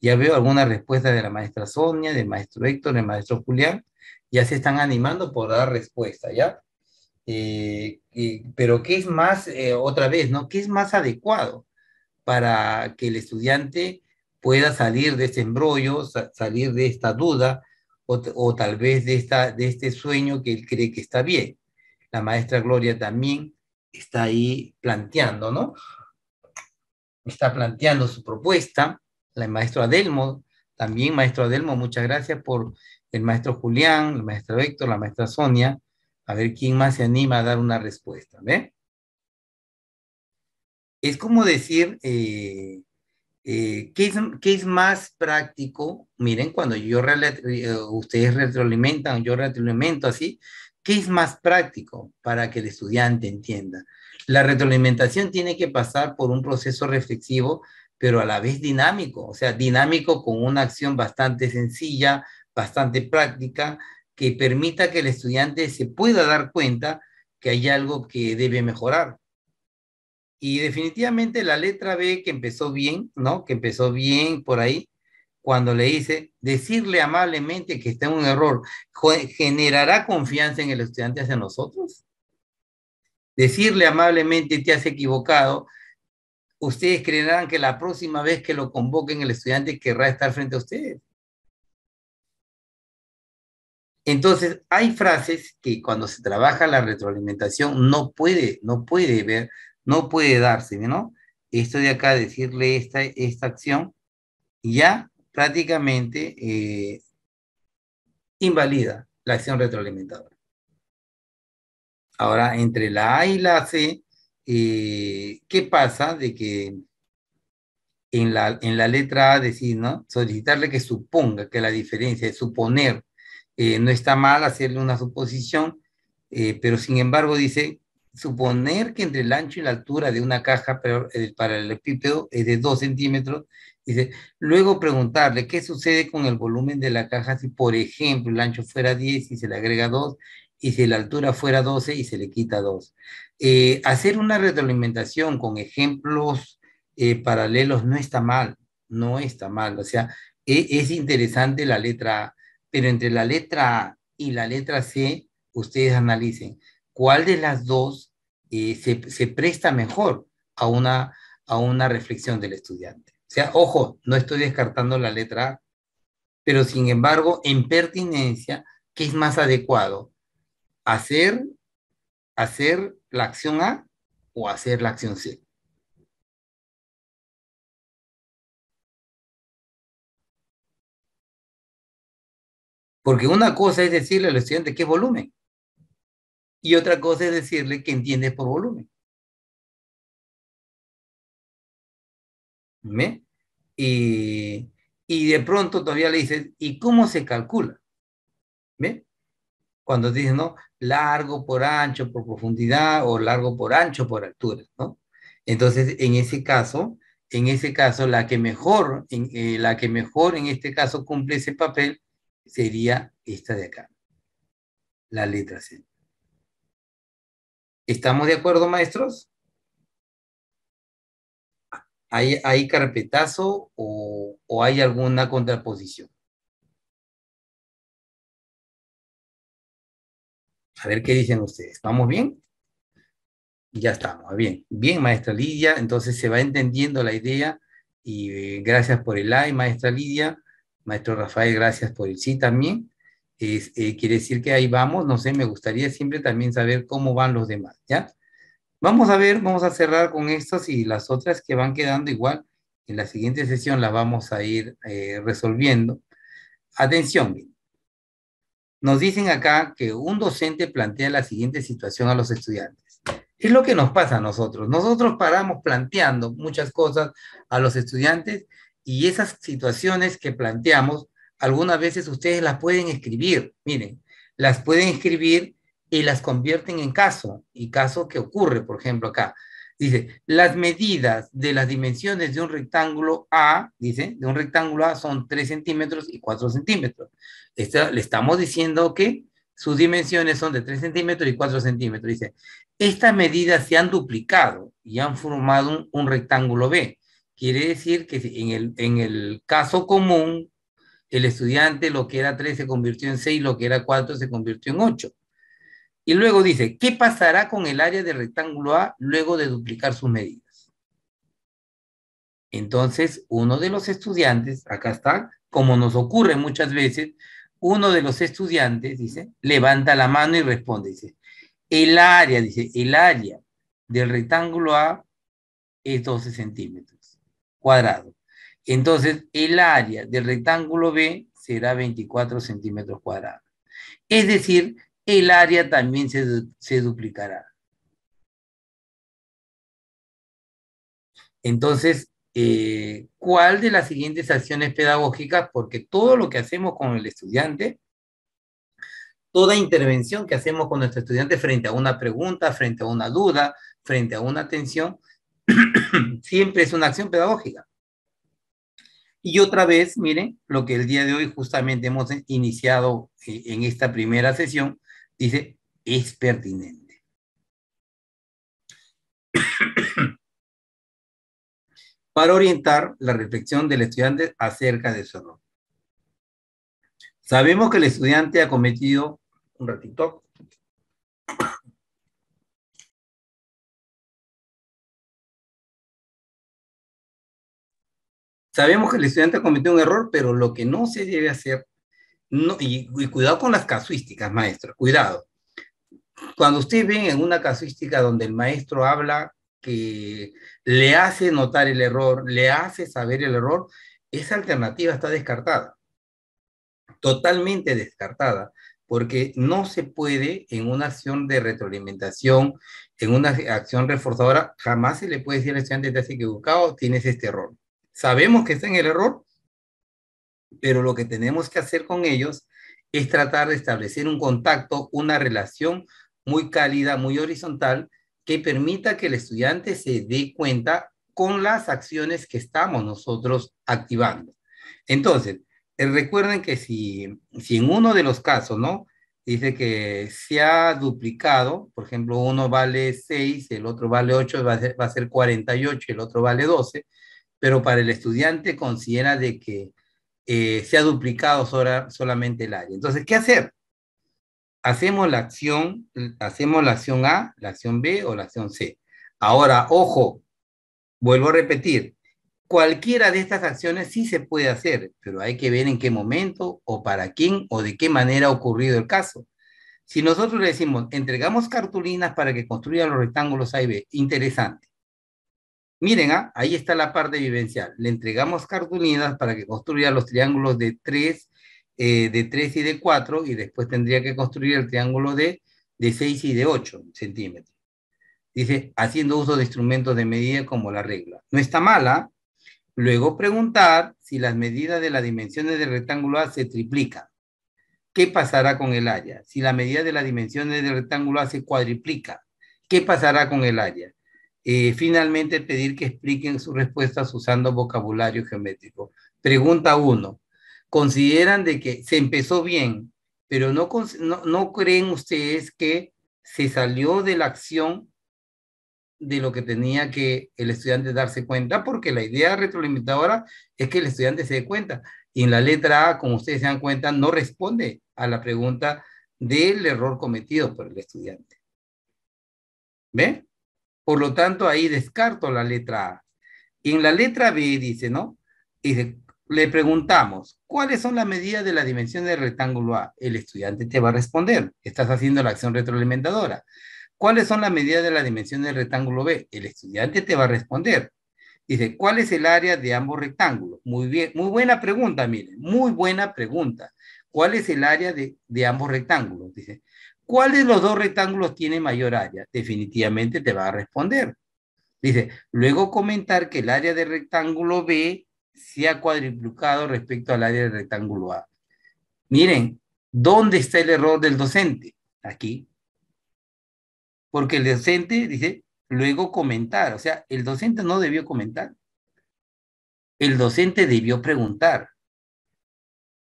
Ya veo algunas respuestas de la maestra Sonia, del maestro Héctor, del maestro Julián. Ya se están animando por dar respuesta, ¿ya? Eh, pero ¿qué es más, eh, otra vez, ¿no? ¿Qué es más adecuado para que el estudiante pueda salir de ese embrollo, salir de esta duda o, tal vez de, esta, de este sueño que él cree que está bien? La maestra Gloria también está ahí planteando, ¿no? está planteando su propuesta, la maestra Adelmo, también maestro Adelmo, muchas gracias por el maestro Julián, el maestro Héctor, la maestra Sonia, a ver quién más se anima a dar una respuesta, ¿ve? Es como decir, eh, eh, ¿qué, es, más práctico? Miren, cuando yo, eh, ustedes retroalimentan, yo retroalimento así, ¿qué es más práctico para que el estudiante entienda? la retroalimentación tiene que pasar por un proceso reflexivo, pero a la vez dinámico, o sea, dinámico con una acción bastante sencilla, bastante práctica, que permita que el estudiante se pueda dar cuenta que hay algo que debe mejorar. Y definitivamente la letra B que empezó bien, ¿no? Que empezó bien por ahí, cuando le dice, decirle amablemente que está en un error, generará confianza en el estudiante hacia nosotros decirle amablemente te has equivocado, ustedes creerán que la próxima vez que lo convoquen el estudiante querrá estar frente a ustedes. Entonces, hay frases que cuando se trabaja la retroalimentación no puede, no puede ver, no puede darse, ¿no? Esto de acá, decirle esta, esta acción, ya prácticamente eh, invalida la acción retroalimentada. Ahora, entre la A y la C, ¿qué pasa? De que en la, en la letra A decir, ¿no? Solicitarle que suponga que la diferencia es suponer. Eh, no está mal hacerle una suposición, eh, pero sin embargo dice, suponer que entre el ancho y la altura de una caja para eh, el epípedo es de 2 centímetros, dice, luego preguntarle qué sucede con el volumen de la caja si, por ejemplo, el ancho fuera 10 y se le agrega 2 y si la altura fuera 12 y se le quita 2. Eh, hacer una retroalimentación con ejemplos eh, paralelos no está mal, no está mal. O sea, e, es, interesante la letra A, pero entre la letra A y la letra C, ustedes analicen cuál de las dos eh, se, presta mejor a una, a una reflexión del estudiante. O sea, ojo, no estoy descartando la letra A, pero sin embargo, en pertinencia, ¿qué es más adecuado? hacer, hacer la acción A o hacer la acción C. Porque una cosa es decirle al estudiante qué es volumen y otra cosa es decirle que entiende por volumen. ve Y, y, de pronto todavía le dices, ¿y cómo se calcula? ¿Ve? Cuando dicen, no, largo por ancho por profundidad o largo por ancho por altura, ¿no? Entonces, en ese caso, en ese caso, la que mejor, en, eh, la que mejor en este caso cumple ese papel sería esta de acá, la letra C. ¿Estamos de acuerdo, maestros? ¿Hay, hay carpetazo o hay alguna contraposición? A ver qué dicen ustedes. ¿Vamos bien? Ya estamos, bien. Bien, maestra Lidia. Entonces se va entendiendo la idea y eh, gracias por el like, maestra Lidia. Maestro Rafael, gracias por el sí también. Eh, quiere decir que ahí vamos, no sé, me gustaría siempre también saber cómo van los demás, ¿ya? Vamos a ver, vamos a cerrar con estas y las otras que van quedando igual. En la siguiente sesión las vamos a ir eh, resolviendo. Atención, bien. Nos dicen acá que un docente plantea la siguiente situación a los estudiantes. Es lo que nos pasa a nosotros. Nosotros paramos planteando muchas cosas a los estudiantes y esas situaciones que planteamos, algunas veces ustedes las pueden escribir. Miren, las pueden escribir y las convierten en caso, y caso que ocurre, por ejemplo, acá. Dice, las medidas de las dimensiones de un rectángulo A, dice, de un rectángulo A son 3 centímetros y 4 centímetros. le estamos diciendo que sus dimensiones son de 3 centímetros y 4 centímetros. Dice, estas medidas se han duplicado y han formado un, rectángulo B. Quiere decir que en el, en el caso común, el estudiante lo que era 3 se convirtió en 6, lo que era 4 se convirtió en 8. Y luego dice, ¿qué pasará con el área del rectángulo A luego de duplicar sus medidas? Entonces, uno de los estudiantes, acá está, como nos ocurre muchas veces, uno de los estudiantes, dice, levanta la mano y responde, dice, el área, dice, el área del rectángulo A es 12 centímetros cuadrados. Entonces, el área del rectángulo B será 24 centímetros cuadrados. Es decir, el área también se, duplicará. Entonces, eh, ¿cuál de las siguientes acciones pedagógicas? Porque todo lo que hacemos con el estudiante, toda intervención que hacemos con nuestro estudiante frente a una pregunta, frente a una duda, frente a una atención, <clears throat> siempre es una acción pedagógica. Y otra vez, miren, lo que el día de hoy justamente hemos iniciado eh, en esta primera sesión, dice, es pertinente. <coughs> para orientar la reflexión del estudiante acerca de su error. Sabemos que el estudiante ha cometido un ratito. Sabemos que el estudiante ha cometido un error, pero lo que no se debe hacer y, cuidado con las casuísticas, maestro, cuidado. Cuando usted ven en una casuística donde el maestro habla que le hace notar el error, le hace saber el error, esa alternativa está descartada, totalmente descartada, porque no se puede en una acción de retroalimentación, en una acción reforzadora, jamás se le puede decir al estudiante, te has equivocado, tienes este error. Sabemos que está en el error, pero lo que tenemos que hacer con ellos es tratar de establecer un contacto, una relación muy cálida, muy horizontal, que permita que el estudiante se dé cuenta con las acciones que estamos nosotros activando. Entonces, eh, recuerden que si, si en uno de los casos, ¿no? Dice que se ha duplicado, por ejemplo, uno vale 6, el otro vale 8, va a ser, va a ser 48, el otro vale 12, pero para el estudiante considera de que eh, se ha duplicado solamente el área. Entonces, ¿qué hacer? Hacemos la acción, hacemos la acción A, la acción B o la acción C. Ahora, ojo, vuelvo a repetir, cualquiera de estas acciones sí se puede hacer, pero hay que ver en qué momento o para quién o de qué manera ha ocurrido el caso. Si nosotros le decimos, entregamos cartulinas para que construyan los rectángulos A y B, interesante. Miren, ¿ah? ahí está la parte vivencial. Le entregamos cartulinas para que construya los triángulos de 3, eh, de 3 y de 4, y después tendría que construir el triángulo de, de 6 y de 8 centímetros. Dice, haciendo uso de instrumentos de medida como la regla. No está mala. ¿ah? Luego preguntar si las medidas de las dimensiones del rectángulo A se triplica. ¿Qué pasará con el área? Si la medida de las dimensiones del rectángulo A se cuadriplica, ¿qué pasará con el área? finalmente, pedir que expliquen sus respuestas usando vocabulario geométrico. Pregunta 1. ¿Consideran de que se empezó bien, pero no, no, no creen ustedes que se salió de la acción de lo que tenía que el estudiante darse cuenta, porque la idea retroalimentadora es que el estudiante se dé cuenta. Y en la letra A, como ustedes se dan cuenta, no responde a la pregunta del error cometido por el estudiante. ¿Ve? Por lo tanto, ahí descarto la letra A. en la letra B dice, ¿no? Y le preguntamos, ¿cuáles son las medidas de la dimensión del rectángulo A? El estudiante te va a responder, estás haciendo la acción retroalimentadora. ¿Cuáles son las medidas de la dimensión del rectángulo B? El estudiante te va a responder. Dice, ¿cuál es el área de ambos rectángulos? Muy bien, muy buena pregunta, miren, muy buena pregunta. ¿Cuál es el área de, de ambos rectángulos? Dice, ¿Cuál de los dos rectángulos tiene mayor área? Definitivamente te va a responder. Dice, luego comentar que el área del rectángulo B se ha cuadriplicado respecto al área del rectángulo A. Miren, ¿dónde está el error del docente? Aquí. Porque el docente dice, luego comentar. O sea, el docente no debió comentar. El docente debió preguntar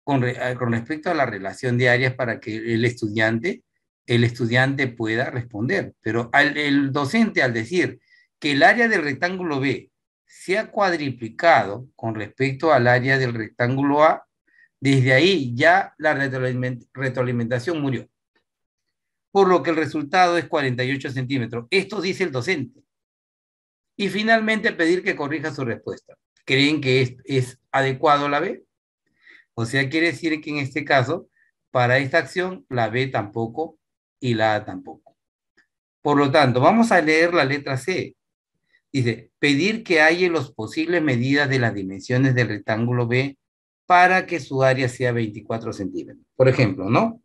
con, eh, con respecto a la relación de áreas para que el estudiante el estudiante pueda responder. Pero el docente al decir que el área del rectángulo B se ha cuadriplicado con respecto al área del rectángulo A, desde ahí ya la retroalimentación murió. Por lo que el resultado es 48 centímetros. Esto dice el docente. Y finalmente pedir que corrija su respuesta. ¿Creen que es, es adecuado la B? O sea, quiere decir que en este caso, para esta acción, la B tampoco y la A tampoco. Por lo tanto, vamos a leer la letra C. Dice, pedir que halle los posibles medidas de las dimensiones del rectángulo B para que su área sea 24 centímetros. Por ejemplo, ¿no?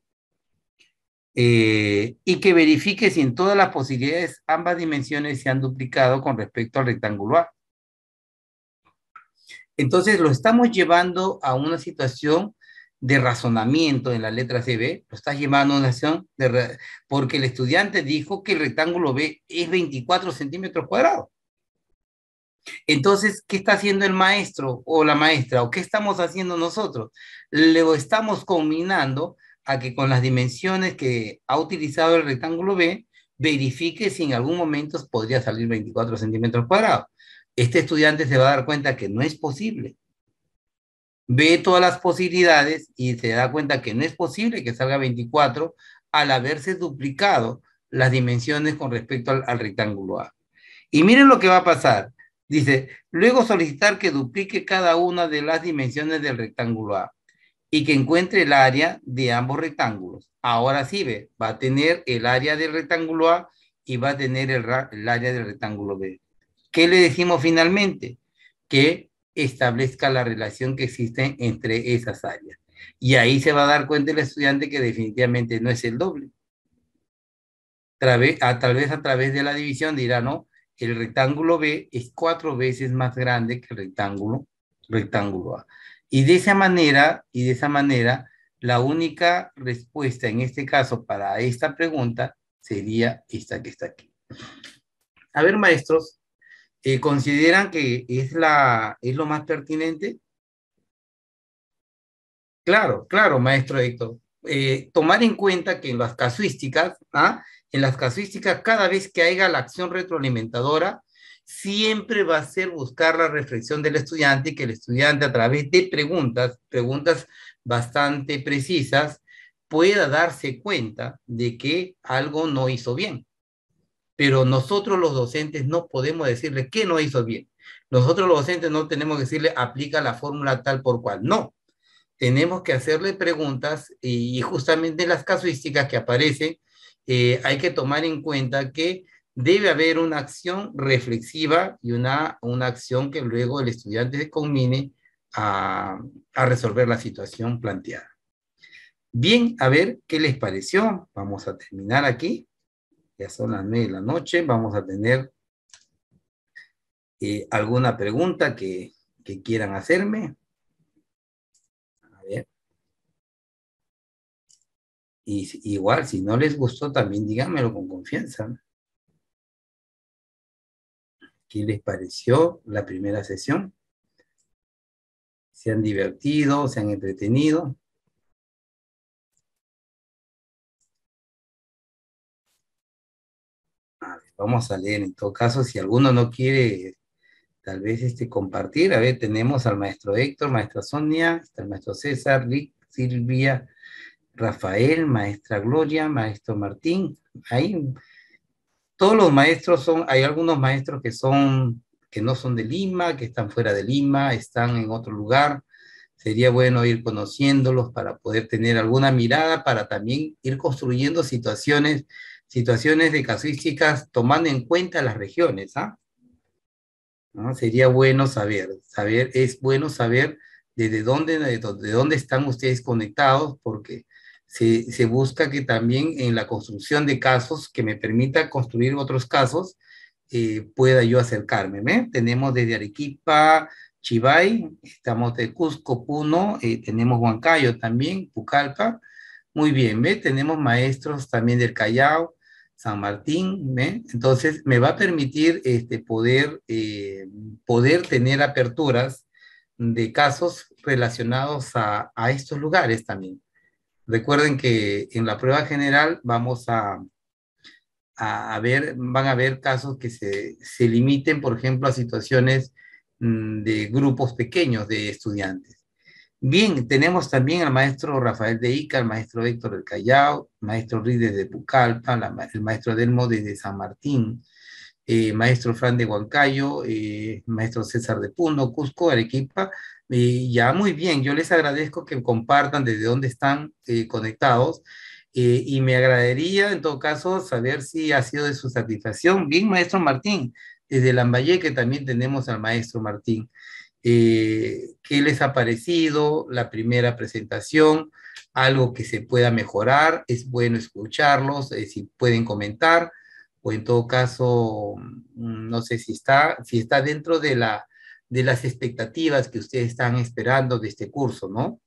Eh, y que verifique si en todas las posibilidades ambas dimensiones se han duplicado con respecto al rectángulo A. Entonces lo estamos llevando a una situación de razonamiento en la letra CB, lo estás llevando a una acción de porque el estudiante dijo que el rectángulo B es 24 centímetros cuadrados. Entonces, ¿qué está haciendo el maestro o la maestra? ¿O qué estamos haciendo nosotros? Lo estamos combinando a que con las dimensiones que ha utilizado el rectángulo B, verifique si en algún momento podría salir 24 centímetros cuadrados. Este estudiante se va a dar cuenta que no es posible ve todas las posibilidades y se da cuenta que no es posible que salga 24 al haberse duplicado las dimensiones con respecto al, rectángulo A. Y miren lo que va a pasar. Dice, luego solicitar que duplique cada una de las dimensiones del rectángulo A y que encuentre el área de ambos rectángulos. Ahora sí ve, va a tener el área del rectángulo A y va a tener el, el área del rectángulo B. ¿Qué le decimos finalmente? Que establezca la relación que existe entre esas áreas. Y ahí se va a dar cuenta el estudiante que definitivamente no es el doble. a, tal vez a través de la división dirá, no, el rectángulo B es cuatro veces más grande que el rectángulo, rectángulo A. Y de esa manera, y de esa manera, la única respuesta en este caso para esta pregunta sería esta que está aquí. A ver, maestros, ¿consideran que es, la, es lo más pertinente? Claro, claro, maestro Héctor. Eh, tomar en cuenta que en las casuísticas, ¿ah? en las casuísticas, cada vez que haya la acción retroalimentadora, siempre va a ser buscar la reflexión del estudiante y que el estudiante a través de preguntas, preguntas bastante precisas, pueda darse cuenta de que algo no hizo bien pero nosotros los docentes no podemos decirle qué no hizo bien. Nosotros los docentes no tenemos que decirle aplica la fórmula tal por cual. No, tenemos que hacerle preguntas y, justamente las casuísticas que aparecen eh, hay que tomar en cuenta que debe haber una acción reflexiva y una, una acción que luego el estudiante se combine a resolver la situación planteada. Bien, a ver qué les pareció. Vamos a terminar aquí son las nueve de la noche, vamos a tener eh, alguna pregunta que, que quieran hacerme. A ver. Y, igual, si no les gustó, también díganmelo con confianza. ¿Qué les pareció la primera sesión? ¿Se han divertido? ¿Se han entretenido? vamos a leer en todo caso. Si alguno no quiere, tal vez este, compartir, a ver, tenemos al maestro Héctor, maestra Sonia, está el maestro César, Rick, Silvia, Rafael, maestra Gloria, maestro Martín. Ahí todos los maestros son, hay algunos maestros que son que no son de Lima, que están fuera de Lima, están en otro lugar. Sería bueno ir conociéndolos para poder tener alguna mirada, para también ir construyendo situaciones situaciones de casuísticas tomando en cuenta las regiones, ¿ah? Sería bueno saber, saber, es bueno saber desde dónde, de dónde están ustedes conectados, porque se, se, busca que también en la construcción de casos, que me permita construir otros casos, eh, pueda yo acercarme. ¿eh? Tenemos desde Arequipa, Chivay, estamos de Cusco, Puno, eh, tenemos Huancayo también, Pucallpa. Muy bien, ¿ve? tenemos maestros también del Callao, San Martín, entonces me va a permitir este, poder, eh, poder tener aperturas de casos relacionados a, estos lugares también. Recuerden que en la prueba general vamos a, a, ver, van a haber casos que se, se limiten, por ejemplo, a situaciones mm, de grupos pequeños de estudiantes. Bien, tenemos también al maestro Rafael de Ica, al maestro Héctor del Callao, maestro Rides de Pucallpa, el maestro Delmo desde San Martín, eh, maestro Fran de Huancayo, eh, maestro César de Puno, Cusco, Arequipa. Eh, ya muy bien, yo les agradezco que compartan desde dónde están conectados y me agradaría en todo caso saber si ha sido de su satisfacción. Bien, maestro Martín, desde Lambayeque también tenemos al maestro Martín. Eh, qué les ha parecido la primera presentación, algo que se pueda mejorar, es bueno escucharlos, eh, si pueden comentar, o en todo caso, mm, no sé si está, si está dentro de, la, de las expectativas que ustedes están esperando de este curso, ¿no?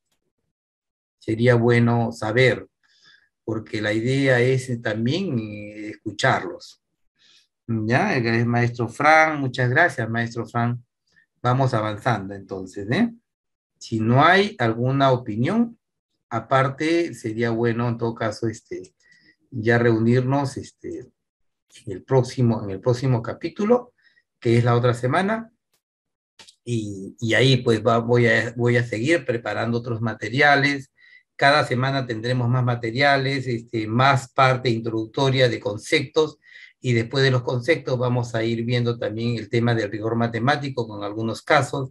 Sería bueno saber, porque la idea es también eh, escucharlos. Ya, maestro Fran, muchas gracias, maestro Fran. Vamos avanzando entonces, ¿eh? Si no hay alguna opinión, aparte sería bueno en todo caso este, ya reunirnos este, en, el próximo, en el próximo capítulo, que es la otra semana. Y, ahí pues voy, a, voy a seguir preparando otros materiales, cada semana tendremos más materiales, este, más parte introductoria de conceptos y después de los conceptos vamos a ir viendo también el tema del rigor matemático con algunos casos.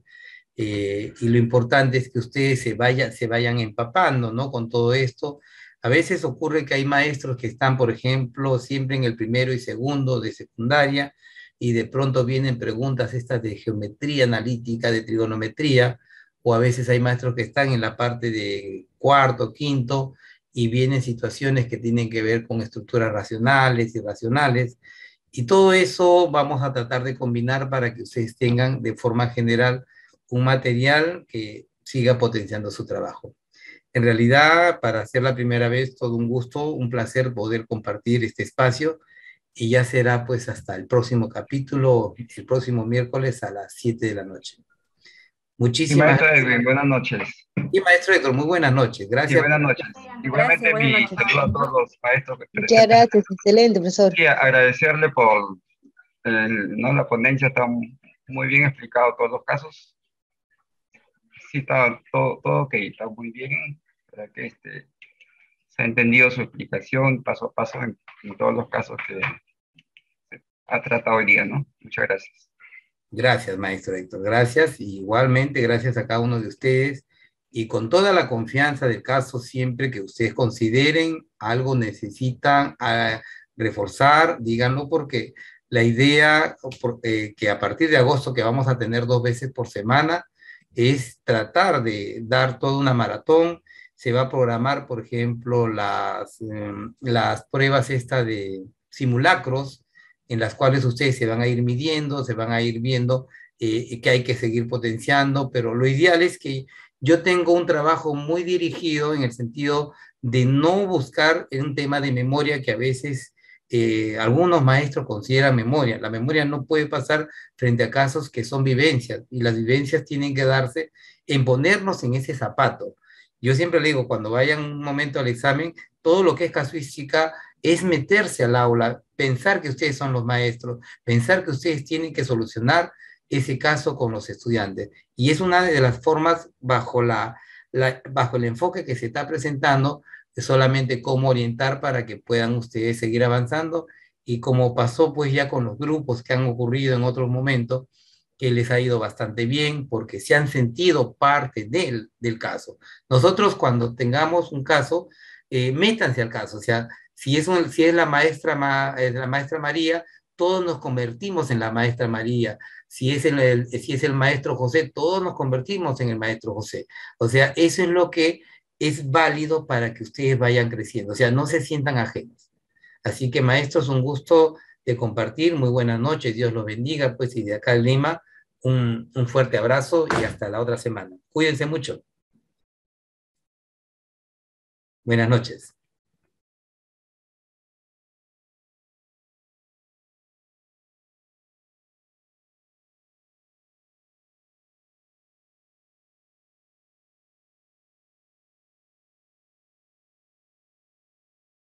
Eh, y lo importante es que ustedes se, se vayan empapando ¿no? con todo esto. A veces ocurre que hay maestros que están, por ejemplo, siempre en el primero y segundo de secundaria y de pronto vienen preguntas estas de geometría analítica, de trigonometría, o a veces hay maestros que están en la parte de cuarto, quinto, y vienen situaciones que tienen que ver con estructuras racionales, y racionales y todo eso vamos a tratar de combinar para que ustedes tengan de forma general un material que siga potenciando su trabajo. En realidad, para hacer la primera vez, todo un gusto, un placer poder compartir este espacio y ya será pues hasta el próximo capítulo, el próximo miércoles a las 7 de la noche. Muchísimas Y maestro Edwin, buenas noches. Y maestro Edwin, muy buenas noches. Gracias. Y buenas noches. Igualmente mi saludo a todos los maestros. Muchas gracias, excelente, profesor. Y agradecerle por eh, la ponencia, está muy bien explicado todos los casos. Sí, está todo, ok, está muy bien, para que este, se ha entendido su explicación paso a paso en, todos los casos que ha tratado el día, ¿no? Muchas gracias. Gracias, maestro Héctor. Gracias. igualmente, gracias a cada uno de ustedes. Y con toda la confianza del caso, siempre que ustedes consideren algo necesitan ah, reforzar, díganlo porque la idea eh, que a partir de agosto, que vamos a tener dos veces por semana, es tratar de dar toda una maratón. Se va a programar, por ejemplo, las, em, las pruebas esta de simulacros en las cuales ustedes se van a ir midiendo, se van a ir viendo eh, que hay que seguir potenciando, pero lo ideal es que yo tengo un trabajo muy dirigido en el sentido de no buscar un tema de memoria que a veces eh, algunos maestros consideran memoria. La memoria no puede pasar frente a casos que son vivencias y las vivencias tienen que darse en ponernos en ese zapato. Yo siempre le digo, cuando vayan un momento al examen, todo lo que es casuística es meterse al aula, pensar que ustedes son los maestros, pensar que ustedes tienen que solucionar ese caso con los estudiantes. Y es una de las formas bajo, la, bajo el enfoque que se está presentando, solamente cómo orientar para que puedan ustedes seguir avanzando. Y como pasó pues ya con los grupos que han ocurrido en otros momentos, que les ha ido bastante bien porque se han sentido parte del, del caso. Nosotros cuando tengamos un caso, eh, métanse al caso, o sea, si es, eh, la, maestra María, todos nos convertimos en la maestra María. Si es el, maestro José, todos nos convertimos en el maestro José. O sea, eso es lo que es válido para que ustedes vayan creciendo. O sea, no se sientan ajenos. Así que, maestros, un gusto de compartir. Muy buenas noches. Dios los bendiga. Pues, y de acá en Lima, un, un fuerte abrazo y hasta la otra semana. Cuídense mucho. Buenas noches.